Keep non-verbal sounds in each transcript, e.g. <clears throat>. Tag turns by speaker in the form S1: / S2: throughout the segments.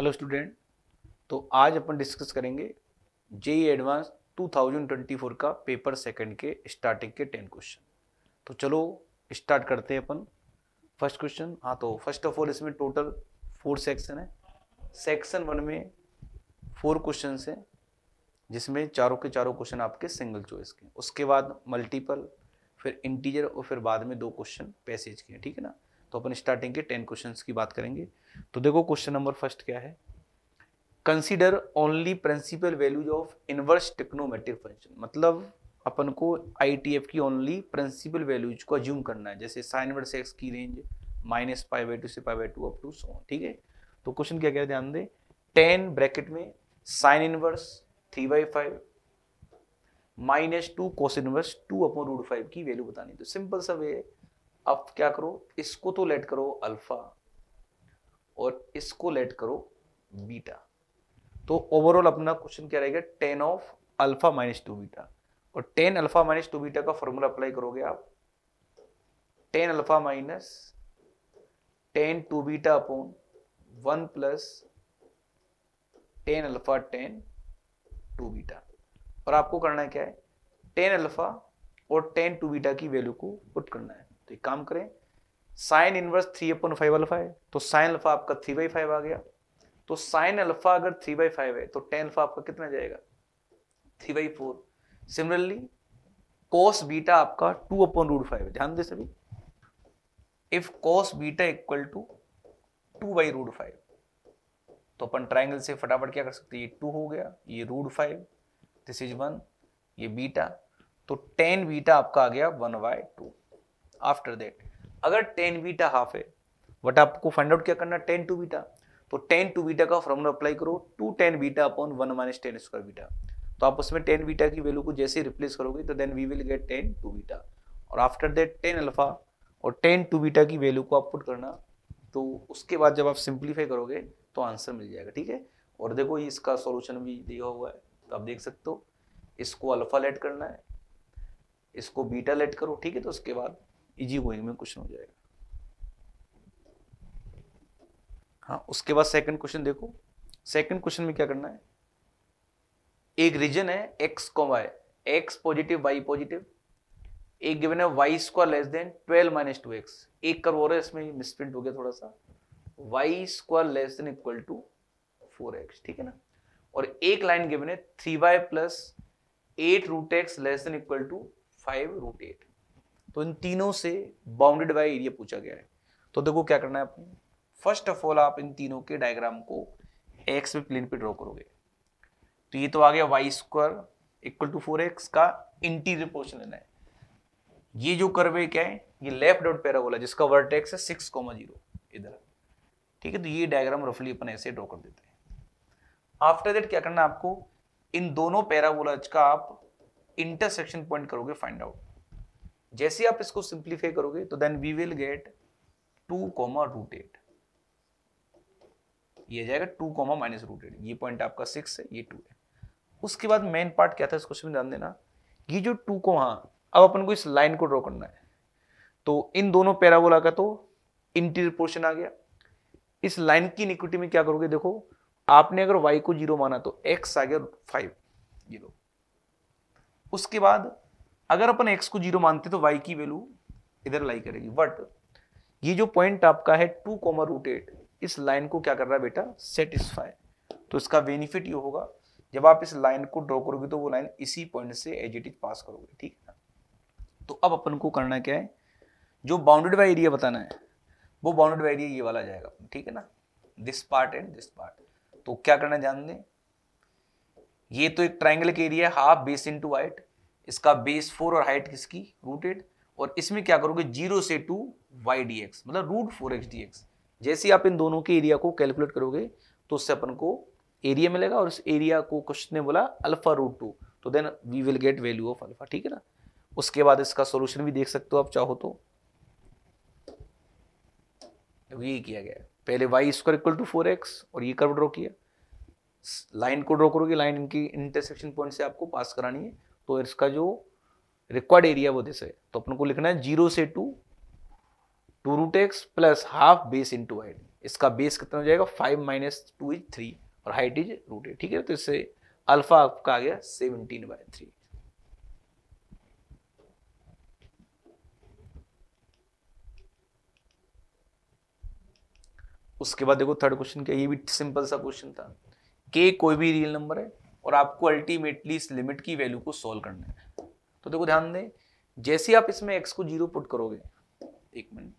S1: Hello student तो आज अपन डिस्कस करेंगे जेई एडवांस 2024 का पेपर सेकंड के स्टार्टिंग के टेन क्वेश्चन तो चलो स्टार्ट करते हैं अपन फर्स्ट क्वेश्चन हाँ तो फर्स्ट ऑफ ऑल इसमें टोटल फोर सेक्शन है सेक्शन वन में फोर क्वेश्चन हैं जिसमें चारों के चारों क्वेश्चन आपके सिंगल चॉइस के उसके बाद मल्टीपल फिर इंटीजर और फिर बाद में दो क्वेश्चन पैसेज के ठीक है ना तो अपन स्टार्टिंग के टेन क्वेश्चन की बात करेंगे तो देखो क्वेश्चन नंबर फर्स्ट क्या है consider only principal values of inverse trigonometric function मतलब अपन को आई की ओनली प्रिंसिपल वैल्यूज को अज्यूम करना है जैसे साइन वर्स एक्स की range minus five by two से five by two up to so ठीक है तो क्वेश्चन क्या कह ध्यान दें टेन ब्रैकेट में sine inverse three by five minus two cos inverse two upon root five की वैल्यू बतानी तो सिंपल सा वे है अब क्या करो इसको तो लेट करो अल्फा और इसको लेट करो बीटा तो ओवरऑल अपना क्वेश्चन क्या रहेगा tan of alpha minus two beta और tan alpha minus two beta का फॉर्मूला अप्लाई करोगे आप tan alpha minus tan two beta upon one plus tan alpha tan two beta और आपको करना क्या है टेन अल्फा और टेन टू बीटा की वैल्यू को पुट करना है तो एक काम करें sine inverse three upon five alpha है तो साइन अल्फा आपका थ्री बाई फाइव आ गया तो साइन अल्फा अगर थ्री बाई फाइव है तो टेन अल्फा आपका कितना जाएगा three by four similarly cos beta आपका टू अपन रूट फाइव है ध्यान दे सभी if cos beta equal to two by root five तो अपन ट्राइंगल से फटाफट क्या कर सकते ये टू हो गया ये root five this is one ये बीटा तो टेन बीटा आपका आ गया one by two after that अगर टेन बीटा हाफ है बट आपको फाइंड आउट क्या करना टेन टू बीटा तो टेन टू बीटा का फॉर्मूला अप्लाई करो two tan beta upon one minus tan square beta तो आप उसमें टेन बीटा की वैल्यू को जैसे ही रिप्लेस करोगे तो then we will get tan two beta और आफ्टर दैट टेन अल्फा और टेन टू बीटा की वैल्यू को आप पुट करना तो उसके बाद जब आप सिंप्लीफाई करोगे तो आंसर मिल जाएगा ठीक है और देखो इसका सॉल्यूशन भी दिया हुआ है तो आप देख सकते हो इसको अल्फा लेट करना है इसको बीटा लेट करो ठीक है तो उसके बाद इजी गोइंग में क्वेश्चन हो जाएगा हाँ उसके बाद सेकंड क्वेश्चन देखो सेकंड क्वेश्चन में क्या करना है एक रीजन है एक्स को y x positive y positive एक गिवन है y square less than twelve minus two x एक कर वो रहा है इसमें मिसप्रिंट हो गया थोड़ा सा y square less than equal to four x ठीक है ना और एक लाइन गिवन है three y plus eight root x less than equal to five root eight तो इन तीनों से बाउंडेड बाय एरिया पूछा गया है तो देखो क्या करना है आपको फर्स्ट ऑफ ऑल आप इन तीनों के डायग्राम को एक्स में प्लेन पे ड्रॉ करोगे तो ये तो आ गया y square equal to four x का इंटीरियर पोर्शन लेना है ये जो कर्व है क्या है ये लेफ्ट डॉट पैराबोला जिसका वर्टेक्स है सिक्स कॉमा जीरो इधर ठीक है तो ये डायग्राम रफली अपन ऐसे ड्रॉ कर देते हैं आफ्टर दैट क्या करना है आपको इन दोनों पैराबोलाज का आप इंटरसेक्शन पॉइंट करोगे फाइंड आउट जैसे आप इसको सिंप्लीफाई करोगे तो then we will get two comma root eight ये जाएगा two comma minus root eight ये पॉइंट आपका सिक्स है ये टू है उसके बाद मेन पार्ट क्या था इस क्वेश्चन में ध्यान देना ये जो टू को हाँ अब अपन को इस लाइन को ड्रॉ करना है तो इन दोनों पैराबोला का तो इंटीरियर पोर्शन आ गया इस लाइन की इनिक्विटी में क्या करोगे देखो आपने अगर वाई को जीरो माना तो एक्स आ गया फाइव जीरो उसके बाद अगर अपन एक्स को जीरो मानते तो वाई की वैल्यू इधर लाई करेगी बट ये जो पॉइंट आपका है टू कॉमर रूट एट इस लाइन को क्या कर रहा है बेटा सेटिस्फाई तो इसका बेनिफिट ये होगा जब आप इस लाइन को ड्रॉ करोगे तो वो लाइन इसी पॉइंट से एज पास करोगे ठीक है तो अब अपन को करना क्या है जो बाउंडेड बाई एरिया बताना है वो बाउंडेड बाई एरिया ये वाला जाएगा ठीक है ना this part and this part तो क्या करना जान दें ये तो एक ट्राइंगल का एरिया है half base into height इसका बेस फोर और हाइट किसकी रूट एट और इसमें क्या करोगे जीरो से टू वाई डी एक्स मतलब root four x d x जैसे आप इन दोनों के एरिया को कैलकुलेट करोगे तो उससे अपन को एरिया मिलेगा और इस एरिया को क्वेश्चन ने बोला अल्फा रूट टू तो then we will get value of alpha ठीक है ना उसके बाद इसका सोल्यूशन भी देख सकते हो आप चाहो तो ये किया गया पहले y square equal to four x और ये कर्व ड्रॉ किया लाइन को ड्रॉ करोगे लाइन इनकी इंटरसेक्शन पॉइंट से आपको पास करानी है तो इसका जो रिक्वायर्ड एरिया वो दिस है तो अपन को लिखना है जीरो से two two root x plus half base into height इसका बेस कितना हो जाएगा five minus two is three और हाइट इज रूट एट ठीक है तो इससे अल्फा आपका आ गया सेवनटीन बाय थ्री उसके बाद देखो थर्ड क्वेश्चन क्या ये भी सिंपल सा क्वेश्चन था के कोई भी रियल नंबर है और आपको अल्टीमेटली इस लिमिट की वैल्यू को सोल्व करना है तो देखो ध्यान दें जैसे आप इसमें एक्स को जीरो पुट करोगे एक मिनट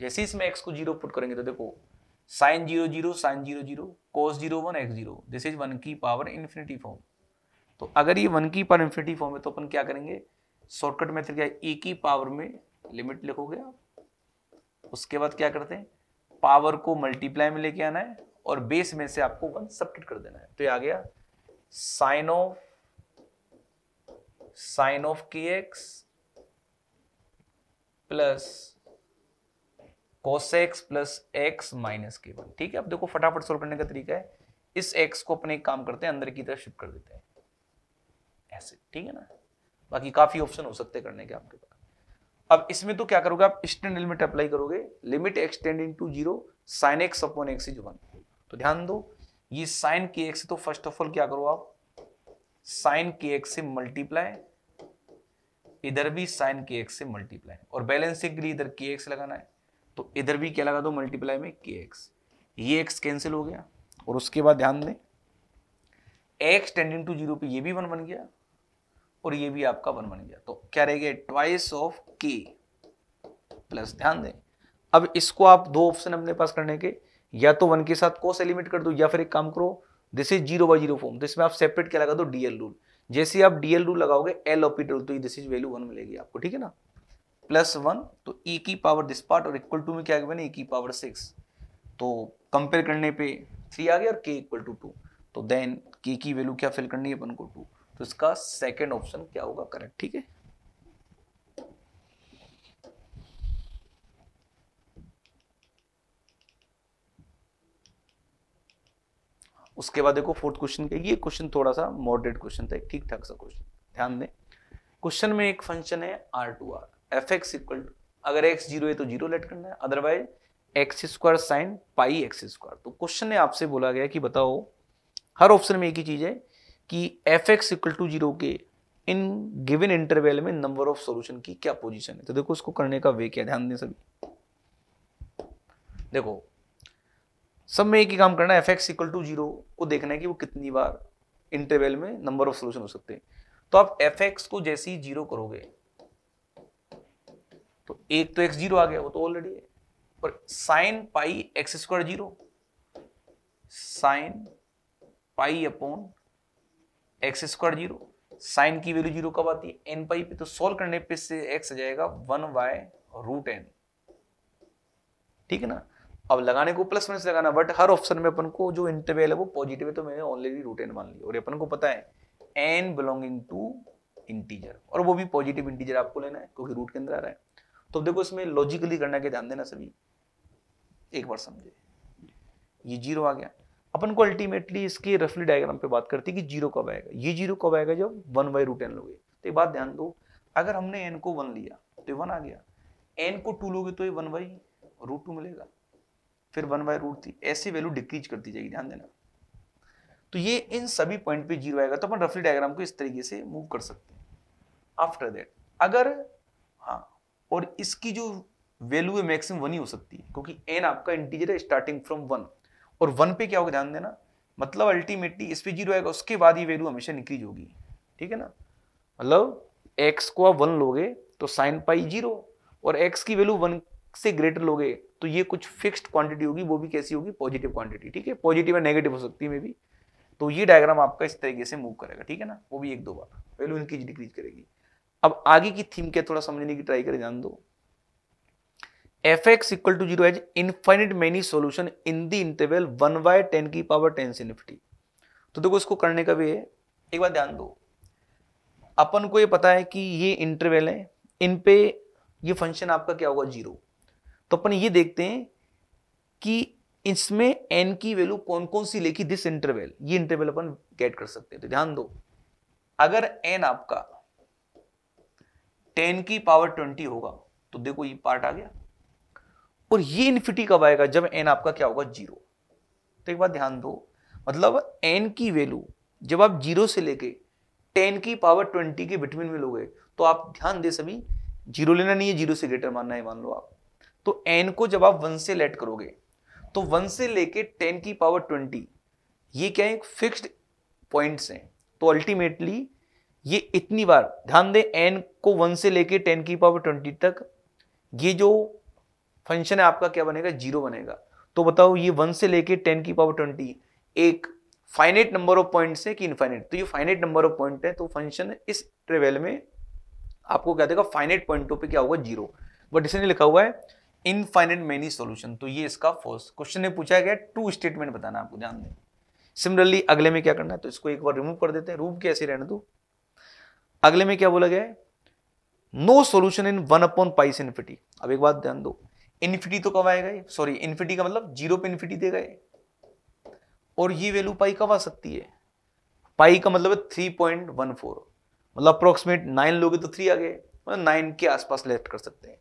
S1: जैसे इसमें एक्स को जीरो पुट करेंगे तो देखो sine zero zero sine zero zero cos zero one x zero this is one की पावर इन्फिनिटी फॉर्म तो अगर ये वन की पावर इन्फिनिटी फॉर्म है तो अपन क्या करेंगे शॉर्टकट मेथड क्या है ए की पावर में लिमिट लिखोगे आप उसके बाद क्या करते हैं पावर को मल्टीप्लाई में लेके आना है और बेस में से आपको वन सबकिट कर देना है तो ये आ गया sine of sine of k x plus cos x plus x minus k one ठीक है अब देखो फटाफट सोल्व करने का तरीका है इस एक्स को अपने काम करते हैं अंदर की तरफ शिफ्ट कर देते हैं ऐसे ठीक है ना बाकी काफी ऑप्शन हो सकते करने के आपके पास अब इसमें तो क्या करोगे आप स्टैंड लिमिट अप्लाई करोगे limit extend in to zero sine x upon x is one तो ध्यान दो ये साइन के एक्स तो फर्स्ट ऑफ ऑल क्या करो आप साइन के एक्स से मल्टीप्लाई इधर भी साइन के एक्स से मल्टीप्लाई और बैलेंसिंग के लिए इधर के एक्स लगाना है तो इधर भी क्या लगा दो मल्टीप्लाई में के एक्स ये एक्स कैंसिल हो गया और उसके बाद ध्यान दें एक्स टेंडिंग टू जीरो पे ये भी वन बन गया और ये भी आपका वन बन गया तो क्या रहेगा ट्वाइस ऑफ के प्लस ध्यान दें अब इसको आप दो ऑप्शन अपने पास करने के या तो वन के साथ कोस एलिमिनेट कर दो या फिर एक काम करो this is zero by zero form तो इसमें आप सेपरेट क्या लगा दो डीएल रूल जैसे आप डीएल रूल लगाओगे एल ओपी रूल तो दिस इज वैल्यू वन मिलेगी आपको ठीक है ना प्लस वन तो ई e की पावर दिस पार्ट और इक्वल टू में क्या बने ई e की पावर सिक्स तो कंपेयर करने पे थ्री आ गया और के इक्वल टू टू तो देन के की वैल्यू क्या फिल करनी है अपन को टू तो इसका सेकेंड ऑप्शन क्या होगा करेक्ट ठीक है उसके बाद देखो फोर्थ क्वेश्चन का ये क्वेश्चन थोड़ा सा मॉडरेट क्वेश्चन था ठीक ठाक सा क्वेश्चन ध्यान दें क्वेश्चन में एक फंक्शन है R to R f x equal to अगर एक्स जीरो है तो जीरो लेट करना है otherwise x square sine pi x square तो क्वेश्चन ने आपसे बोला गया कि बताओ हर ऑप्शन में एक ही चीज़ है कि f x equal to zero के इन गिवन इंटरवेल में नंबर ऑफ सॉल्यूशन की क्या पोजीशन है तो देखो उसको करने का वे क्या ध्यान दें सभी देखो सब में एक ही काम करना है f x equal to zero को देखना है कि वो कितनी बार इंटरवेल में नंबर ऑफ सोल्यूशन हो सकते हैं तो आप एफ एक्स को जैसे ही जीरो करोगे तो एक तो एक्स जीरो आ गया वो तो ऑलरेडी है और sine pi x square zero sine pi upon x square zero sine की वैल्यू जीरो कब आती है एन पाई पे तो सोल्व करने पे से एक्स आ जाएगा वन वाई रूट एन ठीक है ना अब लगाने को प्लस माइनस लगाना बट हर ऑप्शन में अपन को जो इंटरवेल है वो पॉजिटिव है तो मैंने ऑनलाइन रूट एन मान लिया और अपन को पता है एन बिलोंगिंग टू इंटीजर और वो भी पॉजिटिव इंटीजर आपको लेना है क्योंकि रूट के अंदर आ रहा है तो देखो इसमें लॉजिकली करना के ध्यान देना सभी एक बार समझे ये जीरो आ गया अपन को अल्टीमेटली इसके रफली डायग्राम पे बात करती है कि जीरो कब आएगा ये जीरो कब आएगा जब वन बाई रूट एन लोगे तो एक बात ध्यान दो अगर हमने एन को वन लिया तो वन आ गया एन को टू लोगे तो ये वन बाई रूट टू मिलेगा फिर वन बाय रूट थ्री ऐसी वैल्यू डिक्रीज करती जाएगी ध्यान देना तो ये इन सभी पॉइंट पे जीरो आएगा तो अपन रफली डायग्राम को इस तरीके से मूव कर सकते हैं आफ्टर दैट अगर हाँ और इसकी जो वैल्यू है मैक्सिमम वन ही हो सकती है क्योंकि एन आपका इंटीजर है स्टार्टिंग फ्रॉम वन और वन पे क्या होगा ध्यान देना मतलब अल्टीमेटली इस पे जीरो आएगा उसके बाद ये वैल्यू हमेशा इंक्रीज होगी ठीक है ना मतलब एक्स को आप वन लोगे तो साइन पाई जीरो और एक्स की वैल्यू वन से ग्रेटर लोगे तो ये कुछ फिक्स्ड क्वांटिटी होगी वो भी कैसी होगी पॉजिटिव क्वांटिटी ठीक है पॉजिटिव या नेगेटिव हो सकती है मे भी तो ये डायग्राम आपका इस तरीके से मूव करेगा ठीक है ना वो भी एक दो बार वैल्यू इनकी डिक्रीज करेगी अब आगे की थीम क्या थोड़ा समझने की ट्राई करें जान दो f x equal to zero has infinite many solution in the interval one by ten की पावर टेन से निफ्टी तो देखो इसको करने का भी है एक बार ध्यान दो अपन को ये पता है कि ये इंटरवेल है इन पे ये फंक्शन आपका क्या होगा जीरो तो अपन ये देखते हैं कि इसमें एन की वैल्यू कौन कौन सी लेखी दिस इंटरवेल ये इंटरवेल अपन गेट कर सकते हैं तो ध्यान दो अगर एन आपका टेन की पावर ट्वेंटी होगा तो देखो ये पार्ट आ गया और ये इन्फिटी कब आएगा जब एन आपका क्या होगा जीरो तो एक बार ध्यान दो मतलब एन की वैल्यू जब आप जीरो से लेके टेन की पावर ट्वेंटी के बिटवीन में लोगे तो आप ध्यान दे सभी जीरो लेना नहीं है जीरो से ग्रेटर मानना है मान लो आप तो एन को जब आप वन से लेट करोगे तो वन से लेके टेन की पावर ट्वेंटी ये क्या है फिक्स्ड पॉइंट्स हैं तो अल्टीमेटली ये इतनी बार ध्यान दें एन को वन से लेके टेन की पावर ट्वेंटी तक ये जो फंक्शन है आपका क्या बनेगा जीरो बनेगा तो बताओ ये वन से लेके टेन की पावर ट्वेंटी एक फाइनेट नंबर ऑफ पॉइंट्स है कि इनफाइनेट तो ये फाइनेट नंबर ऑफ पॉइंट है तो फंक्शन इस ट्रेवल में आपको क्या देगा फाइनेट पॉइंटों पे क्या होगा जीरो बट इसने लिखा हुआ है इनफाइनेट मेनी सोल्यूशन तो ये इसका फर्स्ट क्वेश्चन ने पूछा गया टू स्टेटमेंट बताना आपको ध्यान दें सिमिलरली अगले में क्या करना है तो इसको एक बार रिमूव कर देते हैं रूप कैसे रहने दो अगले में क्या बोला गया है no solution in one upon pi's infinity अब एक बात ध्यान दो इन्फिटी तो कब आएगा सॉरी इन्फिटी का मतलब जीरो पे इन्फिटी देगा ये और ये वैल्यू पाई कब आ सकती है पाई का मतलब थ्री पॉइंट वन फोर मतलब अप्रोक्सीमेट नाइन लोगे तो थ्री आ गए मतलब नाइन के आसपास लेफ्ट कर सकते हैं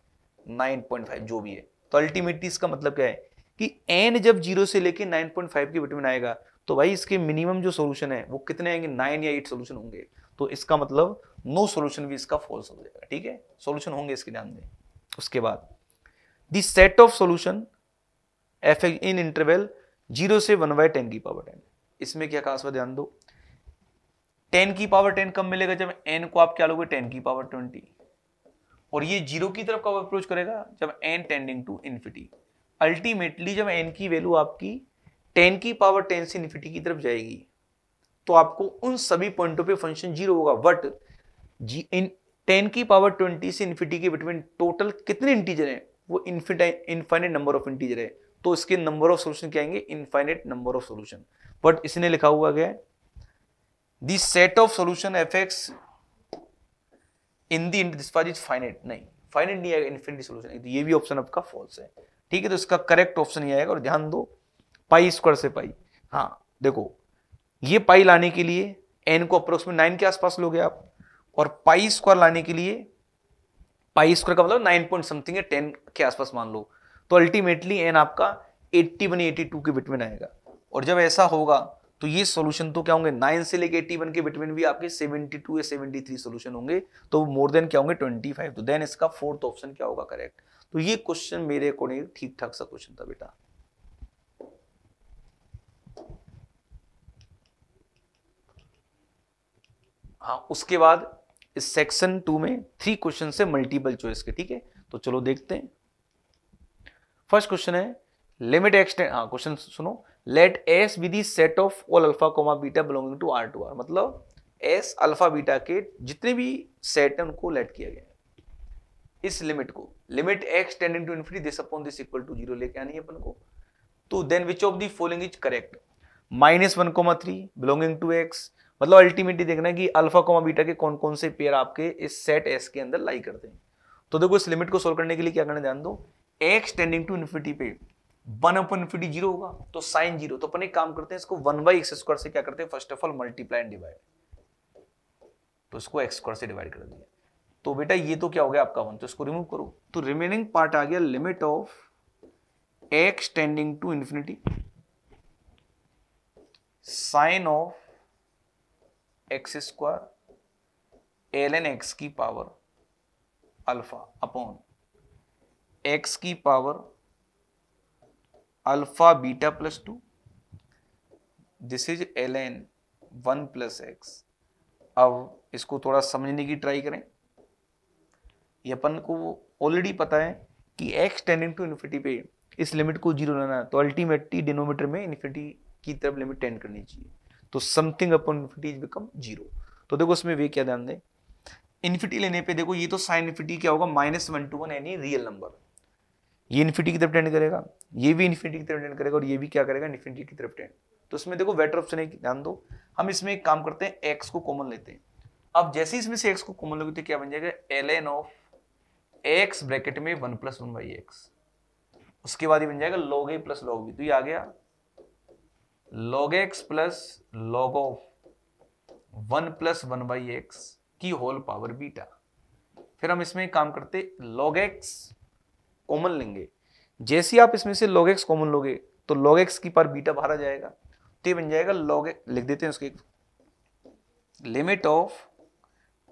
S1: 9.5 जो भी है तो अल्टीमेटली इसका मतलब क्या है कि एन जब जीरो से लेके 9.5 के बिटवीन आएगा तो भाई इसके मिनिमम जो सोल्यूशन है वो कितने आएंगे नाइन या एट सोल्यूशन होंगे तो इसका मतलब नो no सोल्यूशन भी इसका फॉल्स हो जाएगा ठीक है सोल्यूशन होंगे इसके ध्यान दें उसके बाद the set of solution f in interval zero से वन बाय टेन की पावर टेन इसमें क्या खास ध्यान दो टेन की पावर टेन कब मिलेगा जब एन को आप क्या लोगे टेन की पावर ट्वेंटी और ये जीरो की तरफ कब अप्रोच करेगा जब n tending to infinity ultimately जब एन की वैल्यू आपकी टेन की पावर टेन से इन्फिटी की तरफ जाएगी तो आपको उन सभी पॉइंटों पे फंक्शन जीरो होगा बट जी इन टेन की पावर ट्वेंटी से इन्फिटी के बिटवीन टोटल कितने इंटीजर हैं वो infinite infinite number of integer है तो इसके नंबर ऑफ सोल्यूशन क्या आएंगे infinite number of solution but इसने लिखा हुआ गया है the set of solution f x in the this for is finite नहीं फाइनेट नहीं आएगा इन्फिनिटी सोल्यूशन तो ये भी ऑप्शन आपका फॉल्स है ठीक है तो इसका करेक्ट ऑप्शन ही आएगा और ध्यान दो पाई स्क्वायर से पाई हाँ देखो ये पाई लाने के लिए एन को अप्रोक्सीमेट नाइन के आसपास लोगे आप और पाई स्क्वायर लाने के लिए पाई स्क्वायर का मतलब नाइन पॉइंट समथिंग है टेन के आसपास मान लो तो अल्टीमेटली एन आपका एट्टी वन एटी टू के बिट में आएगा और जब ऐसा होगा तो ये सोल्यूशन तो क्या होंगे नाइन से लेके एट्टी वन के बिटवीन भी आपके सेवेंटी टू या सेवेंटी थ्री सोल्यूशन होंगे तो मोर देन क्या होंगे ट्वेंटी फाइव तो देन इसका फोर्थ ऑप्शन क्या होगा करेक्ट तो ये क्वेश्चन मेरे अकॉर्डिंग ठीक ठाक सा क्वेश्चन था बेटा हाँ उसके बाद इस सेक्शन टू में थ्री क्वेश्चन से मल्टीपल चॉइस के ठीक है तो चलो देखते हैं फर्स्ट क्वेश्चन है लिमिट एक्सटेंड हाँ क्वेश्चन सुनो let S with set of all alpha comma beta belonging to R to R मतलब एस अल्फा बीटा के जितने भी सेट हैं उनको लेट किया गया इस लिमिट को limit x tending to infinity this upon this equal to zero लेके आनी है अपन को तो then which of the following is correct minus one comma three belonging to x मतलब अल्टीमेटली देखना है कि अल्फा कोमा बीटा के कौन कौन से पेयर आपके इस सेट एस के अंदर लाई करते हैं तो देखो इस लिमिट को सोल्व करने के लिए क्या करना ध्यान दो एक्स टेंडिंग टू इन्फिनिटी पे वन अपन इन्फिनिटी जीरो होगा तो साइन जीरो तो अपन एक काम करते हैं इसको वन बाई एक्स स्क्वायर से क्या करते हैं first of all multiply and divide तो इसको एक्स स्क्वायर से डिवाइड कर दिया तो बेटा ये तो क्या हो गया आपका वन तो इसको रिमूव करो तो रिमेनिंग पार्ट आ गया limit of x tending to infinity sine of x square l n x की पावर अल्फा अपॉन एक्स की power alpha beta plus two this is l n one plus x अब इसको थोड़ा समझने की try करें ये अपन को ऑलरेडी पता है कि एक्स टेंडिंग टू इन्फिनिटी पे इस लिमिट को जीरो लाना तो अल्टीमेटली डिनोमीटर में इन्फिनिटी की तरफ लिमिट टेंड करनी चाहिए तो something upon infinity is become zero तो देखो इसमें वे क्या ध्यान दें इन्फिनिटी लेने पे देखो ये तो साइन इन्फिनिटी क्या होगा माइनस वन टू वन यानी रियल नंबर ये इन्फिनिटी की तरफ टेंड करेगा ये भी इन्फिनिटी की तरफ टेंड करेगा और ये भी क्या करेगा इन्फिनिटी की तरफ टेंड तो इसमें देखो बेटर ऑप्शन है ध्यान दो हम इसमें एक काम करते हैं एक्स को कॉमन लेते हैं अब जैसे ही इसमें से एक्स को कॉमन लोगे तो क्या बन जाएगा l n of x bracket में one plus one by x उसके बाद ही बन जाएगा log a plus log b तो ये आ गया log x plus log of one plus one by x की होल पावर बीटा फिर हम इसमें काम करते लॉग एक्स कॉमन लेंगे जैसे आप इसमें से लॉग एक्स कॉमन लोगे तो लॉग एक्स की पर बीटा बाहर आ जाएगा तो ये बन जाएगा लॉग लिख देते हैं उसके limit of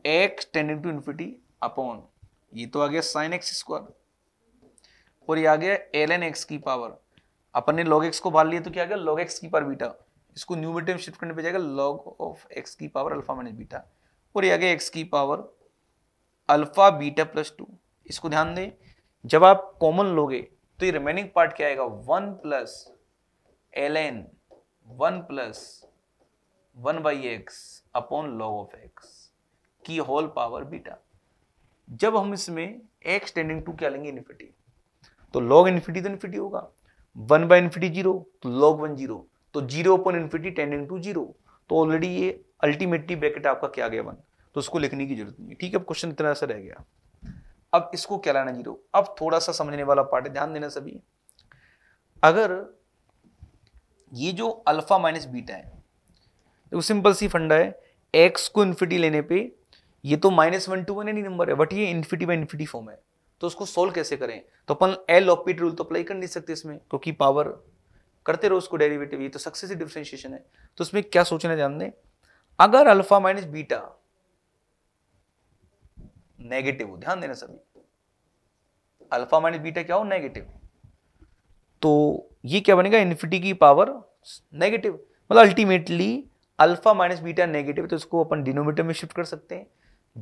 S1: x tending to infinity upon ये तो आ गया साइन एक्स स्क्वायर और ये आ गया एल एन एक्स की पावर अपन ने लॉग एक्स को बाहर लिया तो क्या आ गया लॉग एक्स की पावर बीटा इसको न्यू मिड शिफ्ट करने पे जाएगा लॉग ऑफ एक्स की पावर अल्फा माइनस बीटा और ये आ गया एक्स की power alpha beta plus two इसको ध्यान दें जब आप कॉमन लोगे तो ये रिमेनिंग पार्ट क्या आएगा one plus l n one plus one by x upon log of x की होल पावर बीटा जब हम इसमें एक्स टेंडिंग टू क्या लेंगे इन्फिटी तो लॉग इन्फिटी तो इन्फिटी होगा वन बाई इन्फिटी जीरो तो लॉग वन जीरो तो zero upon infinity tending to zero तो ऑलरेडी ये अल्टीमेटली ब्रैकेट आपका क्या गया वन तो उसको लिखने की जरूरत नहीं ठीक है क्वेश्चन इतना सा रह गया अब इसको क्या लाना जीरो अब थोड़ा सा समझने वाला पार्ट है ध्यान देना सभी अगर ये जो अल्फा माइनस बीटा है देखो सिंपल सी फंडा है एक्स को इन्फिटी लेने पे ये तो minus one to one any number है बट ये इन्फिटी बाई इन्फिटी फॉर्म है तो उसको सोल्व कैसे करें तो अपन एल ऑपिट रूल तो अप्लाई कर नहीं सकते इसमें क्योंकि पावर करते रहो उसको डेरिवेटिव ये तो सक्सेसिव डिफ्रेंशिएशन है तो उसमें क्या सोचना जानने अगर अल्फा माइनस बीटा नेगेटिव हो ध्यान देना सभी अल्फा माइनस बीटा क्या हो नेगेटिव तो ये क्या बनेगा इन्फिटी की पावर नेगेटिव मतलब ultimately alpha minus beta negative तो इसको अपन डिनोमीटर में शिफ्ट कर सकते हैं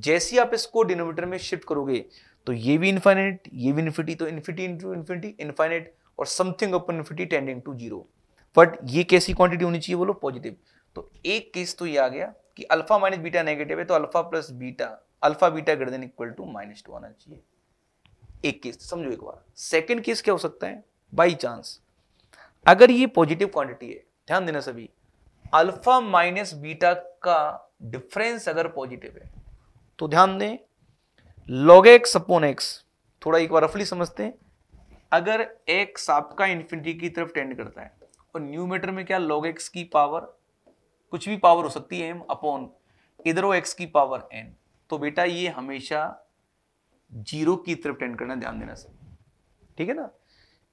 S1: जैसे ही आप इसको डिनोमीटर में शिफ्ट करोगे तो ये भी इन्फाइनेट ये भी इन्फिटी तो इन्फिटी इंटू इन्फिनिटी इन्फाइनेट और समथिंग अपन infinity tending to zero but ये कैसी क्वांटिटी होनी चाहिए बोलो पॉजिटिव तो एक केस तो ये आ गया कि अल्फा माइनस बीटा नेगेटिव है तो alpha plus beta alpha beta greater than equal to minus two आना चाहिए एक केस समझो एक बार सेकेंड केस क्या हो सकता है बाई चांस अगर ये पॉजिटिव क्वांटिटी है ध्यान देना सभी अल्फा माइनस बीटा का डिफरेंस अगर पॉजिटिव है तो ध्यान दें लॉग एक्स अपॉन एक्स थोड़ा एक बार रफली समझते हैं अगर एक्स आपका इन्फिनिटी की तरफ टेंड करता है और न्यूमीटर में क्या लॉग एक्स की पावर कुछ भी पावर हो सकती है एम अपॉन इधर हो एक्स की पावर एन तो बेटा ये हमेशा जीरो की तरफ टेंड करना ध्यान देना सर ठीक है ना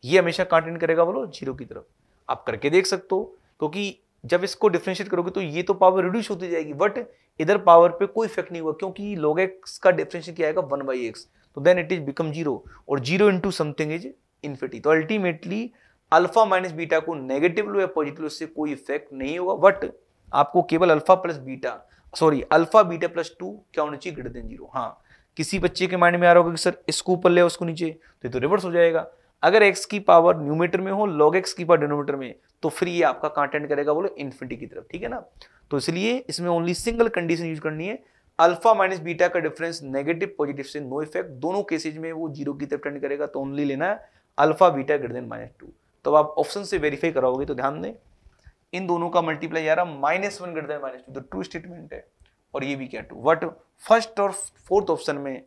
S1: ये हमेशा कहाँ टेंड करेगा बोलो जीरो की तरफ आप करके देख सकते हो क्योंकि जब इसको डिफ्रेंशिएट करोगे तो ये तो पावर रिड्यूस होती जाएगी बट इधर पावर पे कोई इफेक्ट नहीं हुआ क्योंकि लॉग एक्स का डिफ्रेंशिएट किया जाएगा वन बाई एक्स तो then it is become zero और zero into something is infinity तो अल्टीमेटली अल्फा माइनस बीटा को नेगेटिव लो या पॉजिटिव लो इससे कोई इफेक्ट नहीं होगा बट आपको केवल alpha plus beta sorry alpha beta plus two क्या होना चाहिए ग्रेटर देन जीरो हाँ किसी बच्चे के माइंड में आ रहा होगा कि सर इसको ऊपर ले उसको नीचे तो ये तो रिवर्स हो जाएगा अगर एक्स की पावर न्यूमीटर में हो लॉग एक्स की पावर डिनोमीटर में तो फिर ये आपका कॉन्टेंट करेगा बोलो इन्फिनिटी की तरफ ठीक है ना तो इसलिए इसमें ओनली सिंगल कंडीशन यूज करनी है अल्फा माइनस बीटा का डिफरेंस नेगेटिव पॉजिटिव से नो इफेक्ट दोनों केसेज में वो जीरो की तरफ टेंड करेगा तो ओनली लेना है alpha beta greater than minus two तो आप ऑप्शन से वेरीफाई कराओगे तो ध्यान दें इन दोनों का मल्टीप्लाई आ रहा minus one greater minus two तो टू स्टेटमेंट है और ये भी क्या टू वट फर्स्ट और फोर्थ ऑप्शन में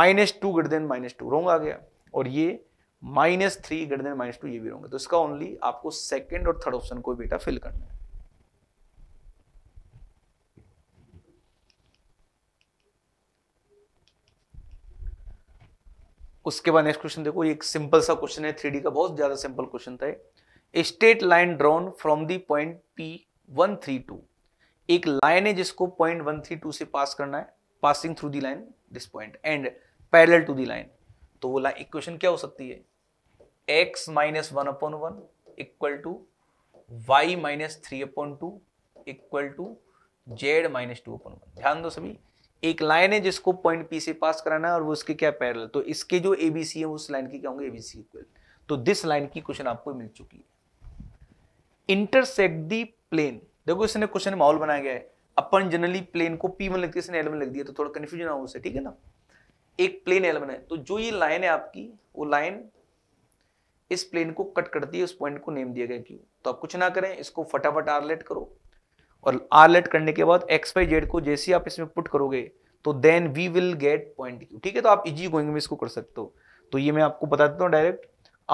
S1: minus two greater than minus two wrong आ गया और ये minus three greater than minus two ये भी रोंग तो इसका ओनली आपको सेकेंड और थर्ड ऑप्शन को बेटा फिल करना है उसके बाद नेक्स्ट क्वेश्चन देखो एक सिंपल सा क्वेश्चन है थ्री का बहुत ज्यादा सिंपल क्वेश्चन था straight line drawn from the point P one three two एक लाइन है जिसको पॉइंट वन थ्री टू से पास करना है passing through the line this point and parallel to the line तो वो लाइन इक्वेशन क्या हो सकती है x minus one upon one equal to y minus three upon two equal to Z minus two upon one ध्यान दो सभी एक लाइन है जिसको पॉइंट पी से पास कराना है और वो उसके क्या पैरल तो इसके जो एबीसी है उस लाइन की क्या होंगे एबीसी इक्वल तो दिस लाइन की क्वेश्चन आपको मिल चुकी है इंटरसेक्ट दी प्लेन देखो इसने क्वेश्चन माहौल बनाया गया है अपन जनरली प्लेन को पी वन लिख दिया इसने एल लिख दिया तो थोड़ा कन्फ्यूजन हो उससे ठीक है ना एक प्लेन एल है तो जो ये लाइन है आपकी वो लाइन इस प्लेन को कट करती है उस पॉइंट को नेम दिया गया क्यों तो आप कुछ ना करें इसको फटाफट आरलेट करो और आरलेट करने के बाद एक्स वाई जेड को जैसे आप इसमें पुट करोगे तो then we will get point Q ठीक है तो आप इजी गोइंग में इसको कर सकते हो तो ये मैं आपको बता देता हूँ डायरेक्ट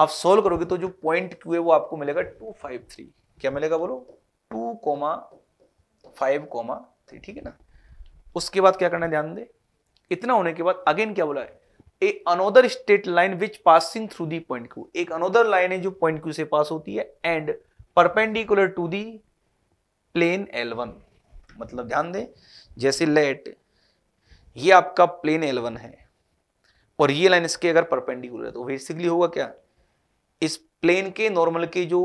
S1: आप सोल्व करोगे तो जो पॉइंट क्यू है वो आपको मिलेगा टू फाइव थ्री क्या मिलेगा बोलो two comma five comma three ठीक है ना उसके बाद क्या करना है ध्यान दे इतना होने के बाद अगेन क्या बोला है a another straight line which passing through the point Q एक अनोदर लाइन है जो पॉइंट क्यू से पास होती है and perpendicular to the plane L one मतलब ध्यान दे जैसे लेट ये आपका प्लेन एल वन है और ये लाइन इसके अगर परपेंडिकुलर है तो बेसिकली होगा क्या इस प्लेन के नॉर्मल के जो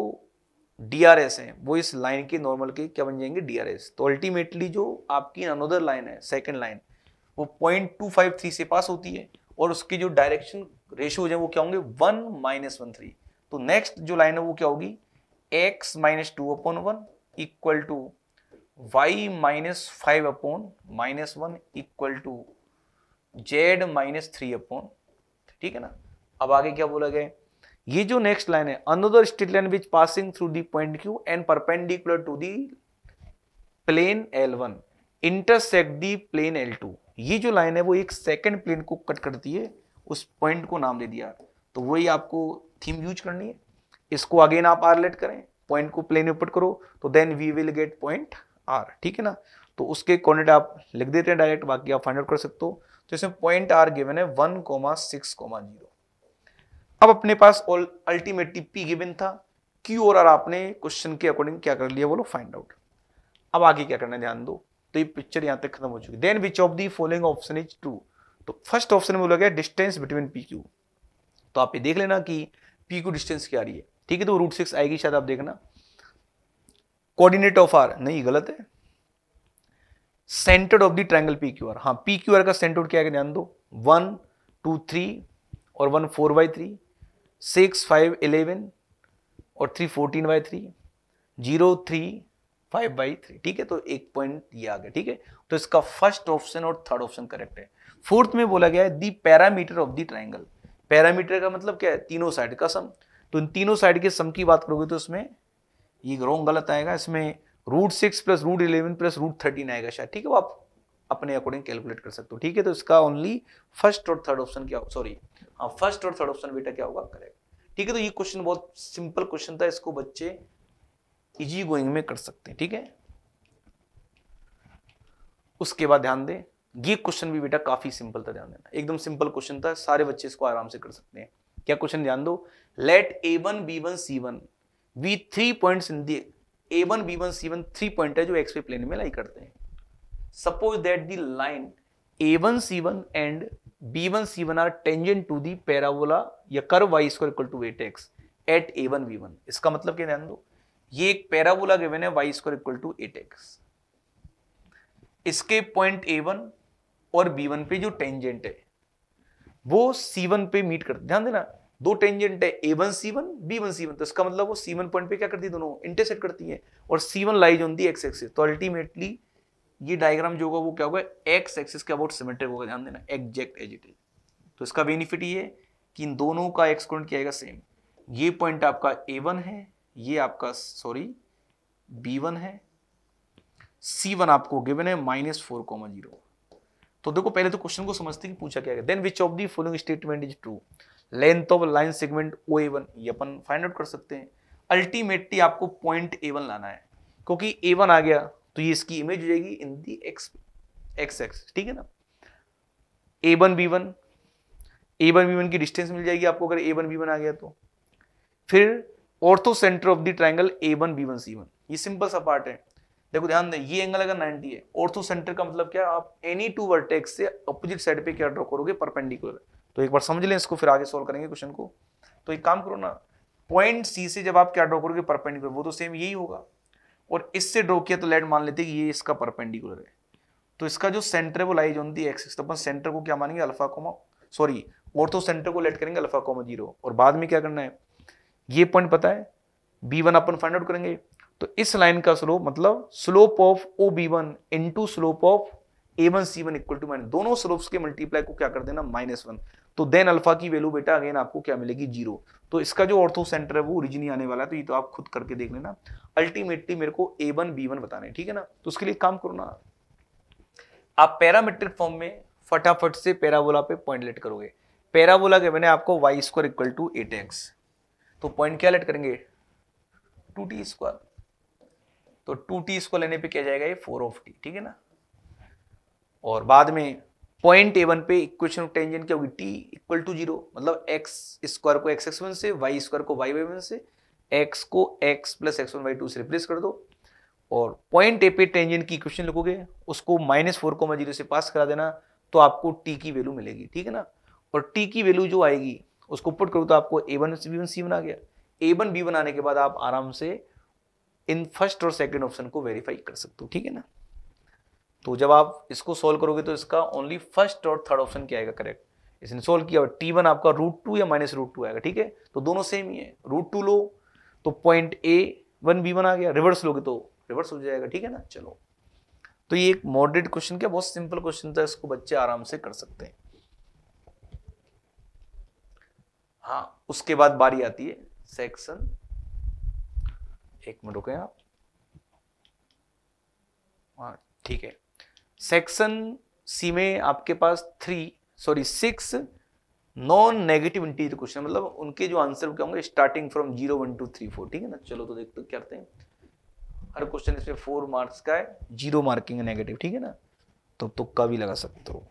S1: डीआरएस हैं वो इस लाइन के नॉर्मल के क्या बन जाएंगे डी आर एस तो अल्टीमेटली जो आपकी अनोदर लाइन है सेकेंड लाइन वो पॉइंट टू फाइव थ्री से पास होती है और उसकी जो डायरेक्शन रेशियोज हैं वो क्या होंगे वन माइनस वन थ्री तो नेक्स्ट जो लाइन है वो क्या होगी x minus two upon one equal to y minus five upon minus one equal to Z minus three upon ठीक है ना अब आगे क्या बोला गया ये जो नेक्स्ट लाइन है another straight line which passing through the point Q and perpendicular to the plane L one intersect the plane L two ये जो लाइन है वो एक सेकेंड प्लेन को कट करती है उस पॉइंट को नाम दे दिया तो वही आपको थीम यूज करनी है इसको अगेन आप आर लेट करें पॉइंट को प्लेन में पुट करो तो then we will get point R ठीक है ना तो उसके कोऑर्डिनेट आप लिख देते हैं डायरेक्ट बाकी आप फाइंड आउट कर सकते हो तो इसमें पॉइंट आर गिवन है one comma six comma zero अब अपने पास अल्टीमेटली पी गिवन था क्यू और आर आपने क्वेश्चन के अकॉर्डिंग क्या कर लिया बोलो फाइंड आउट अब आगे क्या करना ध्यान दो तो ये पिक्चर यहां तक खत्म हो चुकी then which of the following option is true तो फर्स्ट ऑप्शन में बोला गया डिस्टेंस बिटवीन पी क्यू तो आप ये देख लेना कि पी क्यू डिस्टेंस क्या आ रही है ठीक है तो रूट सिक्स आएगी शायद आप देखना कोऑर्डिनेट ऑफ आर नहीं गलत है centre of the triangle P Q R हाँ पी क्यू आर का सेंटर क्या है ध्यान दो वन टू थ्री और one four by three six five eleven और three fourteen by three zero three five by three ठीक है तो एक पॉइंट ये आ गया ठीक है तो इसका फर्स्ट ऑप्शन और थर्ड ऑप्शन करेक्ट है फोर्थ में बोला गया है the parameter of the triangle parameter का मतलब क्या है तीनों साइड का सम तो इन तीनों साइड के सम की बात करोगे तो इसमें ये रॉन्ग गलत आएगा इसमें root six plus root eleven plus root thirteen आएगा शायद ठीक है वो आप अपने अकॉर्डिंग कैलकुलेट कर सकते हो ठीक है तो इसका ओनली फर्स्ट और थर्ड ऑप्शन क्या सॉरी हाँ फर्स्ट और थर्ड ऑप्शन बेटा क्या होगा करेक्ट ठीक है तो ये क्वेश्चन बहुत सिंपल क्वेश्चन था इसको बच्चे इजी गोइंग में कर सकते हैं ठीक है उसके बाद ध्यान दें ये क्वेश्चन भी बेटा काफी सिंपल था ध्यान देना एकदम सिंपल क्वेश्चन था सारे बच्चे इसको आराम से कर सकते हैं क्या क्वेश्चन ध्यान दो let A one B one C one be three point in the A one B one C one three point है जो एक्सवे प्लेन में लाई करते हैं suppose that the line A one C one and B one C one are tangent to the parabola या कर y square equal to eight x at A one we one इसका मतलब क्या ध्यान दो ये एक पैराबोला गिवन है y square equal to eight x इसके पॉइंट ए वन और बी वन पे जो टेंजेंट है वो सी वन पे मीट करते ध्यान देना दो टेंजेंट है A one C one B one C one तो इसका मतलब वो सी वन पॉइंट पे क्या करती है दोनों इंटरसेक्ट करती है और C one lies on the x axis तो अल्टीमेटली ये डायग्राम जो होगा वो क्या होगा एक्स एक्सिस के अबाउट सिमेट्रिक होगा ध्यान देना एग्जैक्ट एज इट इज तो इसका बेनिफिट ये है कि इन दोनों का एक्स एक्सकोडेंट क्या आएगा सेम ये पॉइंट आपका ए वन है ये आपका सॉरी बी वन है सी वन आपको गिवन है माइनस फोर कॉमा जीरो तो देखो पहले तो क्वेश्चन को समझते कि पूछा क्या गया then which of the following statement is true length of line segment O A one ये अपन फाइंड आउट कर सकते हैं अल्टीमेटली आपको पॉइंट ए वन लाना है क्योंकि ए वन आ गया तो ये इसकी इमेज हो जाएगी in the x x x ठीक है ना A one B one A one B one की डिस्टेंस मिल जाएगी आपको अगर ए वन बी वन आ गया तो फिर orthocentre of the triangle A one B one C one ये सिंपल सा पार्ट है देखो ध्यान दें ये एंगल अगर 90 है ऑर्थो सेंटर का मतलब क्या आप एनी टू वर्टेक्स से अपोजिट साइड पे क्या ड्रॉ करोगे परपेंडिकुलर तो एक बार समझ लें इसको फिर आगे सॉल्व करेंगे क्वेश्चन को तो एक काम करो ना पॉइंट सी से जब आप क्या ड्रॉ करोगे परपेंडिकुलर वो तो सेम यही होगा और इससे ड्रॉ किया तो लेट मान लेते हैं कि ये इसका परपेंडिकुलर है तो इसका जो सेंटर है वो लाई ऑन दी एक्सिस तो अपन सेंटर को क्या मानेंगे अल्फा कोमा सॉरी और तो सेंटर को लेट करेंगे अल्फा कोमा जीरो और बाद में क्या करना है ये पॉइंट पता है बी वन अपन फाइंड आउट करेंगे तो इस लाइन का स्लोप मतलब slope of O B one into slope of A one C one equal to minus दोनों स्लोप्स के मल्टीप्लाई को क्या कर देना माइनस वन तो देन अल्फा की वैल्यू बेटा अगेन आपको क्या मिलेगी जीरो तो इसका जो ऑर्थो सेंटर है वो ओरिजिन ही आने वाला है तो ये तो आप खुद करके देख लेना अल्टीमेटली मेरे को ए वन बी वन बताने ठीक है ना तो उसके लिए काम करो ना आप पैरामेट्रिक फॉर्म में फटाफट से पैराबोला पे पॉइंट लेट करोगे पैराबोला के मैंने आपको y square equal to eight x तो पॉइंट क्या लेट करेंगे टू टी स्क्वायर तो टू टी स्क्वायर लेने पे क्या जाएगा ये फोर ऑफ टी ठीक है ना और बाद में पॉइंट ए वन पे इक्वेशन ऑफ टेंजेंट क्या होगी टी इक्वल टू जीरो मतलब एक्स स्क्वायर को एक्स एक्स वन से वाई स्क्वायर को वाई वाई वन से एक्स को x plus x one y two से रिप्लेस कर दो और पॉइंट ए पे टेंजेंट की इक्वेशन लिखोगे उसको माइनस फोर कोमा जीरो से पास करा देना तो आपको टी की वैल्यू मिलेगी ठीक है ना और टी की वैल्यू जो आएगी उसको पुट करो तो आपको a one B one C one आ गया ए वन बी वन आने के बाद आप आराम से इन फर्स्ट और सेकेंड ऑप्शन को वेरीफाई कर सकते हो ठीक है ना तो जब आप इसको सोल्व करोगे तो इसका ओनली फर्स्ट और थर्ड ऑप्शन क्या आएगा करेक्ट इसने सोल्व किया और टी वन आपका रूट टू या माइनस रूट टू आएगा ठीक है तो दोनों सेम ही है रूट टू लो तो पॉइंट ए वन बी वन आ गया रिवर्स लोगे तो रिवर्स हो जाएगा ठीक है ना चलो तो ये एक मॉडरेट क्वेश्चन क्या बहुत सिंपल क्वेश्चन था इसको बच्चे आराम से कर सकते हैं हाँ उसके बाद बारी आती है सेक्शन एक मिनट रुके आप हाँ ठीक है सेक्शन सी में आपके पास three sorry six non negative integer question मतलब उनके जो आंसर क्या होंगे starting from zero one to three four ठीक है ना चलो तो देखते तो करते हैं हर क्वेश्चन इसमें फोर मार्क्स का है जीरो मार्किंग है नेगेटिव ठीक है ना तो तुक्का भी लगा सकते हो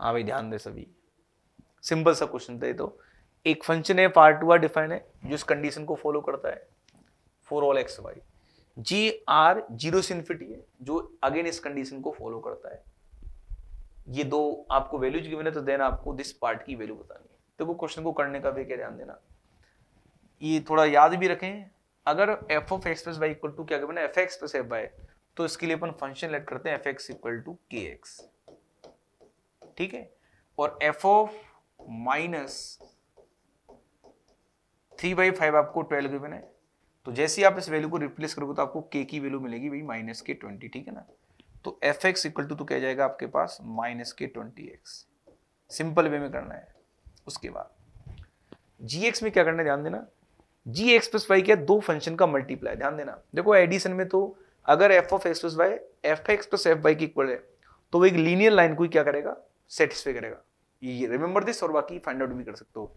S1: हाँ भाई ध्यान दे सभी सिंपल सा क्वेश्चन था ये तो एक फंक्शन है पार्ट टू आर डिफाइन है जो इस कंडीशन को फॉलो करता है for all x y g r zero सिंफिटी है जो अगेन इस कंडीशन को फॉलो करता है ये दो आपको वैल्यूज गिवन है तो देन आपको दिस पार्ट की वैल्यू बतानी है देखो तो क्वेश्चन को करने का भी क्या ध्यान देना ये थोड़ा याद भी रखें अगर f of x plus y equal to क्या f x plus f y तो इसके लिए अपन फंक्शन लेट करते हैं f x equal to k x ठीक है और f of minus three by five आपको ट्वेल्व गिवन है तो जैसे ही आप इस वैल्यू को रिप्लेस करोगे तो आपको के की वैल्यू मिलेगी भाई माइनस के ट्वेंटी ठीक है ना तो एफ एक्स इक्वल टू तो क्या जाएगा आपके पास minus k twenty x simple way में करना है उसके बाद जी एक्स में क्या करना है ध्यान देना जी एक्स प्लस वाई क्या दो फंक्शन का मल्टीप्लाई ध्यान देना देखो एडिशन में तो अगर f of x plus y f x plus f y equal है तो वो एक लीनियर लाइन को ही क्या करेगा सेटिस्फाई करेगा ये रिमेंबर दिस और बाकी फाइंड आउट भी कर सकते हो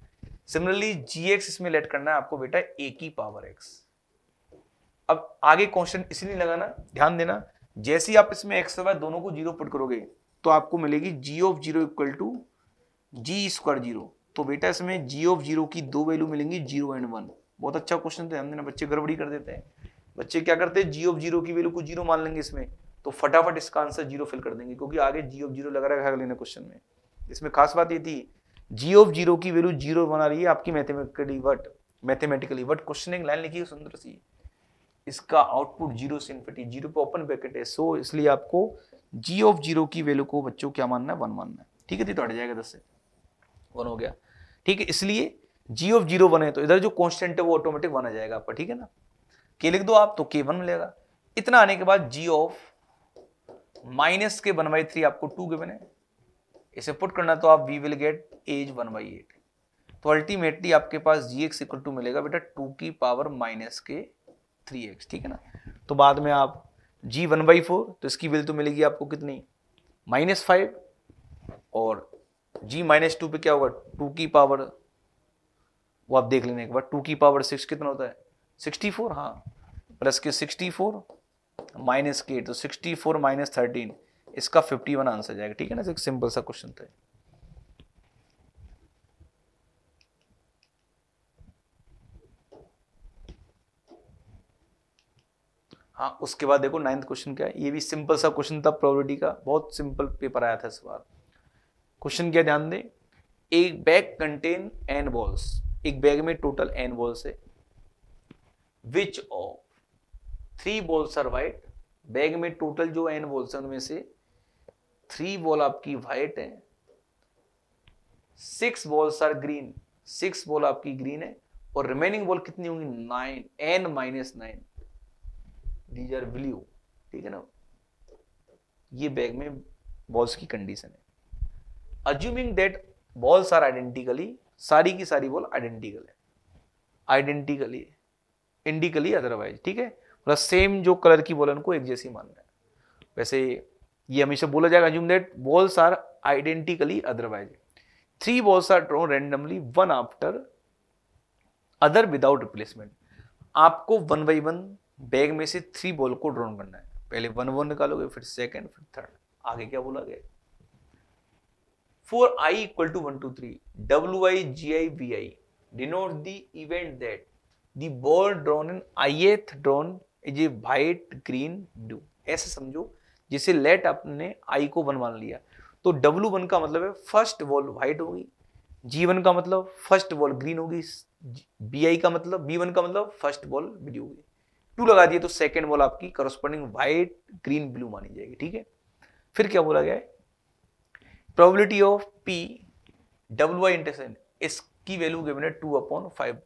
S1: सिमिलरली जी एक्स इसमें लेट करना है आपको बेटा ए की पावर एक्स अब आगे क्वेश्चन इसलिए लगाना ध्यान देना जैसे ही आप इसमें एक्स वाई दोनों को जीरो पुट करोगे तो आपको मिलेगी g of zero equal to g square zero तो बेटा इसमें जी ऑफ जीरो की दो वैल्यू मिलेंगी जीरो एंड वन बहुत अच्छा क्वेश्चन था तो हमने बच्चे गड़बड़ी कर देते हैं बच्चे क्या करते हैं जी ऑफ जीरो की वैल्यू को जीरो मान लेंगे इसमें तो फटाफट इसका आंसर जीरो फिल कर देंगे क्योंकि आगे जी ऑफ जीरो लगा रहेगा अगले क्वेश्चन में इसमें खास बात ये थी जी ऑफ जीरो की वैल्यू जीरो बना रही है आपकी मैथमेटिकली वट मैथमेटिकली वट एक लाइन लिखी है सुंदर सी इसका आउटपुट जीरो से इन्फिनिटी जीरो पे ओपन ब्रैकेट है सो इसलिए आपको जी ऑफ जीरो की वैल्यू को बच्चों क्या मानना है वन मानना है ठीक है तो हट जाएगा दस से वन हो गया ठीक है इसलिए जी ऑफ जीरो बने तो इधर जो कॉन्स्टेंट है वो ऑटोमेटिक वन आ जाएगा आपका ठीक है ना के लिख दो आप तो के वन मिलेगा इतना आने के बाद g of minus k one by three आपको टू के बने इसे पुट करना तो आप we will get as one by eight तो अल्टीमेटली आपके पास जी एक्स इक्वल टू मिलेगा बेटा टू की power minus k three x ठीक है ना तो बाद में आप जी वन बाई फोर तो इसकी बिल तो मिलेगी आपको कितनी माइनस फाइव और जी माइनस टू पर क्या होगा टू की पावर वो आप देख लेने के बाद टू की पावर सिक्स कितना होता है सिक्सटी फोर हाँ plus k sixty four minus k तो सिक्सटी फोर माइनस थर्टीन इसका फिफ्टी वन आंसर जाएगा ठीक है ना एक सिंपल सा क्वेश्चन था हाँ उसके बाद देखो नाइन्थ क्वेश्चन क्या है ये भी सिंपल सा क्वेश्चन था प्रोबेबिलिटी का बहुत सिंपल पेपर आया था इस बार क्वेश्चन क्या ध्यान दें एक बैग कंटेन एन बॉल्स एक बैग में टोटल एन बॉल्स है which of three balls are white bag में टोटल जो एन बॉल्स हैं उनमें से थ्री बॉल आपकी वाइट है six balls are green six ball आपकी ग्रीन है और रिमेनिंग बॉल कितनी होंगी nine n minus nine these are blue ठीक है ना ये बैग में बॉल्स की कंडीशन है assuming that balls are identically सारी की सारी बॉल आइडेंटिकल है आइडेंटिकली इंडिकली अदरवाइज ठीक है मतलब सेम जो कलर की बॉल है उनको एक जैसी मानना है वैसे ये हमेशा बोला जाएगा assume that balls are identically otherwise three balls are drawn randomly one after other without replacement आपको वन बाई वन बैग में से थ्री बॉल को ड्रॉन करना है पहले वन वन निकालोगे फिर सेकेंड फिर थर्ड आगे क्या बोला गया for i equal to one to three डब्ल्यू i g i wi i denote the event that the ball ball in ith drawn is a white green blue ऐसे समझो जिसे लेट आपने आई को वन मान लिया तो डब्ल्यू वन का मतलब है फर्स्ट बॉल व्हाइट होगी जी वन का मतलब फर्स्ट बॉल ग्रीन होगी बी आई का मतलब बी वन का मतलब फर्स्ट बॉल ब्लू होगी टू लगा दिए तो सेकेंड वॉल आपकी करोस्पॉन्डिंग व्हाइट ग्रीन ब्लू मानी जाएगी ठीक है फिर क्या बोला गया है प्रोबेबिलिटी ऑफ पी डब्ल्यू आई इंटरसेन इसकी वैल्यू गिवन है two upon five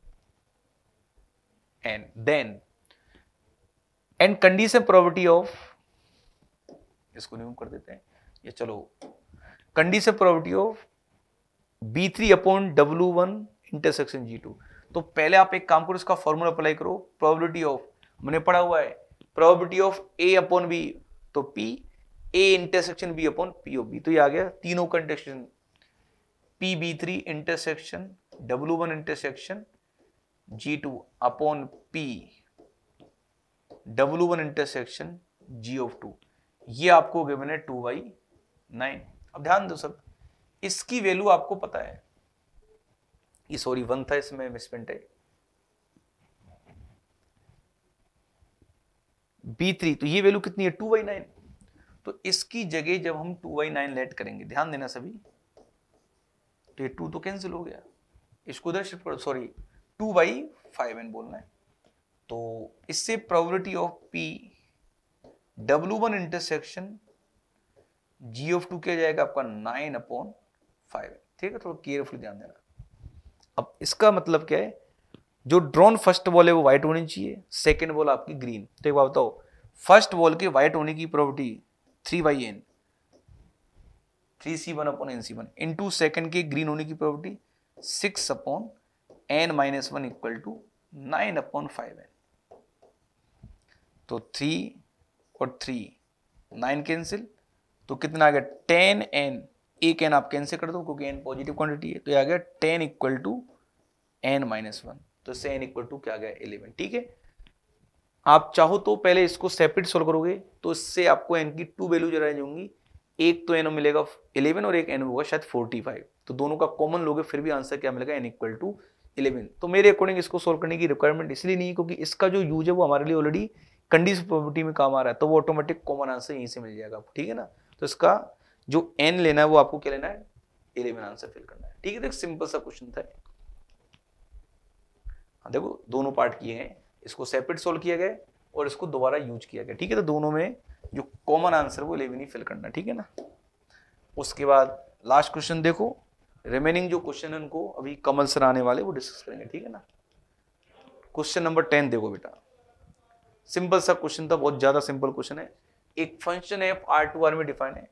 S1: n then and condition probability of इसको रिमूव कर देते हैं ये चलो condition probability of b three upon डब्ल्यू वन इंटरसेक्शन जी टू तो पहले आप एक काम करो इसका फॉर्मूला अप्लाई करो प्रोबेबिलिटी ऑफ मैंने पढ़ा हुआ है probability of a upon b तो p a intersection b upon p O B तो ये आ गया तीनों का intersection P B three intersection W one intersection ji two upon P W one intersection ji of two ये आपको गए मैंने टू बाई नाइन अब ध्यान दो सब इसकी वैल्यू आपको पता है ये सॉरी वन था इसमें मिसप्रिंट है बी थ्री तो ये वैल्यू कितनी है टू बाई नाइन तो इसकी जगह जब हम टू बाई नाइन लेट करेंगे ध्यान देना सभी तो ये टू तो कैंसिल हो गया इसको उधर शिफ्ट करो sorry two by five n बोलना है तो इससे probability of p W one intersection ji of two क्या जाएगा आपका नाइन अपॉन फाइव ठीक है थोड़ा केयरफुल ध्यान देना अब इसका मतलब क्या है जो ड्रोन फर्स्ट बॉल है वो व्हाइट होनी चाहिए सेकेंड बॉल आपकी ग्रीन तो एक बात बताओ फर्स्ट बॉल के व्हाइट होने की property three by n three C one upon n c one into second के ग्रीन होने की property six upon n minus one equal to nine upon five n तो थ्री और three nine cancel तो कितना आ गया ten n एक एन आप कैंसिल कर दो क्योंकि एन पॉजिटिव क्वांटिटी है तो ये आ गया ten equal to n minus one तो इससे एन इक्वल टू क्या गया इलेवन ठीक है आप चाहो तो पहले इसको सेपरेट सोल्व करोगे तो इससे आपको एन की टू वैल्यू जो अरेंज होंगी एक तो एन मिलेगा इलेवन और एक एन होगा शायद फोर्टी फाइव तो दोनों का कॉमन लोगे फिर भी आंसर क्या मिलेगा एन इक्वल टू इलेवन तो मेरे अकॉर्डिंग इसको सोल्व करने की रिक्वायरमेंट इसलिए नहीं क्योंकि इसका जो यूज है वो हमारे लिए ऑलरेडी कंडीशन प्रॉपर्टी में काम आ रहा है तो वो ऑटोमेटिक कॉमन आंसर यहीं से मिल जाएगा आपको ठीक है ना तो इसका जो एन लेना है वो आपको क्या लेना है इलेवन आंसर फिल करना है ठीक है सिंपल तो सा क्वेश्चन था देखो दोनों पार्ट किए गए इसको सेपरेट सोल्व किया गया और इसको दोबारा यूज किया गया ठीक है तो दोनों में जो कॉमन आंसर वो इलेवन ही फिल करना ठीक है ना उसके बाद लास्ट क्वेश्चन देखो रिमेनिंग जो क्वेश्चन है उनको अभी कमल सर आने वाले वो डिस्कस करेंगे ठीक है ना क्वेश्चन नंबर टेन देखो बेटा सिंपल सा क्वेश्चन था बहुत ज़्यादा सिंपल क्वेश्चन है एक function f r to r में डिफाइन है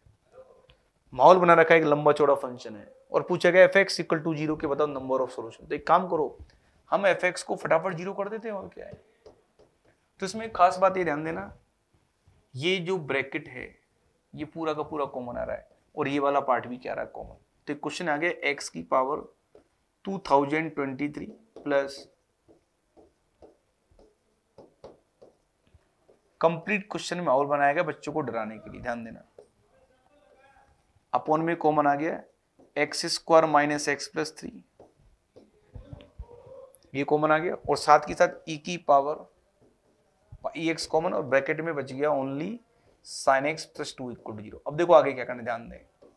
S1: माहौल बना रखा है एक लंबा चौड़ा फंक्शन है और पूछा गया f x equal to zero के बताओ नंबर ऑफ सोल्यूशन तो एक काम करो हम एफ एक्स को फटाफट जीरो कर देते हैं और क्या है तो इसमें एक खास बात ये ध्यान देना ये जो ब्रैकेट है ये पूरा का पूरा कॉमन आ रहा है और ये वाला पार्ट भी क्या आ रहा है कॉमन तो क्वेश्चन आ गया एक्स की पावर 2023 प्लस कंप्लीट क्वेश्चन में और बनाया गया बच्चों को डराने के लिए ध्यान देना अपॉन में कॉमन आ गया x square minus x plus three ये कॉमन आ गया और साथ के साथ ई e की पावर ई एक्स कॉमन और ब्रैकेट में बच गया only sine x plus two equal to zero अब देखो आगे क्या करना ध्यान दें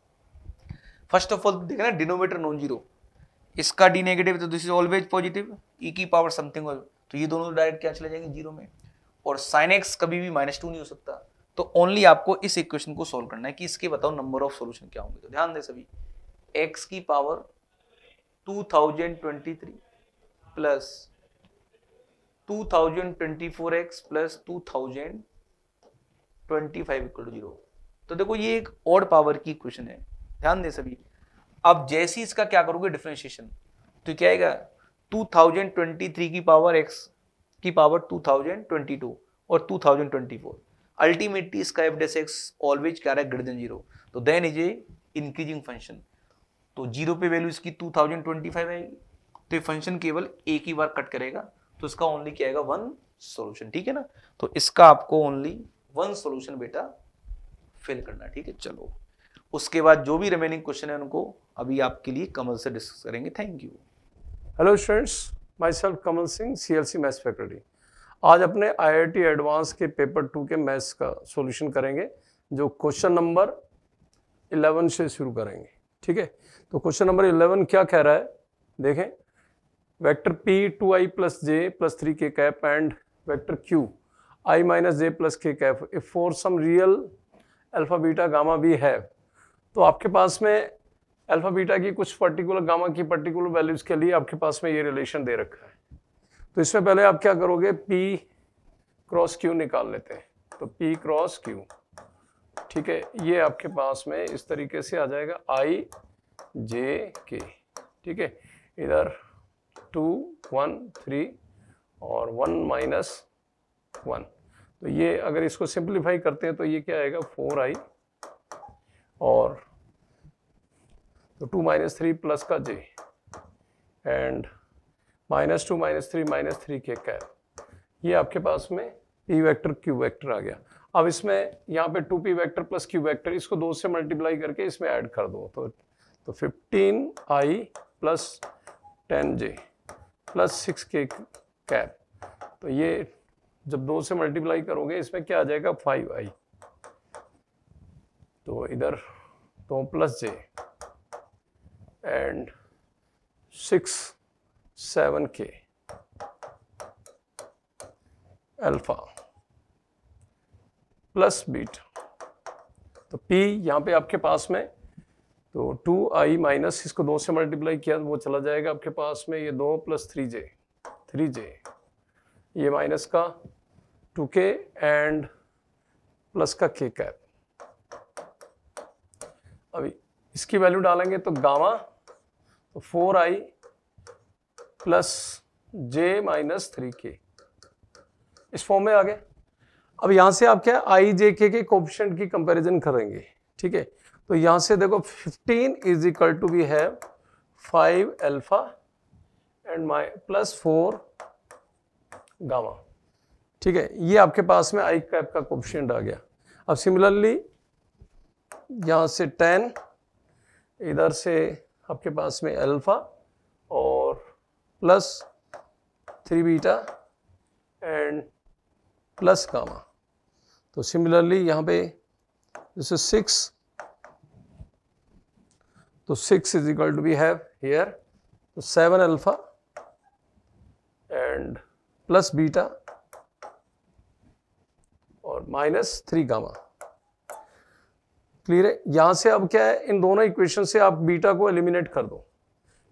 S1: फर्स्ट ऑफ ऑल देखना डिनोमीटर नॉन जीरो इसका डी नेगेटिव तो this is always positive e की पावर समथिंग तो ये दोनों डायरेक्ट तो क्या चले जाएंगे जीरो में और साइन एक्स कभी भी माइनस टू नहीं हो सकता तो ओनली आपको इस इक्वेशन को सोल्व करना है कि इसके बताओ नंबर ऑफ सोल्यूशन क्या होंगे तो ध्यान दें सभी एक्स की पावर two thousand twenty three plus x plus five equal to zero तो देखो ये एक ऑड पावर की क्वेश्चन है ध्यान दे सभी अब जैसे इसका क्या करोगे डिफ्रेंशिएशन तो क्या आएगा थ्री की पावर x की पावर टू और फोर अल्टीमेटली इसका एफ डेस एक्स ऑलवेज क्या रहा है ग्रेटर देन जीरो तो then is a increasing function तो जीरो पे वैल्यू इसकी टू थाउजेंड ट्वेंटी फाइव आएगी तो ये फंक्शन केवल एक ही बार कट करेगा तो इसका ओनली क्या आएगा वन सोल्यूशन ठीक है ना तो इसका आपको ओनली वन सोल्यूशन बेटा फिल करना ठीक है चलो उसके बाद जो भी रिमेनिंग क्वेश्चन है उनको अभी आपके लिए कमल से डिस्कस करेंगे thank you hello
S2: students myself Kamal Singh C L C maths faculty आज अपने टी एडवांस के पेपर टू के मैथ्स का सॉल्यूशन करेंगे जो क्वेश्चन नंबर इलेवन से शुरू करेंगे ठीक है तो क्वेश्चन नंबर इलेवन क्या कह रहा है देखें vector p plus j plus three k cap and vector q i minus j plus k cap if for some real alpha beta gamma भी है तो आपके पास में अल्फ़ा बीटा की कुछ पर्टिकुलर गामा की पर्टिकुलर वैल्यूज़ के लिए आपके पास में ये रिलेशन दे रखा है तो इसमें पहले आप क्या करोगे p क्रॉस q निकाल लेते हैं तो p क्रॉस q ठीक है ये आपके पास में इस तरीके से आ जाएगा i j k ठीक है इधर टू वन थ्री और वन माइनस वन तो ये अगर इसको सिंप्लीफाई करते हैं तो ये क्या आएगा फोर आई और तो टू माइनस थ्री प्लस का j and minus two minus three minus three k cap ये आपके पास में पी वेक्टर क्यू वेक्टर आ गया अब इसमें यहाँ पे two p vector plus q vector इसको दो से मल्टीप्लाई करके इसमें ऐड कर दो तो तो fifteen i plus ten j plus six k cap तो ये जब दो से मल्टीप्लाई करोगे इसमें क्या आ जाएगा फाइव आई तो इधर तो plus j and six seven k alpha plus beta तो पी यहां पे आपके पास में तो टू आई माइनस इसको दो से मल्टीप्लाई किया तो वो चला जाएगा आपके पास में ये दो plus three j three j ये माइनस का टू के एंड प्लस का के कैप अभी इसकी वैल्यू डालेंगे तो गामा तो four i plus j minus three k इस फॉर्म में आ गए अब यहां से आप क्या आई जे के के कोपिशेंट की कंपैरिजन करेंगे ठीक है तो यहाँ से देखो 15 is equal to we have 5 alpha and my plus four gamma ठीक है ये आपके पास में आई कैप का कोप्शेंट आ गया अब सिमिलरली यहाँ से टेन इधर से आपके पास में अल्फा और plus three beta and plus gamma तो सिमिलरली यहाँ पे जैसे सिक्स तो six is equal to we have here तो seven alpha and plus beta और माइनस थ्री गामा क्लियर है यहां से अब क्या है इन दोनों इक्वेशन से आप बीटा को एलिमिनेट कर दो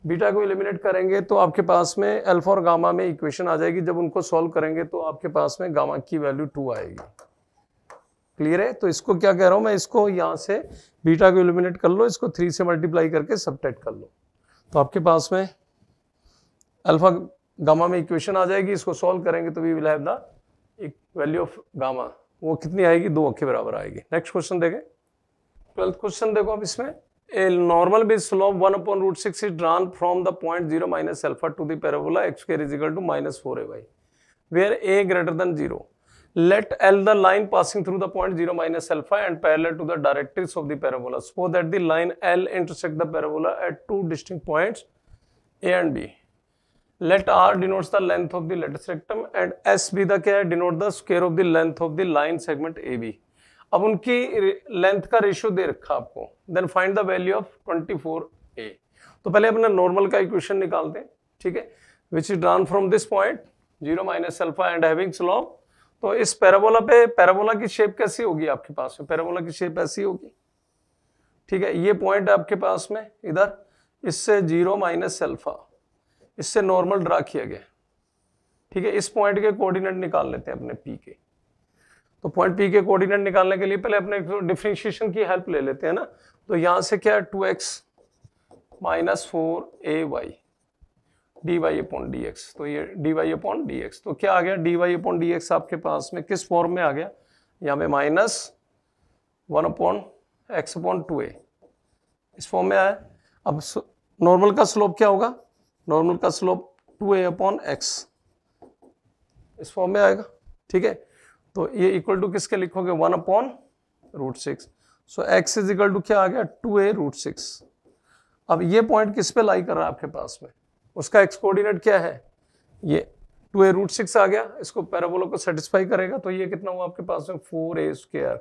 S2: बीटा को एलिमिनेट करेंगे तो आपके पास में अल्फा और गामा में इक्वेशन आ जाएगी जब उनको सॉल्व करेंगे तो आपके पास में गामा की वैल्यू टू आएगी क्लियर है तो इसको क्या कह रहा हूँ मैं इसको यहाँ से बीटा को एलिमिनेट कर लो इसको थ्री से मल्टीप्लाई करके सब्टेट कर लो तो आपके पास में अल्फा गामा में इक्वेशन आ जाएगी इसको सॉल्व करेंगे तो वी विल हैव द एक वैल्यू ऑफ गामा वो कितनी आएगी दो अक्के बराबर आएगी नेक्स्ट क्वेश्चन देखें ट्वेल्थ क्वेश्चन देखो आप इसमें a normal base slope one upon root six is drawn from the point zero minus alpha to the parabola x square is equal to minus 4ay where a greater than 0 let L the line passing through the point 0 minus alpha and parallel to the directrix of the parabola. Suppose that the line L intersect the parabola at two distinct points A and B. Let R denotes the length of the lattice rectum and S भी the क्या है denote the square of the length of the line segment AB. अब उनकी length का ratio दे रखा आपको. Then find the value of 24A. तो पहले अपना normal का equation निकालते हैं ठीक है which is drawn from this point 0 minus alpha and having slope तो इस पैराबोला पे पैराबोला की शेप कैसी होगी आपके पास में पैराबोला की शेप ऐसी होगी ठीक है ये पॉइंट आपके पास में इधर इससे जीरो माइनस सेल्फा इससे नॉर्मल ड्रा किया गया ठीक है इस पॉइंट के कोऑर्डिनेट निकाल लेते हैं अपने पी के तो पॉइंट पी के कोऑर्डिनेट निकालने के लिए पहले अपने डिफ्रेंशिएशन तो की हेल्प ले लेते हैं ना तो यहां से क्या है two x minus four a y d y upon d x तो ये d y upon d x तो क्या आ गया d y upon d x आपके पास में किस फॉर्म में आ गया यहाँ में minus one upon x upon two a इस फॉर्म में आया अब नॉर्मल का स्लोप क्या होगा नॉर्मल का slope two a upon x इस फॉर्म में आएगा ठीक है तो ये इक्वल टू किसके लिखोगे one upon root six so x is equal to क्या आ गया टू ए रूट सिक्स अब ये पॉइंट किस पे लाई कर रहा है आपके पास में उसका एक्स कोऑर्डिनेट क्या है ये टू ए रूट सिक्स आ गया इसको पैराबोलो को सेटिस्फाई करेगा तो ये कितना हुआ आपके पास में four a square